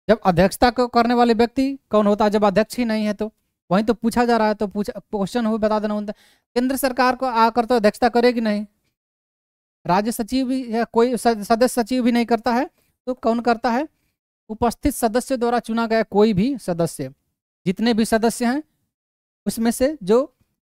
जब अध्यक्षता करने वाले व्यक्ति कौन होता है जब अध्यक्ष ही नहीं है तो वहीं तो पूछा जा रहा है तो पूछा क्वेश्चन हो बता देना उनका केंद्र सरकार को आकर तो अध्यक्षता करेगी नहीं राज्य सचिव भी या कोई सदस्य सचिव भी नहीं करता है तो कौन करता है उपस्थित सदस्य द्वारा चुना गया कोई भी सदस्य जितने भी सदस्य हैं उसमें से जो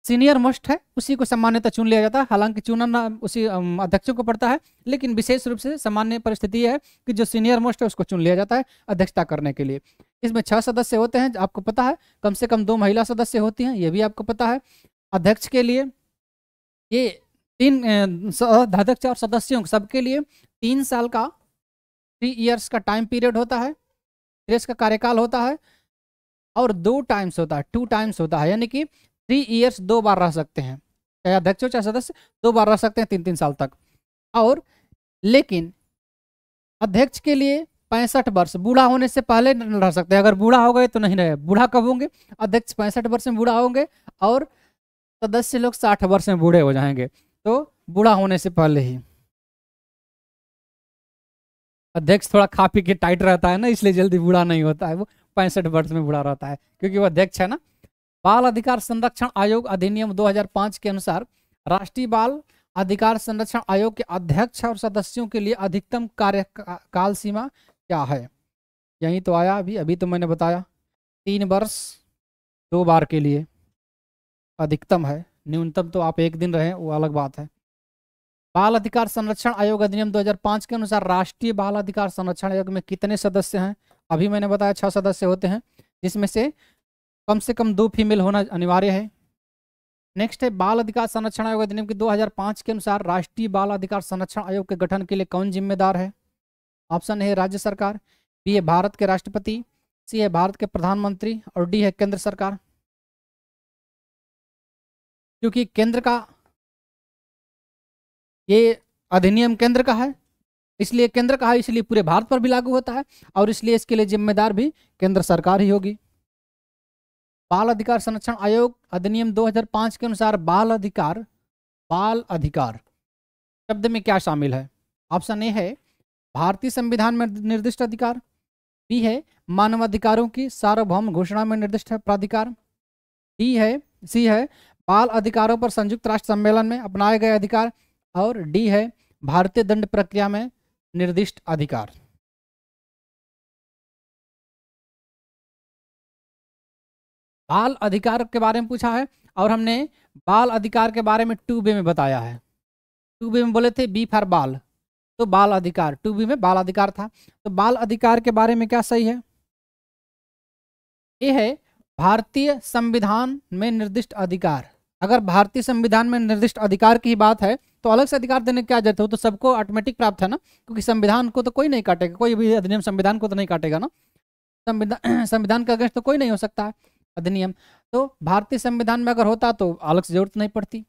सीनियर मोस्ट है उसी को सामान्यतः चुन लिया जाता है हालांकि चुनना उसी अध्यक्षों को पड़ता है लेकिन विशेष रूप से सामान्य परिस्थिति है कि जो सीनियर मोस्ट है उसको चुन लिया जाता है अध्यक्षता करने के लिए इसमें छह सदस्य होते हैं आपको पता है कम से कम दो महिला सदस्य होती हैं ये भी आपको पता है अध्यक्ष के लिए ये तीन अध्यक्ष और सदस्यों सबके लिए तीन साल का थ्री ईयर्स का टाइम पीरियड होता है थ्रेस का कार्यकाल होता है और दो टाइम्स होता है टू टाइम्स होता है यानी कि थ्री ईयर्स दो बार रह सकते हैं चाहे अध्यक्ष हो चाहे सदस्य दो बार रह सकते हैं तीन तीन साल तक और लेकिन अध्यक्ष के लिए पैंसठ वर्ष बूढ़ा होने से पहले रह सकते हैं अगर बूढ़ा हो गए तो नहीं रहे बूढ़ा कब होंगे अध्यक्ष पैंसठ वर्ष में बूढ़ा होंगे और सदस्य लोग साठ वर्ष में बूढ़े हो जाएंगे तो बूढ़ा होने से पहले ही अध्यक्ष थोड़ा खा पी के टाइट रहता है ना इसलिए जल्दी बुरा नहीं होता है वो पैंसठ वर्ष में बुरा रहता है क्योंकि वो अध्यक्ष है ना बाल अधिकार संरक्षण आयोग अधिनियम 2005 के अनुसार राष्ट्रीय बाल अधिकार संरक्षण आयोग के अध्यक्ष और सदस्यों के लिए अधिकतम कार्य का, काल सीमा क्या है यही तो आया अभी अभी तो मैंने बताया तीन वर्ष दो बार के लिए अधिकतम है न्यूनतम तो आप एक दिन रहें वो अलग बात है बाल अधिकार संरक्षण आयोग अधिनियम 2005 के अनुसार राष्ट्रीय बाल अधिकार संरक्षण आयोग में कितने सदस्य हैं अभी मैंने बताया छह सदस्य होते हैं जिसमें से कम से कम दो फीमेल होना अनिवार्य है नेक्स्ट है बाल अधिकार संरक्षण आयोग अधिनियम के 2005 के अनुसार राष्ट्रीय बाल अधिकार संरक्षण आयोग के गठन के लिए कौन जिम्मेदार है ऑप्शन है राज्य सरकार बी है भारत के राष्ट्रपति सी है भारत के प्रधानमंत्री और डी है केंद्र सरकार क्योंकि केंद्र का ये अधिनियम केंद्र का है इसलिए केंद्र का है इसलिए पूरे भारत पर भी लागू होता है और इसलिए इसके लिए जिम्मेदार भी केंद्र सरकार ही होगी बाल अधिकार संरक्षण आयोग अधिनियम 2005 के अनुसार बाल अधिकार बाल अधिकार शब्द में क्या शामिल है ऑप्शन ए है भारतीय संविधान में निर्दिष्ट अधिकार बी है मानवाधिकारों की सार्वभौम घोषणा में निर्दिष्ट प्राधिकार डी है सी है बाल अधिकारों पर संयुक्त राष्ट्र सम्मेलन में अपनाए गए अधिकार और डी है भारतीय दंड प्रक्रिया में निर्दिष्ट अधिकार बाल अधिकार के बारे में पूछा है और हमने बाल अधिकार के बारे में टू बी में बताया है टू बी में बोले थे बी फॉर बाल तो बाल अधिकार टू बी में बाल अधिकार था तो बाल अधिकार के बारे में क्या सही है यह है भारतीय संविधान में निर्दिष्ट अधिकार अगर भारतीय संविधान में निर्दिष्ट अधिकार की बात है तो अलग से अधिकार देने क्या जरूरत हो तो सबको ऑटोमेटिक प्राप्त है ना क्योंकि संविधान को तो कोई नहीं काटेगा कोई भी अधिनियम संविधान को तो नहीं काटेगा ना संविधान संविधान का अगेंस्ट तो कोई नहीं हो सकता है अधिनियम तो भारतीय संविधान में अगर होता तो अलग से जरूरत नहीं पड़ती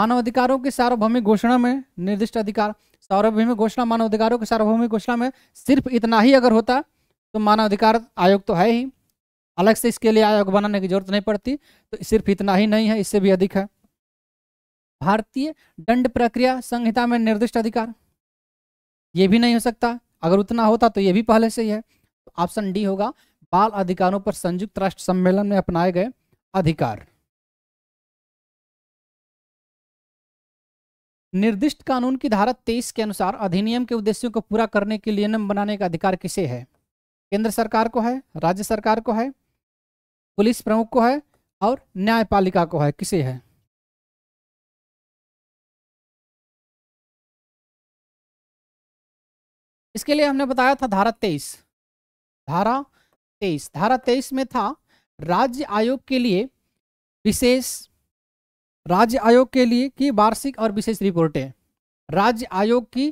मानव अधिकारों की सार्वभौमिक घोषणा में निर्दिष्ट अधिकार सार्वभौमिक घोषणा मानव अधिकारों की सार्वभौमिक घोषणा में सिर्फ इतना ही अगर होता तो मानव अधिकार आयोग तो है ही अलग से इसके लिए आयोग बनाने की जरूरत नहीं पड़ती तो सिर्फ इतना ही नहीं है इससे भी अधिक है भारतीय दंड प्रक्रिया संहिता में निर्दिष्ट अधिकार ये भी नहीं हो सकता अगर उतना होता तो ये भी पहले से ही है ऑप्शन डी होगा बाल अधिकारों पर संयुक्त राष्ट्र सम्मेलन में अपनाए गए अधिकार निर्दिष्ट कानून की धारा 23 के अनुसार अधिनियम के उद्देश्यों को पूरा करने के लिए नियम बनाने का अधिकार किसे है केंद्र सरकार को है राज्य सरकार को है पुलिस प्रमुख को है और न्यायपालिका को है किसे है इसके लिए हमने बताया था धारा तेईस धारा तेईस धारा तेईस में था राज्य आयोग के लिए विशेष राज्य आयोग के लिए की वार्षिक और विशेष रिपोर्टें राज्य आयोग की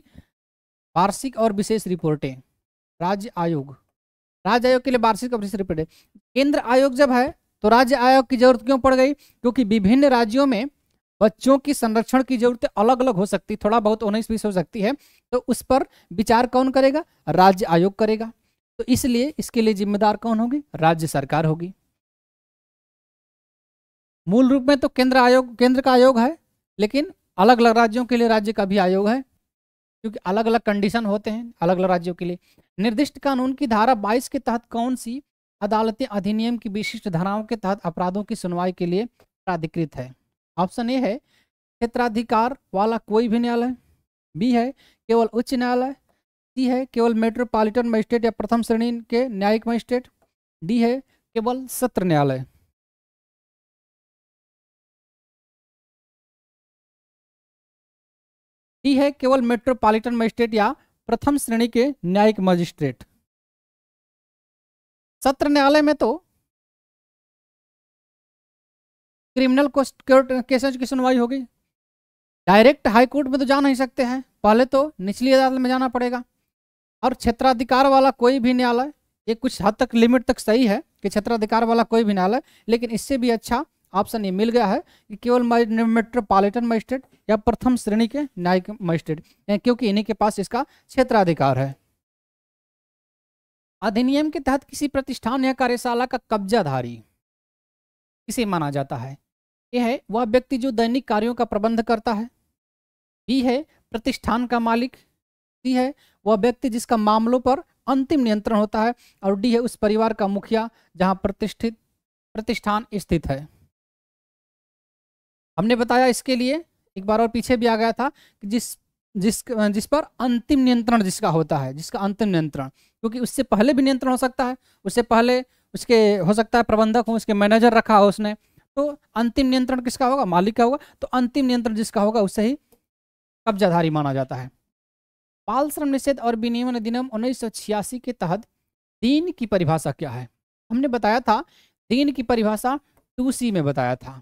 वार्षिक और विशेष रिपोर्टें राज्य आयोग राज्य आयोग के लिए वार्षिक और विशेष रिपोर्टें केंद्र आयोग जब है तो राज्य आयोग की जरूरत क्यों पड़ गई क्योंकि विभिन्न राज्यों में बच्चों की संरक्षण की जरूरतें अलग अलग हो सकती थोड़ा बहुत उन्नीस बीस हो सकती है तो उस पर विचार कौन करेगा राज्य आयोग करेगा तो इसलिए इसके लिए जिम्मेदार कौन होगी राज्य सरकार होगी मूल रूप में तो केंद्र आयोग केंद्र का आयोग है लेकिन अलग अलग राज्यों के लिए राज्य का भी आयोग है क्योंकि अलग अलग कंडीशन होते हैं अलग अलग राज्यों के लिए निर्दिष्ट कानून की धारा 22 के तहत कौन सी अदालतें अधिनियम की विशिष्ट धाराओं के तहत अपराधों की सुनवाई के लिए प्राधिकृत है ऑप्शन ए है क्षेत्राधिकार वाला कोई भी न्यायालय बी है केवल उच्च न्यायालय सी है केवल मेट्रोपॉलिटन मजिस्ट्रेट या प्रथम श्रेणी के न्यायिक मजिस्ट्रेट डी है केवल सत्र न्यायालय डी है केवल मेट्रोपॉलिटन मजिस्ट्रेट या प्रथम श्रेणी के न्यायिक मजिस्ट्रेट सत्र न्यायालय में तो क्रिमिनल केसेज की सुनवाई होगी डायरेक्ट हाई कोर्ट में तो जा नहीं सकते हैं पहले तो निचली अदालत में जाना पड़ेगा और क्षेत्राधिकार वाला कोई भी न्यायालय ये कुछ हद तक लिमिट तक सही है कि क्षेत्राधिकार वाला कोई भी न्यायालय लेकिन इससे भी अच्छा ऑप्शन ये मिल गया है कि केवल मेट्रोपॉलिटन मजिस्ट्रेट या प्रथम श्रेणी के न्यायिक मजिस्ट्रेट क्योंकि इन्हीं के पास इसका क्षेत्राधिकार है अधिनियम के तहत किसी प्रतिष्ठान या कार्यशाला का कब्जाधारी किसे माना जाता है ए है वह व्यक्ति जो दैनिक कार्यों का प्रबंध करता है बी है प्रतिष्ठान का मालिक सी है वह व्यक्ति जिसका मामलों पर अंतिम नियंत्रण होता है और डी है उस परिवार का मुखिया जहां प्रतिष्ठित प्रतिष्ठान स्थित है हमने बताया इसके लिए एक बार और पीछे भी आ गया था कि जिस जिस जिस पर अंतिम नियंत्रण जिसका होता है जिसका अंतिम नियंत्रण क्योंकि उससे पहले भी नियंत्रण हो सकता है उससे पहले उसके हो सकता है प्रबंधक हो उसके मैनेजर रखा हो उसने तो अंतिम नियंत्रण किसका होगा मालिक का होगा तो अंतिम नियंत्रण जिसका होगा उसे ही कब्जाधारी माना जाता है बाल श्रम निषेध और विनियमन अधिनियम उन्नीस के तहत दीन की परिभाषा क्या है हमने बताया था दीन की परिभाषा टू सी में बताया था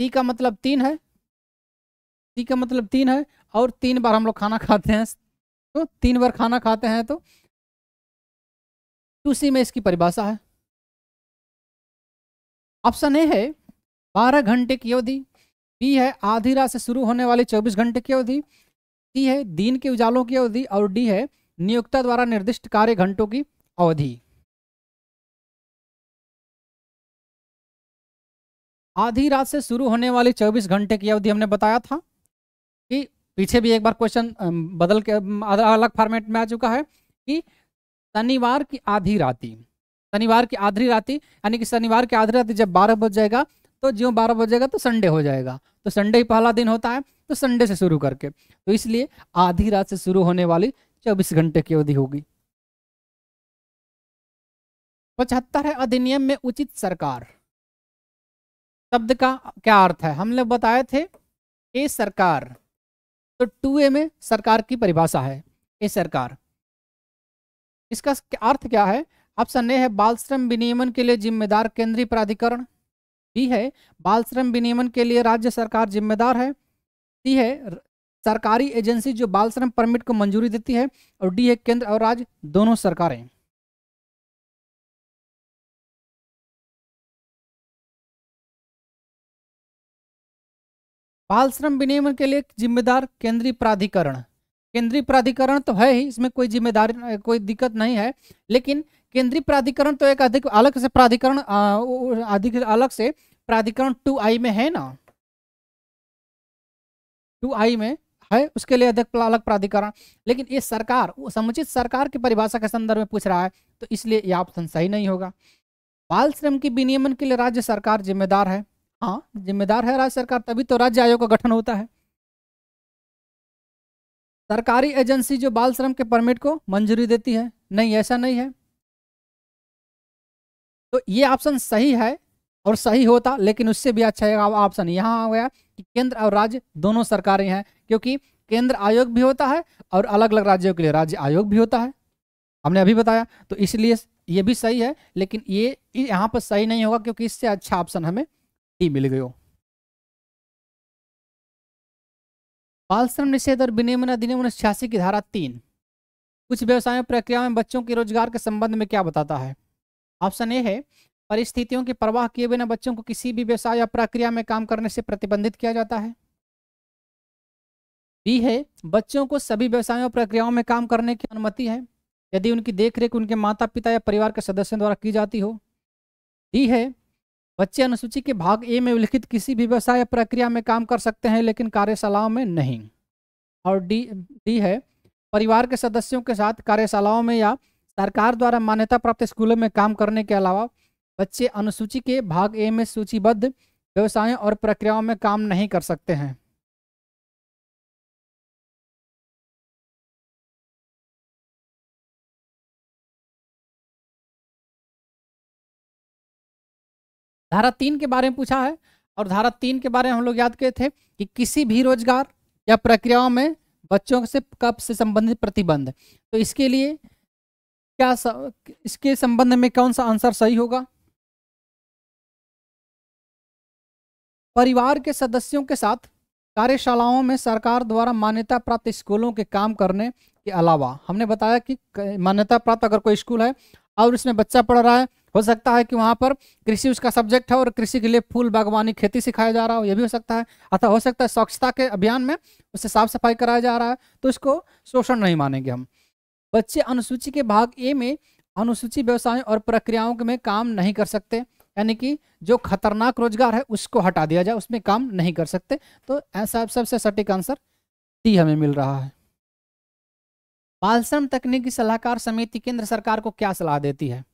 सी का मतलब तीन है सी का मतलब तीन है और तीन बार हम लोग खाना खाते हैं तो तीन बार खाना खाते हैं तो टू सी में इसकी परिभाषा है ऑप्शन ए है बारह घंटे की अवधि बी है आधी रात से शुरू होने वाली चौबीस घंटे की अवधि सी है दिन के उजालों की अवधि और डी है नियोक्ता द्वारा निर्दिष्ट कार्य घंटों की अवधि आधी रात से शुरू होने वाली 24 घंटे की अवधि हमने बताया था कि पीछे भी एक बार क्वेश्चन बदल के अलग फॉर्मेट में आ चुका है कि शनिवार की आधी राति शनिवार की आधी राति यानी कि शनिवार की आधी राति जब बारह बज जाएगा तो जो बारह बजेगा तो संडे हो जाएगा तो संडे ही पहला दिन होता है तो संडे से शुरू करके तो इसलिए आधी रात से शुरू होने वाली चौबीस घंटे की अवधि होगी पचहत्तर है अधिनियम में उचित सरकार शब्द का क्या अर्थ है हमने बताए थे ए सरकार तो टू ए में सरकार की परिभाषा है ए सरकार इसका अर्थ क्या है ऑप्शन ए है बाल श्रम विनियमन के लिए जिम्मेदार केंद्रीय प्राधिकरण बी है बाल श्रम विनियमन के लिए राज्य सरकार जिम्मेदार है सी है सरकारी एजेंसी जो बाल श्रम परमिट को मंजूरी देती है और डी है केंद्र और राज्य दोनों सरकारें बाल श्रम विनियमन के लिए जिम्मेदार केंद्रीय प्राधिकरण केंद्रीय प्राधिकरण तो है ही इसमें कोई जिम्मेदारी कोई दिक्कत नहीं है लेकिन केंद्रीय प्राधिकरण तो एक अधिक अलग से प्राधिकरण अधिक अलग से प्राधिकरण टू आई में है ना टू आई में है उसके लिए अधिक अलग प्राधिकरण लेकिन ये सरकार समुचित सरकार की परिभाषा के संदर्भ में पूछ रहा है तो इसलिए यह ऑप्शन सही नहीं होगा बाल श्रम की विनियमन के लिए राज्य सरकार जिम्मेदार है हाँ जिम्मेदार है राज्य सरकार तभी तो राज्य आयोग का गठन होता है सरकारी एजेंसी जो बाल श्रम के परमिट को मंजूरी देती है नहीं ऐसा नहीं है तो ये ऑप्शन सही है और सही होता लेकिन उससे भी अच्छा है ऑप्शन यहाँ आ गया कि केंद्र और राज्य दोनों सरकारें हैं क्योंकि केंद्र आयोग भी होता है और अलग अलग राज्यों के लिए राज्य आयोग भी होता है हमने अभी बताया तो इसलिए ये भी सही है लेकिन ये यहाँ पर सही नहीं होगा क्योंकि इससे अच्छा ऑप्शन हमें ही मिल गयो बाल श्रम निषेध और विनियमन अधिनियम उन्नीस छियासी की धारा तीन कुछ व्यवसायों प्रक्रिया में बच्चों के रोजगार के संबंध में क्या बताता है ऑप्शन ए है परिस्थितियों की परवाह किए बिना बच्चों को किसी भी व्यवसाय या प्रक्रिया में काम करने से प्रतिबंधित किया जाता है बी है बच्चों को सभी व्यवसायों और प्रक्रियाओं में काम करने की अनुमति है यदि उनकी देखरेख उनके माता पिता या परिवार के सदस्यों द्वारा की जाती हो डी है बच्चे अनुसूची के भाग ए में उल्लिखित किसी भी व्यवसाय या प्रक्रिया में काम कर सकते हैं लेकिन कार्यशालाओं में नहीं और डी डी है परिवार के सदस्यों के साथ कार्यशालाओं में या सरकार द्वारा मान्यता प्राप्त स्कूलों में काम करने के अलावा बच्चे अनुसूची के भाग ए में सूचीबद्ध व्यवसायों और प्रक्रियाओं में काम नहीं कर सकते हैं धारा तीन के बारे में पूछा है और धारा तीन के बारे में हम लोग याद किए थे कि किसी भी रोजगार या प्रक्रियाओं में बच्चों से कब से संबंधित प्रतिबंध तो इसके लिए क्या इसके संबंध में कौन सा आंसर सही होगा परिवार के सदस्यों के साथ कार्यशालाओं में सरकार द्वारा मान्यता प्राप्त स्कूलों के काम करने के अलावा हमने बताया कि मान्यता प्राप्त अगर कोई स्कूल है और उसमें बच्चा पढ़ रहा है हो सकता है कि वहाँ पर कृषि उसका सब्जेक्ट है और कृषि के लिए फूल बागवानी खेती सिखाया जा रहा हो यह भी हो सकता है अतः हो सकता है स्वच्छता के अभियान में उससे साफ सफाई कराया जा रहा है तो इसको शोषण नहीं मानेंगे हम बच्चे अनुसूची के भाग ए में अनुसूची व्यवसायों और प्रक्रियाओं में काम नहीं कर सकते यानी कि जो खतरनाक रोजगार है उसको हटा दिया जाए उसमें काम नहीं कर सकते तो ऐसा सबसे सटीक आंसर टी हमें मिल रहा है बाल श्रम तकनीकी सलाहकार समिति केंद्र सरकार को क्या सलाह देती है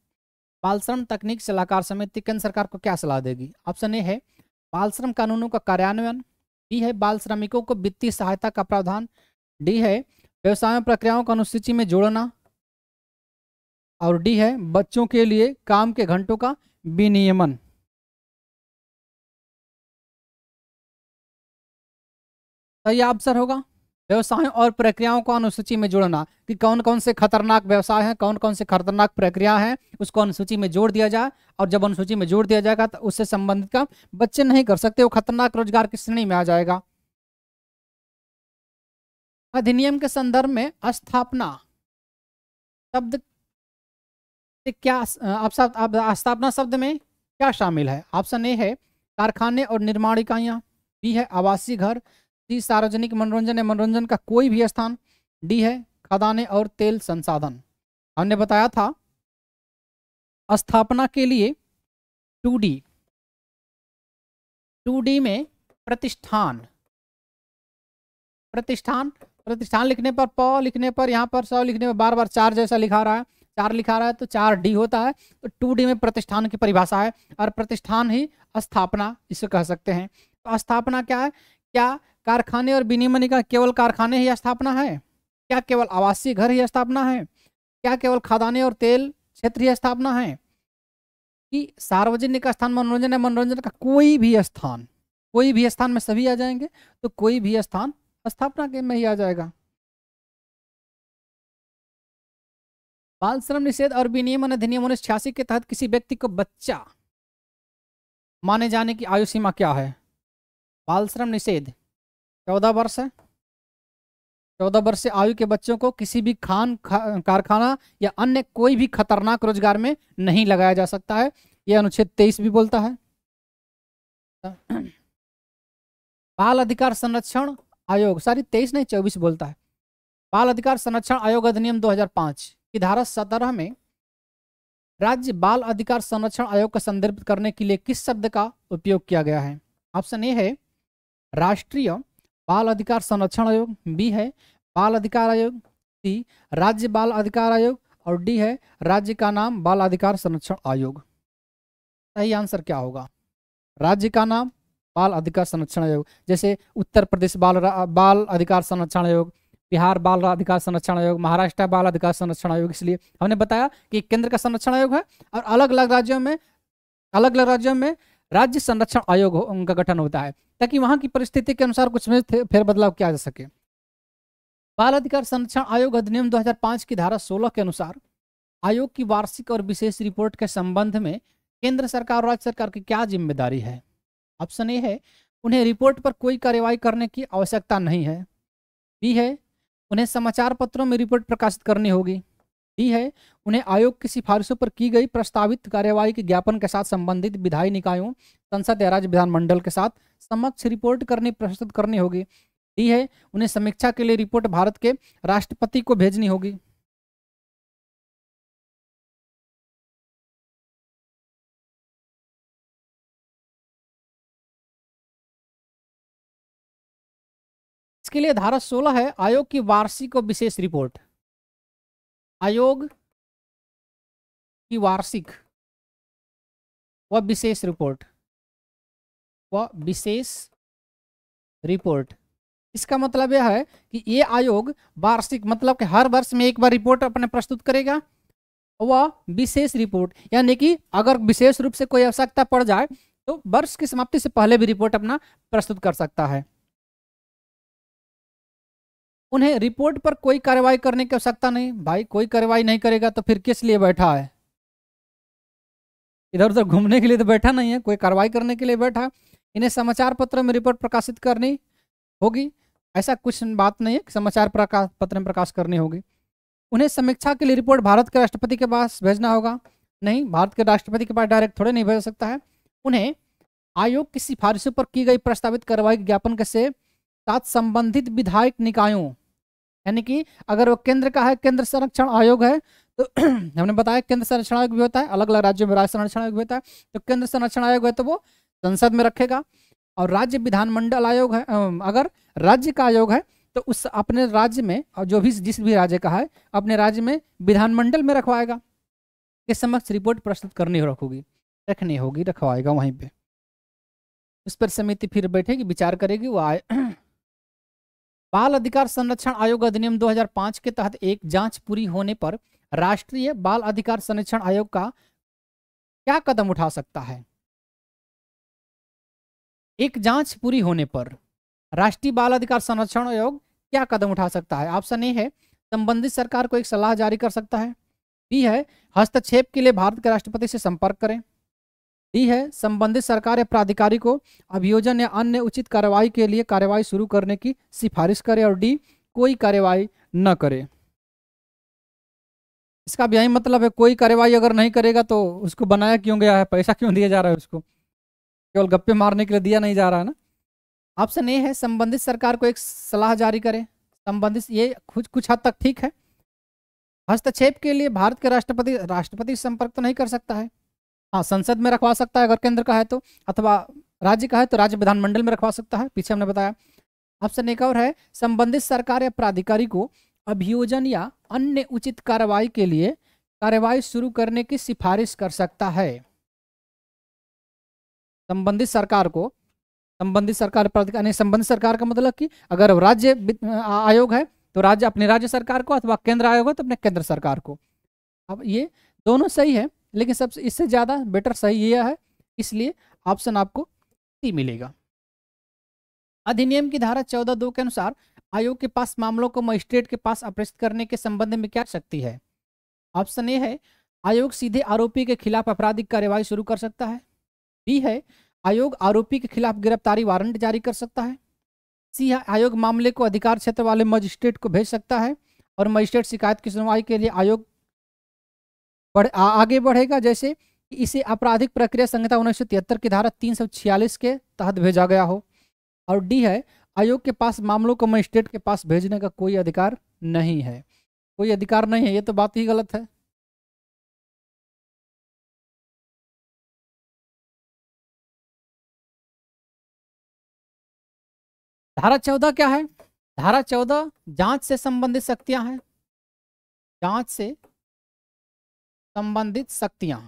बाल श्रम तकनीक सलाहकार समिति केंद्र सरकार को क्या सलाह देगी ऑप्शन ए है बाल श्रम कानूनों का कार्यान्वयन बी है बाल श्रमिकों को वित्तीय सहायता का प्रावधान डी है व्यवसाय प्रक्रियाओं को अनुसूची में जोड़ना और डी है बच्चों के लिए काम के घंटों का विनियमन सही आंसर होगा व्यवसायों और प्रक्रियाओं को अनुसूची में जोड़ना कि कौन कौन से खतरनाक व्यवसाय हैं कौन कौन से खतरनाक प्रक्रिया हैं उसको अनुसूची में जोड़ दिया जाए और जब अनुसूची में जोड़ दिया जाएगा तो उससे संबंधित का बच्चे नहीं कर सकते वो खतरनाक रोजगार की श्रेणी में आ जाएगा अधिनियम के संदर्भ में स्थापना शब्द क्या आप स्थापना शब्द में क्या शामिल है ऑप्शन ए है कारखाने और निर्माण इकाइयाँ बी है आवासीय घर सी सार्वजनिक मनोरंजन या मनोरंजन का कोई भी स्थान डी है खदाने और तेल संसाधन हमने बताया था स्थापना के लिए टू डी टू डी में प्रतिष्ठान प्रतिष्ठान प्रतिष्ठान लिखने पर प लिखने पर यहाँ पर स लिखने पर बार बार चार जैसा लिखा रहा है चार लिखा रहा है तो चार डी होता है तो टू डी में प्रतिष्ठान की परिभाषा है और प्रतिष्ठान ही स्थापना इसे कह सकते हैं तो स्थापना क्या है क्या कारखाने और विनिमय का केवल कारखाने ही स्थापना है क्या केवल आवासीय घर ही स्थापना है क्या केवल खदाने और तेल क्षेत्र ही स्थापना है कि सार्वजनिक स्थान मनोरंजन है मनोरंजन का कोई भी स्थान कोई भी स्थान में सभी आ जाएंगे तो कोई भी स्थान स्थापना के में ही आ जाएगा बाल श्रम निषेध और विनियमन अधिनियम उन्नीस छियासी के तहत किसी व्यक्ति को बच्चा माने जाने की आयु सीमा क्या है बाल श्रम निषेध चौदह वर्ष है चौदह वर्ष से आयु के बच्चों को किसी भी खान खा, कारखाना या अन्य कोई भी खतरनाक रोजगार में नहीं लगाया जा सकता है यह अनुच्छेद तेईस भी बोलता है बाल अधिकार संरक्षण आयोग सारी तेईस नहीं चौबीस बोलता है बाल अधिकार संरक्षण आयोग अधिनियम पांच कि धारा सत्रह में राज्य बाल अधिकार संरक्षण आयोग का संदर्भित करने के लिए किस शब्द का उपयोग किया गया है ऑप्शन ए है राष्ट्रीय बाल अधिकार संरक्षण आयोग बी है बाल अधिकार आयोग सी राज्य बाल अधिकार आयोग और डी है राज्य का नाम बाल अधिकार संरक्षण आयोग सही तो आंसर क्या होगा राज्य का नाम बाल अधिकार संरक्षण आयोग जैसे उत्तर प्रदेश बाल बाल अधिकार संरक्षण आयोग बिहार बाल अधिकार संरक्षण आयोग महाराष्ट्र बाल अधिकार संरक्षण आयोग इसलिए हमने बताया कि केंद्र का संरक्षण आयोग है और अलग अलग राज्यों में अलग अलग राज्यों में राज्य संरक्षण आयोग उनका गठन होता है ताकि वहां की परिस्थिति के अनुसार कुछ में बदलाव किया जा सके बाल अधिकार संरक्षण आयोग अधिनियम 2005 की धारा 16 के अनुसार आयोग की वार्षिक और विशेष रिपोर्ट के संबंध में केंद्र सरकार और राज्य सरकार की क्या जिम्मेदारी है ऑप्शन ए है उन्हें रिपोर्ट पर कोई कार्रवाई करने की आवश्यकता नहीं है बी है उन्हें समाचार पत्रों में रिपोर्ट प्रकाशित करनी होगी डी है उन्हें आयोग की सिफारिशों पर की गई प्रस्तावित कार्यवाही के ज्ञापन के साथ संबंधित विधायी निकायों संसद या राज्य विधानमंडल के साथ समक्ष रिपोर्ट करनी प्रस्तुत करनी होगी डी है उन्हें समीक्षा के लिए रिपोर्ट भारत के राष्ट्रपति को भेजनी होगी इसके लिए धारा 16 है आयोग की वार्षिक और विशेष रिपोर्ट आयोग की वार्षिक व विशेष रिपोर्ट व विशेष रिपोर्ट इसका मतलब यह है कि ये आयोग वार्षिक मतलब कि हर वर्ष में एक बार रिपोर्ट अपने प्रस्तुत करेगा वह विशेष रिपोर्ट यानी कि अगर विशेष रूप से कोई आवश्यकता पड़ जाए तो वर्ष की समाप्ति से पहले भी रिपोर्ट अपना प्रस्तुत कर सकता है उन्हें रिपोर्ट पर कोई कार्रवाई करने की आवश्यकता नहीं भाई कोई कार्रवाई नहीं करेगा तो फिर किस लिए बैठा है इधर उधर घूमने के लिए तो बैठा नहीं है कोई कार्रवाई करने के लिए बैठा इन्हें समाचार पत्र में रिपोर्ट प्रकाशित करनी होगी ऐसा कुछ बात नहीं है समाचार प्रकाश पत्र में प्रकाश करनी होगी उन्हें समीक्षा के लिए रिपोर्ट भारत के राष्ट्रपति के पास भेजना होगा नहीं भारत के राष्ट्रपति के पास डायरेक्ट थोड़े नहीं भेज सकता है उन्हें आयोग की सिफारिशों पर की गई प्रस्तावित कार्रवाई ज्ञापन के से साथ संबंधित विधायक निकायों यानी कि अगर वो केंद्र का है केंद्र संरक्षण आयोग है तो हमने बताया केंद्र संरक्षण आयोग भी होता है अलग अलग राज्यों में राज्य संरक्षण आयोग भी होता है तो केंद्र संरक्षण आयोग है तो वो संसद में रखेगा और राज्य विधानमंडल आयोग है अगर राज्य का आयोग है तो उस अपने राज्य में और जो भी जिस भी राज्य का है अपने राज्य में विधानमंडल में रखवाएगा के समक्ष रिपोर्ट प्रस्तुत करनी हो रखोगी रखनी होगी रखवाएगा वहीं पे उस पर समिति फिर बैठेगी विचार करेगी वो आए बाल अधिकार संरक्षण आयोग अधिनियम 2005 के तहत एक जांच पूरी होने पर राष्ट्रीय बाल अधिकार संरक्षण आयोग का क्या कदम उठा सकता है एक जांच पूरी होने पर राष्ट्रीय बाल अधिकार संरक्षण आयोग क्या कदम उठा सकता है ऑप्शन ए है संबंधित सरकार को एक सलाह जारी कर सकता है बी है हस्तक्षेप के लिए भारत के राष्ट्रपति से संपर्क करें ई है संबंधित सरकार या प्राधिकारी को अभियोजन या अन्य उचित कार्रवाई के लिए कार्रवाई शुरू करने की सिफारिश करे और डी कोई कार्रवाई न करे इसका भी यही मतलब है कोई कार्रवाई अगर नहीं करेगा तो उसको बनाया क्यों गया है पैसा क्यों दिया जा रहा है उसको केवल गप्पे मारने के लिए दिया नहीं जा रहा है ना ऑप्शन ए है संबंधित सरकार को एक सलाह जारी करे संबंधित ये कुछ कुछ हद तक ठीक है हस्तक्षेप के लिए भारत के राष्ट्रपति राष्ट्रपति संपर्क तो नहीं कर सकता है हाँ संसद में रखवा सकता है अगर केंद्र का है तो अथवा राज्य का है तो राज्य विधानमंडल में रखवा सकता है पीछे हमने बताया ऑप्शन एक और है संबंधित सरकार या प्राधिकारी को अभियोजन या अन्य उचित कार्रवाई के लिए कार्रवाई शुरू करने की सिफारिश कर सकता है संबंधित सरकार को संबंधित सरकार प्राधिकारी संबंधित सरकार का मतलब कि अगर राज्य आयोग है तो राज्य अपने राज्य सरकार को अथवा केंद्र आयोग है तो अपने केंद्र सरकार को अब ये दोनों सही है लेकिन सबसे इससे ज़्यादा बेटर सही यह है इसलिए ऑप्शन आपको सी मिलेगा अधिनियम की धारा चौदह दो के अनुसार आयोग के पास मामलों को मजिस्ट्रेट के पास अपरिस्त करने के संबंध में क्या शक्ति है ऑप्शन ए है आयोग सीधे आरोपी के खिलाफ आपराधिक कार्यवाही शुरू कर सकता है बी है आयोग आरोपी के खिलाफ गिरफ्तारी वारंट जारी कर सकता है सी है आयोग मामले को अधिकार क्षेत्र वाले मजिस्ट्रेट को भेज सकता है और मजिस्ट्रेट शिकायत की सुनवाई के लिए आयोग बढ़ आ, आगे बढ़ेगा जैसे इसे आपराधिक प्रक्रिया संहिता उन्नीस की धारा तीन के तहत भेजा गया हो और डी है आयोग के पास मामलों को मजिस्ट्रेट के पास भेजने का कोई अधिकार नहीं है कोई अधिकार नहीं है ये तो बात ही गलत है धारा चौदह क्या है धारा चौदह जांच से संबंधित शक्तियां हैं जांच से संबंधित शक्तियां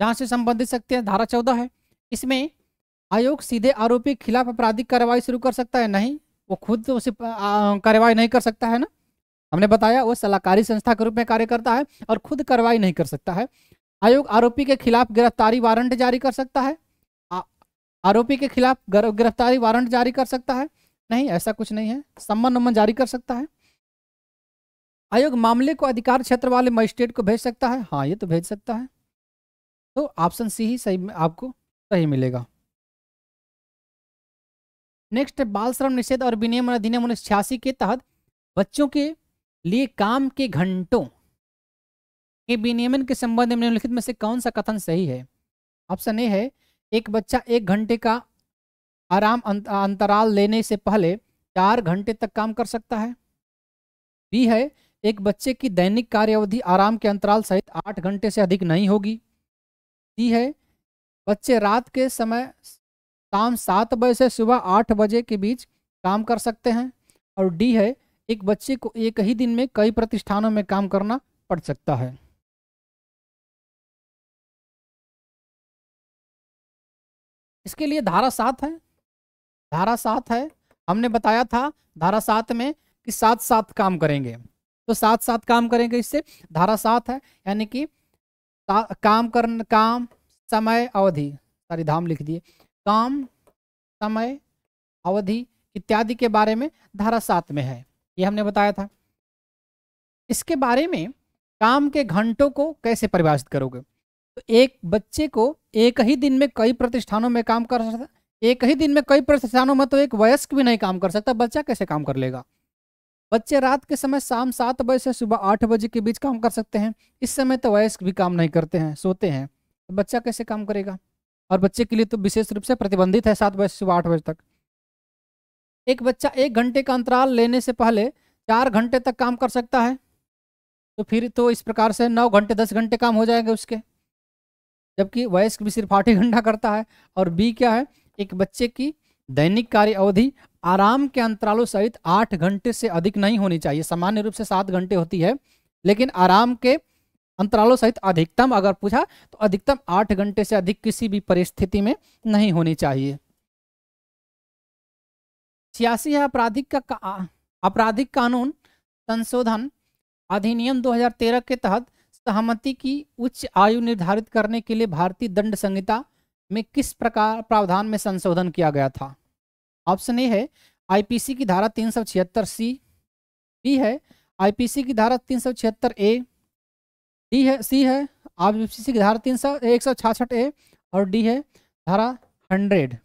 जहां से संबंधित शक्तियां धारा चौदह है इसमें आयोग सीधे आरोपी के खिलाफ आपराधिक कार्रवाई शुरू कर सकता है नहीं वो खुद तो उसे कार्रवाई नहीं कर सकता है ना हमने बताया वो सलाहकारी संस्था के रूप में कार्य करता है और खुद कार्रवाई नहीं कर सकता है आयोग आरोपी के खिलाफ गिरफ्तारी वारंट जारी कर सकता है आरोपी के खिलाफ गिरफ्तारी वारंट जारी कर सकता है नहीं ऐसा कुछ नहीं है सम्मान उम्मन जारी कर सकता है आयोग मामले को अधिकार क्षेत्र वाले मजिस्ट्रेट को भेज सकता है हाँ ये तो भेज सकता है तो ऑप्शन सी ही सही आपको सही मिलेगा नेक्स्ट बाल श्रम निषेध और विनियमन अधिनियम उन्नीस छियासी के तहत बच्चों के लिए काम के घंटों के विनियमन के संबंध में निम्नलिखित में से कौन सा कथन सही है ऑप्शन ए है एक बच्चा एक घंटे का आराम अं-, अंतराल लेने से पहले चार घंटे तक काम कर सकता है बी है एक बच्चे की दैनिक कार्यावधि आराम के अंतराल सहित आठ घंटे से अधिक नहीं होगी दी है बच्चे रात के समय शाम सात बजे से सुबह आठ बजे के बीच काम कर सकते हैं और डी है एक बच्चे को एक ही दिन में कई प्रतिष्ठानों में काम करना पड़ सकता है इसके लिए धारा सात है धारा सात है हमने बताया था धारा सात में कि साथ साथ काम करेंगे तो साथ साथ काम करेंगे इससे धारा सात है यानी कि काम कर काम समय अवधि सारी धाम लिख दिए काम समय अवधि इत्यादि के बारे में धारा सात में है ये हमने बताया था इसके बारे में काम के घंटों को कैसे परिभाषित करोगे तो एक बच्चे को एक ही दिन में कई प्रतिष्ठानों में काम कर सकता एक ही दिन में कई प्रतिष्ठानों में तो एक वयस्क भी नहीं काम कर सकता बच्चा कैसे काम कर लेगा बच्चे रात के समय शाम सात बजे से सुबह आठ बजे के बीच काम कर सकते हैं इस समय तो वयस्क भी काम नहीं करते हैं सोते हैं तो बच्चा कैसे काम करेगा और बच्चे के लिए तो विशेष रूप से प्रतिबंधित है सात बजे से सुबह आठ बजे तक एक बच्चा एक घंटे का अंतराल लेने से पहले चार घंटे तक काम कर सकता है तो फिर तो इस प्रकार से नौ घंटे दस घंटे काम हो जाएंगे उसके जबकि वयस्क भी सिर्फ आठ ही घंटा करता है और बी क्या है एक बच्चे की दैनिक कार्य अवधि आराम के अंतरालों सहित आठ घंटे से अधिक नहीं होनी चाहिए सामान्य रूप से सात घंटे होती है लेकिन आराम के अंतरालों सहित अधिकतम अगर पूछा तो अधिकतम आठ घंटे से अधिक किसी भी परिस्थिति में नहीं होनी चाहिए छियासी है आपराधिक का आपराधिक कानून संशोधन अधिनियम 2013 के तहत सहमति की उच्च आयु निर्धारित करने के लिए भारतीय दंड संहिता में किस प्रकार प्रावधान में संशोधन किया गया था ऑप्शन ए है आईपीसी की धारा तीन सौ छिहत्तर सी बी है आईपीसी की धारा तीन सौ छिहत्तर ए डी है सी है आईपीसी की धारा तीन सौ एक सौ छाछठ ए और डी है धारा हंड्रेड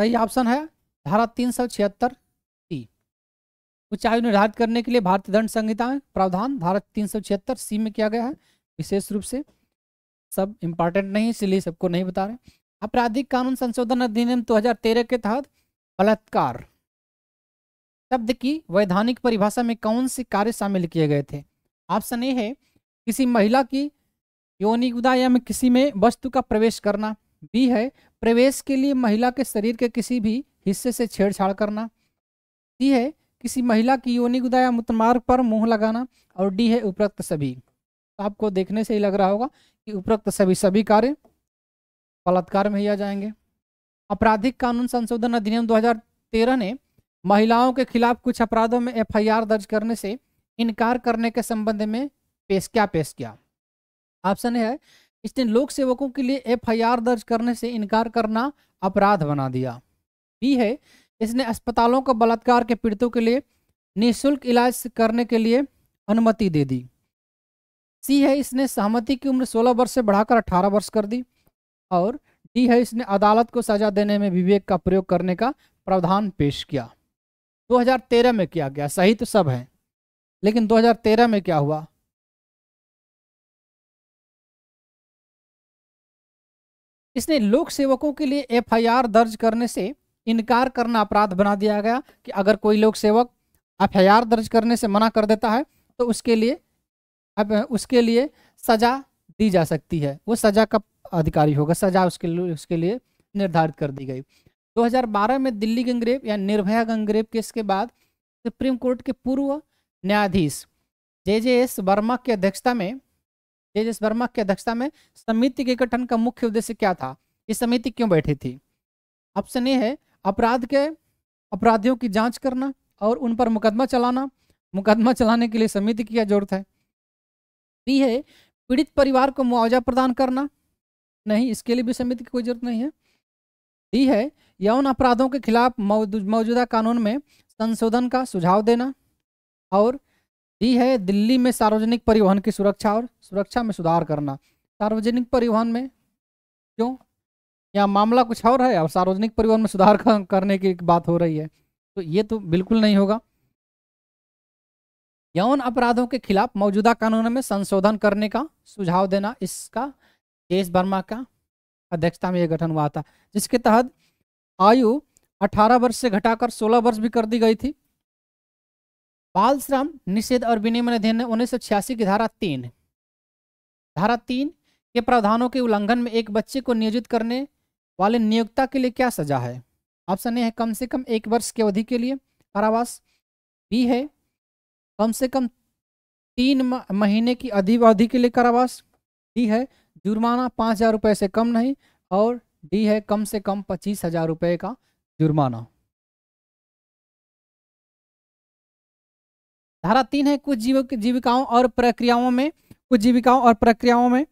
सही ऑप्शन है धारा तीन सौ छिहत्तर सी उच्च आयु निर्धारित करने के लिए भारतीय दंड संहिता प्रावधान धारा तीन सौ छिहत्तर सी में किया गया है विशेष रूप से सब इम्पॉर्टेंट नहीं इसलिए सबको नहीं बता रहे आपराधिक कानून संशोधन अधिनियम 2013 के तहत बलात्कार शब्द की वैधानिक परिभाषा में कौन से कार्य शामिल किए गए थे ऑप्शन ए है किसी महिला की योनि उदाया में किसी में वस्तु का प्रवेश करना बी है प्रवेश के लिए महिला के शरीर के किसी भी हिस्से से छेड़छाड़ करना सी है किसी महिला की योनि उदाय मुतमार्ग पर मुंह लगाना और डी है उपरोक्त सभी आपको देखने से ही लग रहा होगा कि उपरोक्त सभी सभी कार्य बलात्कार में आ जाएंगे आपराधिक कानून संशोधन अधिनियम 2013 ने महिलाओं के खिलाफ कुछ अपराधों में एफआईआर दर्ज करने से इनकार करने के संबंध में पेश क्या पेश किया ऑप्शन है इसने लोक सेवकों के लिए एफआईआर दर्ज करने से इनकार करना अपराध बना दिया बी है इसने अस्पतालों को बलात्कार के पीड़ितों के लिए निःशुल्क इलाज करने के लिए अनुमति दे दी सी है इसने सहमति की उम्र 16 वर्ष से बढ़ाकर 18 वर्ष कर दी और डी है इसने अदालत को सजा देने में विवेक का प्रयोग करने का प्रावधान पेश किया 2013 में किया गया सही तो सब है लेकिन 2013 में क्या हुआ इसने लोक सेवकों के लिए एफआईआर दर्ज करने से इनकार करना अपराध बना दिया गया कि अगर कोई लोक सेवक एफ दर्ज करने से मना कर देता है तो उसके लिए अब उसके लिए सज़ा दी जा सकती है वो सज़ा का अधिकारी होगा सज़ा उसके लिए उसके लिए निर्धारित कर दी गई 2012 में दिल्ली गंगरेप या निर्भया गंगरेप केस के बाद सुप्रीम कोर्ट के पूर्व न्यायाधीश जे जे एस वर्मा की अध्यक्षता में जे जे एस वर्मा की अध्यक्षता में समिति के गठन का मुख्य उद्देश्य क्या था ये समिति क्यों बैठी थी ऑप्शन ए है अपराध के अपराधियों की जांच करना और उन पर मुकदमा चलाना मुकदमा चलाने के लिए समिति की क्या जरूरत है सकती है पीड़ित परिवार को मुआवजा प्रदान करना नहीं इसके लिए भी समिति की कोई जरूरत नहीं है डी है यौन अपराधों के खिलाफ मौजूदा कानून में संशोधन का सुझाव देना और डी है दिल्ली में सार्वजनिक परिवहन की सुरक्षा और सुरक्षा में सुधार करना सार्वजनिक परिवहन में क्यों या मामला कुछ और है और सार्वजनिक परिवहन में सुधार करने की बात हो रही है तो ये तो बिल्कुल नहीं होगा यौन अपराधों के खिलाफ मौजूदा कानूनों में संशोधन करने का सुझाव देना इसका देश वर्मा का अध्यक्षता में यह गठन हुआ था जिसके तहत आयु 18 वर्ष से घटाकर 16 वर्ष भी कर दी गई थी बाल श्रम निषेध और विनियमन अधिनियम उन्नीस की धारा तीन धारा तीन के प्रावधानों के उल्लंघन में एक बच्चे को नियोजित करने वाले नियोक्ता के लिए क्या सजा है ऑप्शन ए है कम से कम एक वर्ष की अवधि के लिए कारावास बी है कम से कम तीन महीने की अधिवधि के लिए कारावास डी है जुर्माना पाँच हज़ार रुपये से कम नहीं और डी है कम से कम पच्चीस हज़ार रुपये का जुर्माना धारा तीन है कुछ जीव जीविकाओं और प्रक्रियाओं में कुछ जीविकाओं और प्रक्रियाओं में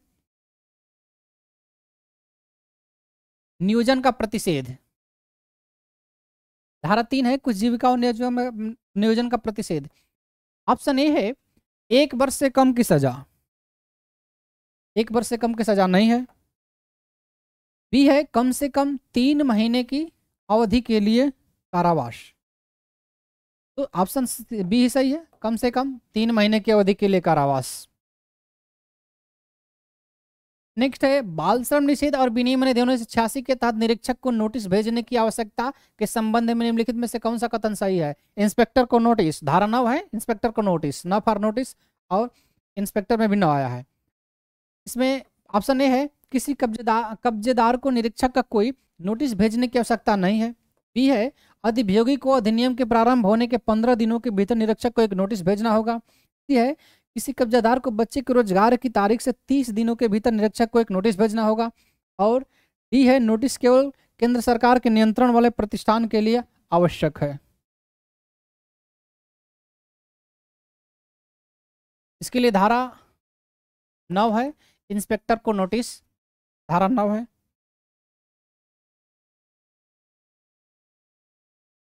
नियोजन का प्रतिषेध धारा तीन है कुछ जीविकाओं नियोजन का प्रतिषेध ऑप्शन ए है एक वर्ष से कम की सजा एक वर्ष से कम की सजा नहीं है बी है कम से कम तीन महीने की अवधि के लिए कारावास तो ऑप्शन बी सही है कम से कम तीन महीने की अवधि के लिए कारावास नेक्स्ट है बाल श्रम निषेध और विनियमन अधिनियम छियासी के तहत निरीक्षक को नोटिस भेजने की आवश्यकता के संबंध में निम्नलिखित में से कौन सा कथन सही है इंस्पेक्टर को नोटिस धारा नव है इंस्पेक्टर को नोटिस न फॉर नोटिस और इंस्पेक्टर में भी नौ आया है इसमें ऑप्शन ए है किसी कब्जेदार कब्जेदार को निरीक्षक का कोई नोटिस भेजने की आवश्यकता नहीं है बी है अधिभियोगी को अधिनियम के प्रारंभ होने के पंद्रह दिनों के भीतर निरीक्षक को एक नोटिस भेजना होगा सी है किसी कब्जादार को बच्चे के रोजगार की तारीख से तीस दिनों के भीतर निरीक्षक को एक नोटिस भेजना होगा और डी है नोटिस केवल केंद्र सरकार के नियंत्रण वाले प्रतिष्ठान के लिए आवश्यक है इसके लिए धारा नौ है इंस्पेक्टर को नोटिस धारा नौ है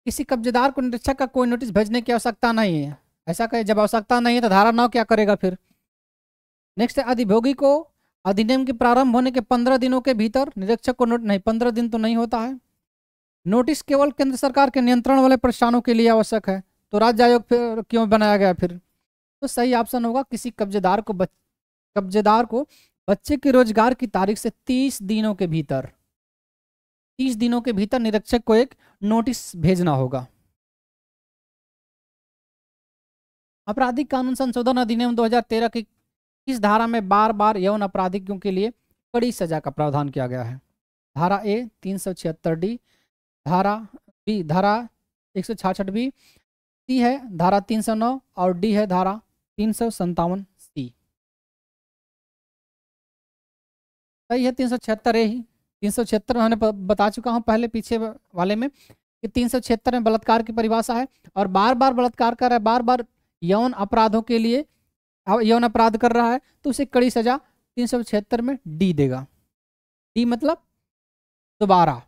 किसी कब्जेदार को निरीक्षक का कोई नोटिस भेजने की आवश्यकता नहीं है ऐसा कहे जब आवश्यकता नहीं है तो धारा नौ क्या करेगा फिर नेक्स्ट है अधिभोगी को अधिनियम के प्रारंभ होने के पंद्रह दिनों के भीतर निरीक्षक को नोट नहीं पंद्रह दिन तो नहीं होता है नोटिस केवल केंद्र सरकार के नियंत्रण वाले प्रतिष्ठानों के लिए आवश्यक है तो राज्य आयोग फिर क्यों बनाया गया फिर तो सही ऑप्शन होगा किसी कब्जेदार को बच कब्जेदार को बच्चे के रोजगार की तारीख से तीस दिनों के भीतर तीस दिनों के भीतर निरीक्षक को एक नोटिस भेजना होगा आपराधिक कानून संशोधन अधिनियम 2013 की इस धारा में बार बार यौन आपराधिकों के लिए कड़ी सजा का प्रावधान किया गया है धारा ए तीन डी धारा बी धारा एक बी सी है धारा 309 और डी है धारा तीन सी सही तो है तीन सौ छिहत्तर ए ही तीन सौ छिहत्तर मैंने बता चुका हूँ पहले पीछे वाले में कि तीन सौ छिहत्तर में बलात्कार की परिभाषा है और बार बार बलात्कार कर रहा है बार बार यौन अपराधों के लिए यौन अपराध कर रहा है तो उसे कड़ी सजा तीन सौ छिहत्तर में डी देगा डी मतलब दोबारा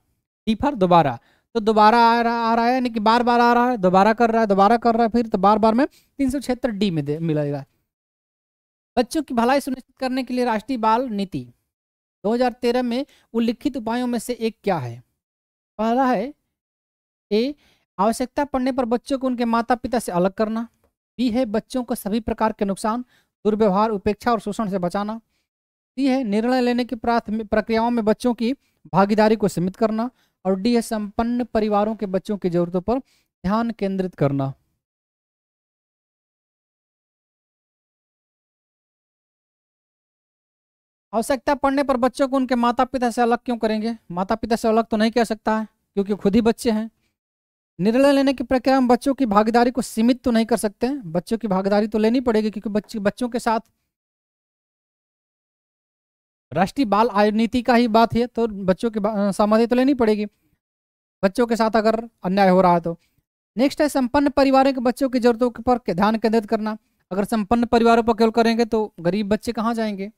डी फर दोबारा तो दोबारा आ रहा आ रहा है यानी कि बार बार आ रहा है दोबारा कर रहा है दोबारा कर रहा है फिर तो बार बार में तीन सौ छिहत्तर डी में दे मिलेगा बच्चों की भलाई सुनिश्चित करने के लिए राष्ट्रीय बाल नीति 2013 में उल्लिखित उपायों में से एक क्या है पहला है ए आवश्यकता पड़ने पर बच्चों को उनके माता पिता से अलग करना बी है बच्चों को सभी प्रकार के नुकसान दुर्व्यवहार उपेक्षा और शोषण से बचाना सी है निर्णय लेने की प्रक्रियाओं में बच्चों की भागीदारी को सीमित करना और डी है संपन्न परिवारों के बच्चों की जरूरतों पर ध्यान केंद्रित करना आवश्यकता पड़ने पर बच्चों को उनके माता पिता से अलग क्यों करेंगे माता पिता से अलग तो नहीं कह सकता है क्योंकि खुद ही बच्चे हैं निर्णय लेने की प्रक्रिया में बच्चों की भागीदारी को सीमित तो नहीं कर सकते हैं बच्चों की भागीदारी तो लेनी पड़ेगी क्योंकि बच्चे बच्चों के साथ राष्ट्रीय बाल आयोग नीति का ही बात है तो बच्चों की सहमति तो लेनी पड़ेगी बच्चों के साथ अगर अन्याय हो रहा है तो नेक्स्ट है संपन्न परिवारों के बच्चों की जरूरतों पर ध्यान केंद्रित करना अगर संपन्न परिवारों पर केवल करेंगे तो गरीब बच्चे कहाँ जाएंगे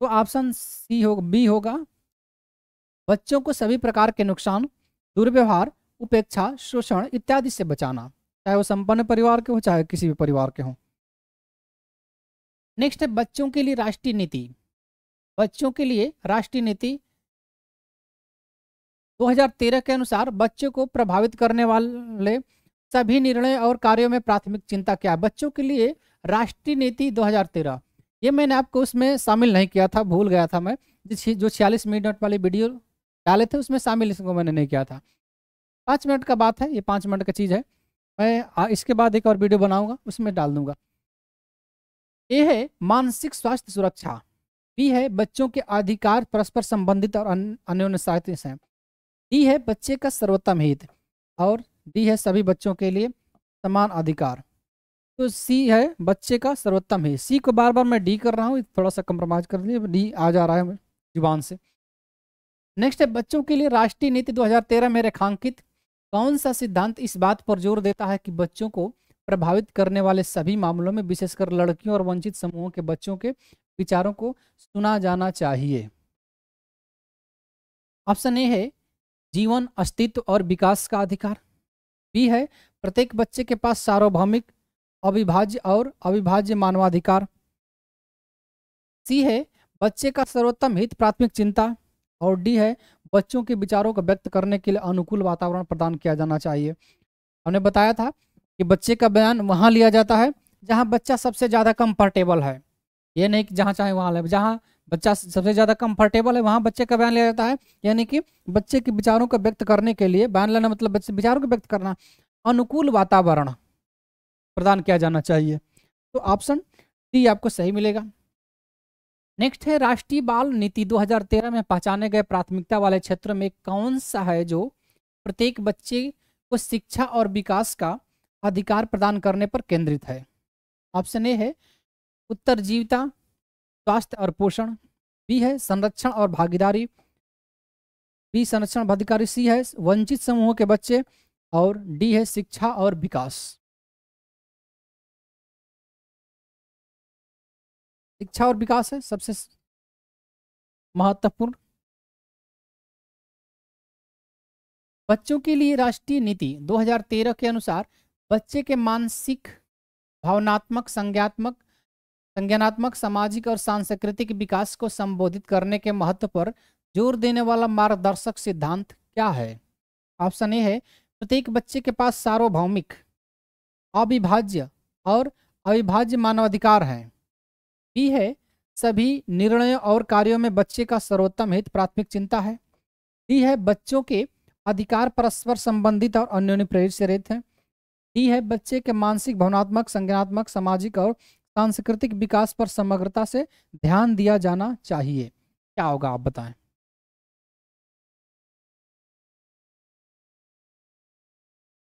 तो ऑप्शन सी हो बी होगा बच्चों को सभी प्रकार के नुकसान दुर्व्यवहार उपेक्षा शोषण इत्यादि से बचाना चाहे वो संपन्न परिवार के हो चाहे किसी भी परिवार के हों नेक्स्ट है बच्चों के लिए राष्ट्रीय नीति बच्चों के लिए राष्ट्रीय नीति 2013 के अनुसार बच्चों को प्रभावित करने वाले सभी निर्णय और कार्यों में प्राथमिक चिंता क्या है बच्चों के लिए राष्ट्रीय नीति 2013 ये मैंने आपको उसमें शामिल नहीं किया था भूल गया था मैं जो छियालीस मिनट वाली वीडियो डाले थे उसमें शामिल इसको मैंने नहीं किया था पाँच मिनट का बात है ये पाँच मिनट का चीज़ है मैं इसके बाद एक और वीडियो बनाऊंगा उसमें डाल दूंगा ए है मानसिक स्वास्थ्य सुरक्षा बी है बच्चों के अधिकार परस्पर संबंधित और अन्योन्य साहित्य हैं डी है बच्चे का सर्वोत्तम हित और डी है सभी बच्चों के लिए समान अधिकार तो सी है बच्चे का सर्वोत्तम हित सी को बार बार मैं डी कर रहा हूँ थोड़ा सा कंप्रोमाइज कर लिए डी आ जा रहा है जुबान से नेक्स्ट है बच्चों के लिए राष्ट्रीय नीति 2013 में रेखांकित कौन सा सिद्धांत इस बात पर जोर देता है कि बच्चों को प्रभावित करने वाले सभी मामलों में विशेषकर लड़कियों और वंचित समूहों के बच्चों के विचारों को सुना जाना चाहिए ऑप्शन ए है जीवन अस्तित्व और विकास का अधिकार बी है प्रत्येक बच्चे के पास सार्वभौमिक अविभाज्य और अविभाज्य मानवाधिकार सी है बच्चे का सर्वोत्तम हित प्राथमिक चिंता और डी है बच्चों के विचारों को व्यक्त करने के लिए अनुकूल वातावरण प्रदान किया जाना चाहिए हमने बताया था कि बच्चे का बयान वहाँ लिया जाता है जहाँ बच्चा सबसे ज़्यादा कंफर्टेबल है ये नहीं कि जहाँ चाहे वहाँ ले जहाँ बच्चा सबसे ज़्यादा कंफर्टेबल है वहाँ बच्चे का बयान लिया जाता है यानी कि बच्चे के विचारों को व्यक्त करने के लिए बयान लेना मतलब बच्चे विचारों को व्यक्त करना अनुकूल वातावरण प्रदान किया जाना चाहिए तो ऑप्शन डी आपको सही मिलेगा नेक्स्ट है राष्ट्रीय बाल नीति 2013 में पहचाने गए प्राथमिकता वाले क्षेत्रों में कौन सा है जो प्रत्येक बच्चे को शिक्षा और विकास का अधिकार प्रदान करने पर केंद्रित है ऑप्शन ए है उत्तर जीविता स्वास्थ्य और पोषण बी है संरक्षण और भागीदारी बी संरक्षण भागीदारी सी है वंचित समूहों के बच्चे और डी है शिक्षा और विकास शिक्षा और विकास है सबसे महत्वपूर्ण बच्चों के लिए राष्ट्रीय नीति 2013 के अनुसार बच्चे के मानसिक भावनात्मक संज्ञात्मक संज्ञानात्मक सामाजिक और सांस्कृतिक विकास को संबोधित करने के महत्व पर जोर देने वाला मार्गदर्शक सिद्धांत क्या है ऑप्शन ए है प्रत्येक बच्चे के पास सार्वभौमिक अविभाज्य और अविभाज्य मानवाधिकार हैं बी है सभी निर्णयों और कार्यों में बच्चे का सर्वोत्तम हित प्राथमिक चिंता है डी है बच्चों के अधिकार परस्पर संबंधित और अन्योन्य प्रेरित से रहते हैं डी है बच्चे के मानसिक भावनात्मक संज्ञानात्मक सामाजिक और सांस्कृतिक विकास पर समग्रता से ध्यान दिया जाना चाहिए क्या होगा आप बताएं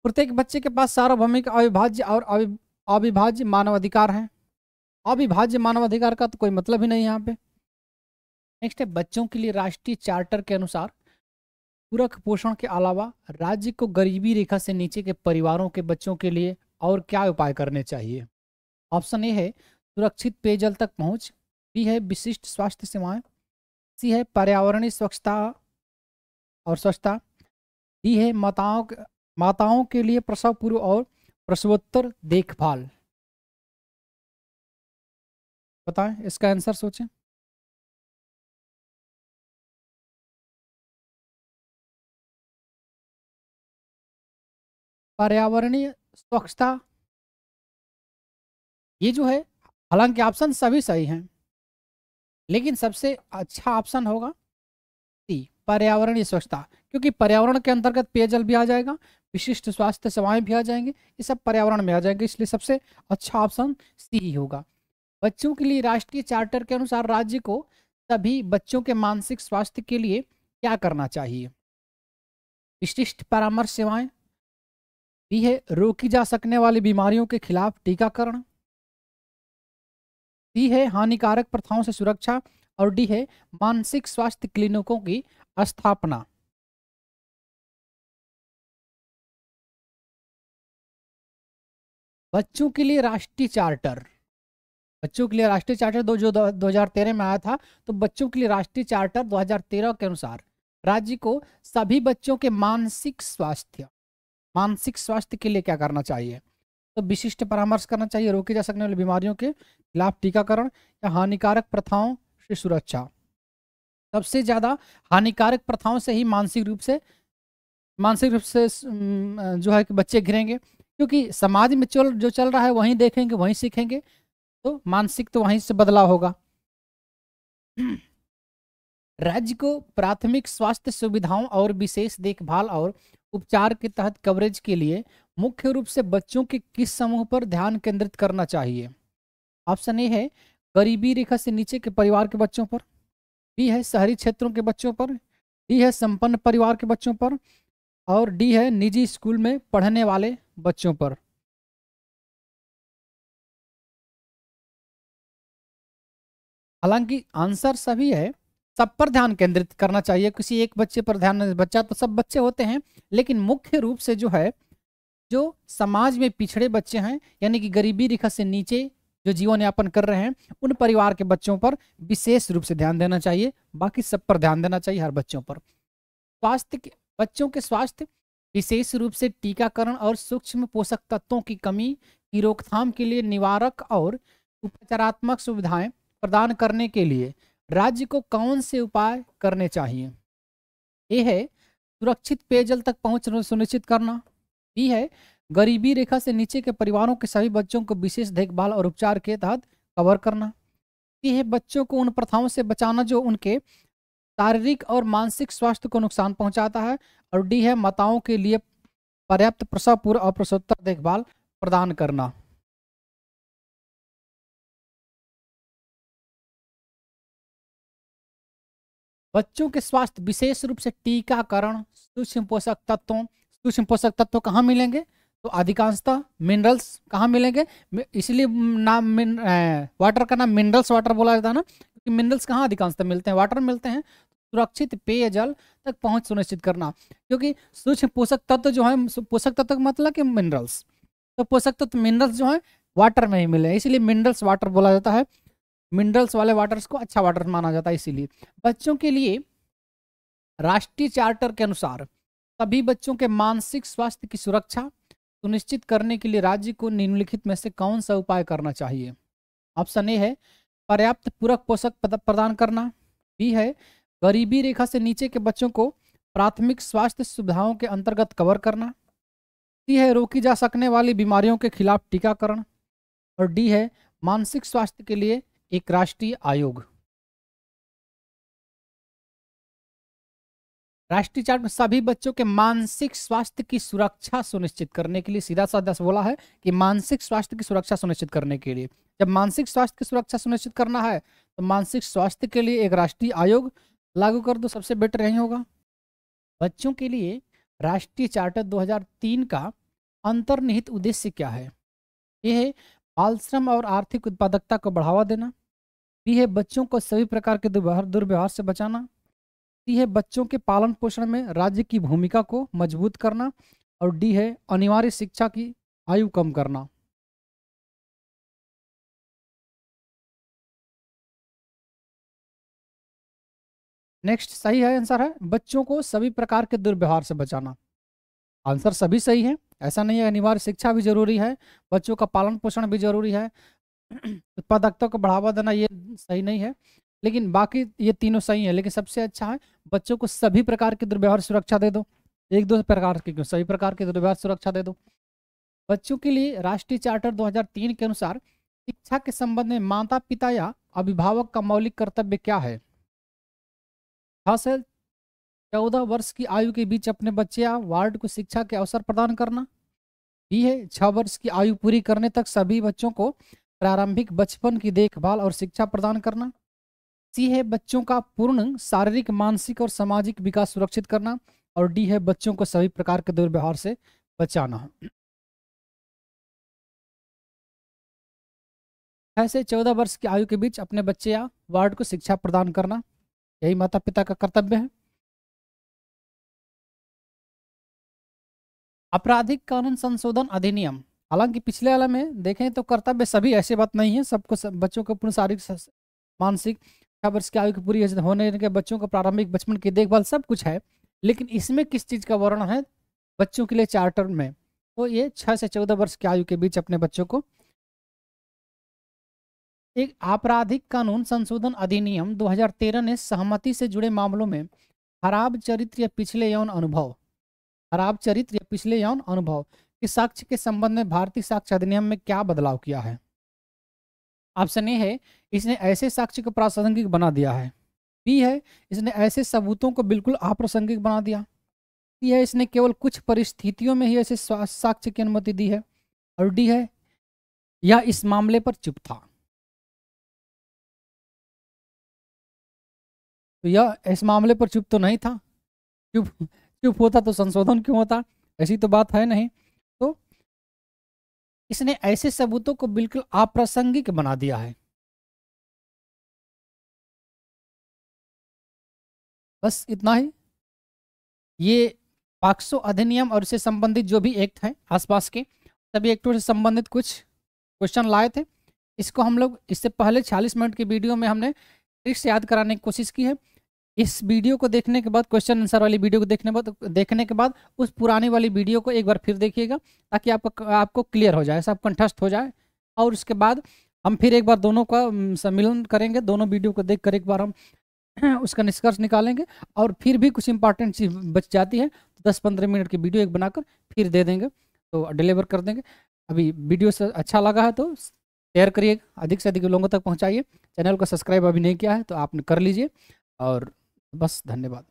प्रत्येक बच्चे के पास सार्वभौमिक अविभाज्य और अविभाज्य मानवाधिकार हैं अविभाज्य मानवाधिकार का तो कोई मतलब ही नहीं यहाँ पे नेक्स्ट है बच्चों के लिए राष्ट्रीय चार्टर के अनुसार पूरक पोषण के अलावा राज्य को गरीबी रेखा से नीचे के परिवारों के बच्चों के लिए और क्या उपाय करने चाहिए ऑप्शन ए है सुरक्षित पेयजल तक पहुंच बी है विशिष्ट स्वास्थ्य सेवाएं सी है पर्यावरणीय स्वच्छता और स्वच्छता डी है माताओं माताओं के लिए प्रसव पूर्व और प्रसवोत्तर देखभाल बताएं इसका आंसर सोचें पर्यावरणीय स्वच्छता ये जो है हालांकि ऑप्शन सभी सही हैं लेकिन सबसे अच्छा ऑप्शन होगा सी पर्यावरणीय स्वच्छता क्योंकि पर्यावरण के अंतर्गत पेयजल भी आ जाएगा विशिष्ट स्वास्थ्य सेवाएं भी आ जाएंगे ये सब पर्यावरण में आ जाएंगे इसलिए सबसे अच्छा ऑप्शन सी ही होगा बच्चों के लिए राष्ट्रीय चार्टर के अनुसार राज्य को सभी बच्चों के मानसिक स्वास्थ्य के लिए क्या करना चाहिए विशिष्ट परामर्श सेवाएं भी है रोकी जा सकने वाली बीमारियों के खिलाफ टीकाकरण सी है हानिकारक प्रथाओं से सुरक्षा और डी है मानसिक स्वास्थ्य क्लिनिकों की स्थापना बच्चों के लिए राष्ट्रीय चार्टर बच्चों के लिए राष्ट्रीय चार्टर दो जो दो हजार तेरह में आया था तो बच्चों के लिए राष्ट्रीय चार्टर 2013 के अनुसार राज्य को सभी बच्चों के मानसिक स्वास्थ्य मानसिक स्वास्थ्य के लिए क्या करना चाहिए तो विशिष्ट परामर्श करना चाहिए रोके जा सकने वाली बीमारियों के खिलाफ टीकाकरण या हानिकारक प्रथाओं से सुरक्षा सबसे ज़्यादा हानिकारक प्रथाओं से ही मानसिक रूप से मानसिक रूप से जो है कि बच्चे घिरेंगे क्योंकि समाज में चल जो चल रहा है वहीं देखेंगे वहीं सीखेंगे तो मानसिक तो वहीं से बदलाव होगा राज्य को प्राथमिक स्वास्थ्य सुविधाओं और विशेष देखभाल और उपचार के तहत कवरेज के लिए मुख्य रूप से बच्चों के किस समूह पर ध्यान केंद्रित करना चाहिए ऑप्शन ए है गरीबी रेखा से नीचे के परिवार के बच्चों पर बी है शहरी क्षेत्रों के बच्चों पर डी है संपन्न परिवार के बच्चों पर और डी है निजी स्कूल में पढ़ने वाले बच्चों पर हालांकि आंसर सभी है सब पर ध्यान केंद्रित करना चाहिए किसी एक बच्चे पर ध्यान बच्चा तो सब बच्चे होते हैं लेकिन मुख्य रूप से जो है जो समाज में पिछड़े बच्चे हैं यानी कि गरीबी रेखा से नीचे जो जीवन यापन कर रहे हैं उन परिवार के बच्चों पर विशेष रूप से ध्यान देना चाहिए बाकी सब पर ध्यान देना चाहिए हर बच्चों पर स्वास्थ्य के बच्चों के स्वास्थ्य विशेष रूप से टीकाकरण और सूक्ष्म पोषक तत्वों की कमी की रोकथाम के लिए निवारक और उपचारात्मक सुविधाएं प्रदान करने के लिए राज्य को कौन से उपाय करने चाहिए ए है सुरक्षित पेयजल तक पहुंच सुनिश्चित करना बी है गरीबी रेखा से नीचे के परिवारों के सभी बच्चों को विशेष देखभाल और उपचार के तहत कवर करना सी है बच्चों को उन प्रथाओं से बचाना जो उनके शारीरिक और मानसिक स्वास्थ्य को नुकसान पहुंचाता है और डी है माताओं के लिए पर्याप्त प्रसवपूर्व और प्रसोत्तर देखभाल प्रदान करना बच्चों के स्वास्थ्य विशेष रूप से टीकाकरण सूक्ष्म पोषक तत्वों सूक्ष्म पोषक तत्व कहाँ मिलेंगे तो अधिकांशतः मिनरल्स कहाँ मिलेंगे इसलिए नाम वाटर का नाम मिनरल्स वाटर बोला जाता है ना क्योंकि मिनरल्स कहाँ अधिकांशतः मिलते हैं वाटर मिलते हैं सुरक्षित पेयजल तक पहुँच सुनिश्चित करना क्योंकि सूक्ष्म पोषक तत्व जो है पोषक तत्व का मतलब कि मिनरल्स तो पोषक तत्व मिनरल्स जो है वाटर में ही मिले इसलिए मिनरल्स वाटर बोला जाता है मिनरल्स वाले वाटर्स को अच्छा वाटर माना जाता है इसीलिए बच्चों के लिए राष्ट्रीय चार्टर के अनुसार सभी बच्चों के मानसिक स्वास्थ्य की सुरक्षा सुनिश्चित करने के लिए राज्य को निम्नलिखित में से कौन सा उपाय करना चाहिए ऑप्शन ए है पर्याप्त पूरक पोषक प्रदान करना बी है गरीबी रेखा से नीचे के बच्चों को प्राथमिक स्वास्थ्य सुविधाओं के अंतर्गत कवर करना सी है रोकी जा सकने वाली बीमारियों के खिलाफ टीकाकरण और डी है मानसिक स्वास्थ्य के लिए एक राष्ट्रीय आयोग राष्ट्रीय चार्ट में सभी बच्चों के मानसिक स्वास्थ्य की सुरक्षा सुनिश्चित करने के लिए सीधा साधा बोला है कि मानसिक स्वास्थ्य की सुरक्षा सुनिश्चित करने के लिए जब मानसिक स्वास्थ्य की सुरक्षा सुनिश्चित करना है तो मानसिक स्वास्थ्य के लिए एक राष्ट्रीय आयोग लागू कर दो सबसे बेटर यही होगा बच्चों के लिए राष्ट्रीय चार्टर 2003 का अंतर्निहित उद्देश्य क्या है यह बाल श्रम और आर्थिक उत्पादकता को बढ़ावा देना बी है बच्चों को सभी प्रकार के दुर्व्यवहार दुर्व्यवहार से बचाना सी है बच्चों के पालन पोषण में राज्य की भूमिका को मजबूत करना और डी है अनिवार्य शिक्षा की आयु कम करना नेक्स्ट सही है आंसर है बच्चों को सभी प्रकार के दुर्व्यवहार से बचाना आंसर सभी सही है ऐसा नहीं है अनिवार्य शिक्षा भी जरूरी है बच्चों का पालन पोषण भी जरूरी है उत्पादकता को बढ़ावा देना ये सही नहीं है लेकिन बाकी ये तीनों सही है लेकिन सबसे अच्छा है बच्चों को सभी प्रकार की दुर्व्यवहार सुरक्षा दे दो एक दो प्रकार की क्यों सभी प्रकार की दुर्व्यवहार सुरक्षा दे दो बच्चों के लिए राष्ट्रीय चार्टर 2003 के अनुसार शिक्षा के संबंध में माता पिता या अभिभावक का मौलिक कर्तव्य क्या है चौदह वर्ष की आयु के बीच अपने बच्चे या वार्ड को शिक्षा के अवसर प्रदान करना बी है छह वर्ष की आयु पूरी करने तक सभी बच्चों को प्रारंभिक बचपन की देखभाल और शिक्षा प्रदान करना सी है बच्चों का पूर्ण शारीरिक मानसिक और सामाजिक विकास सुरक्षित करना और डी है बच्चों को सभी प्रकार के दुर्व्यवहार से बचाना ऐसे चौदह वर्ष की आयु के बीच अपने बच्चे या वार्ड को शिक्षा प्रदान करना यही माता पिता का कर्तव्य है आपराधिक कानून संशोधन अधिनियम हालांकि पिछले वाला में देखें तो कर्तव्य सभी ऐसे बात नहीं है सबको सब, बच्चों को पूर्ण शारीरिक मानसिक छह वर्ष की आयु की पूरी होने के बच्चों को प्रारंभिक बचपन की देखभाल सब कुछ है लेकिन इसमें किस चीज़ का वर्णन है बच्चों के लिए चार्टर में तो ये छः से चौदह वर्ष की आयु के बीच अपने बच्चों को एक आपराधिक कानून संशोधन अधिनियम 2013 ने सहमति से जुड़े मामलों में खराब चरित्र या पिछले यौन अनुभव खराब चरित्र या पिछले यौन अनुभव इस साक्ष्य के संबंध में भारतीय साक्ष्य अधिनियम में क्या बदलाव किया है ऑप्शन ए है इसने ऐसे साक्ष्य को प्रासंगिक बना दिया है बी है इसने ऐसे सबूतों को बिल्कुल अप्रासंगिक बना दिया सी है इसने केवल कुछ परिस्थितियों में ही ऐसे साक्ष्य की अनुमति दी है और डी है यह इस मामले पर चुप था तो यह इस मामले पर चुप तो नहीं था चुप चुप होता तो संशोधन क्यों होता ऐसी तो बात है नहीं तो इसने ऐसे सबूतों को बिल्कुल अप्रासंगिक बना दिया है बस इतना ही ये पाक्सो अधिनियम और इससे संबंधित जो भी एक्ट है आसपास के सभी एक्टों से संबंधित कुछ क्वेश्चन लाए थे इसको हम लोग इससे पहले 40 मिनट के वीडियो में हमने ट्रिक्स याद कराने की कोशिश की है इस वीडियो को देखने के बाद क्वेश्चन आंसर वाली वीडियो को देखने बाद देखने के बाद उस पुराने वाली वीडियो को एक बार फिर देखिएगा ताकि आपका आपको क्लियर हो जाए सब कंठस्थ हो जाए और उसके बाद हम फिर एक बार दोनों का सम्मिलन करेंगे दोनों वीडियो को देख कर एक बार हम उसका निष्कर्ष निकालेंगे और फिर भी कुछ इंपॉर्टेंट चीज़ बच जाती है तो दस पंद्रह मिनट की वीडियो एक बनाकर फिर दे देंगे तो डिलीवर कर देंगे अभी वीडियो से अच्छा लगा है तो शेयर करिए अधिक से अधिक लोगों तक पहुंचाइए चैनल को सब्सक्राइब अभी नहीं किया है तो आपने कर लीजिए और बस धन्यवाद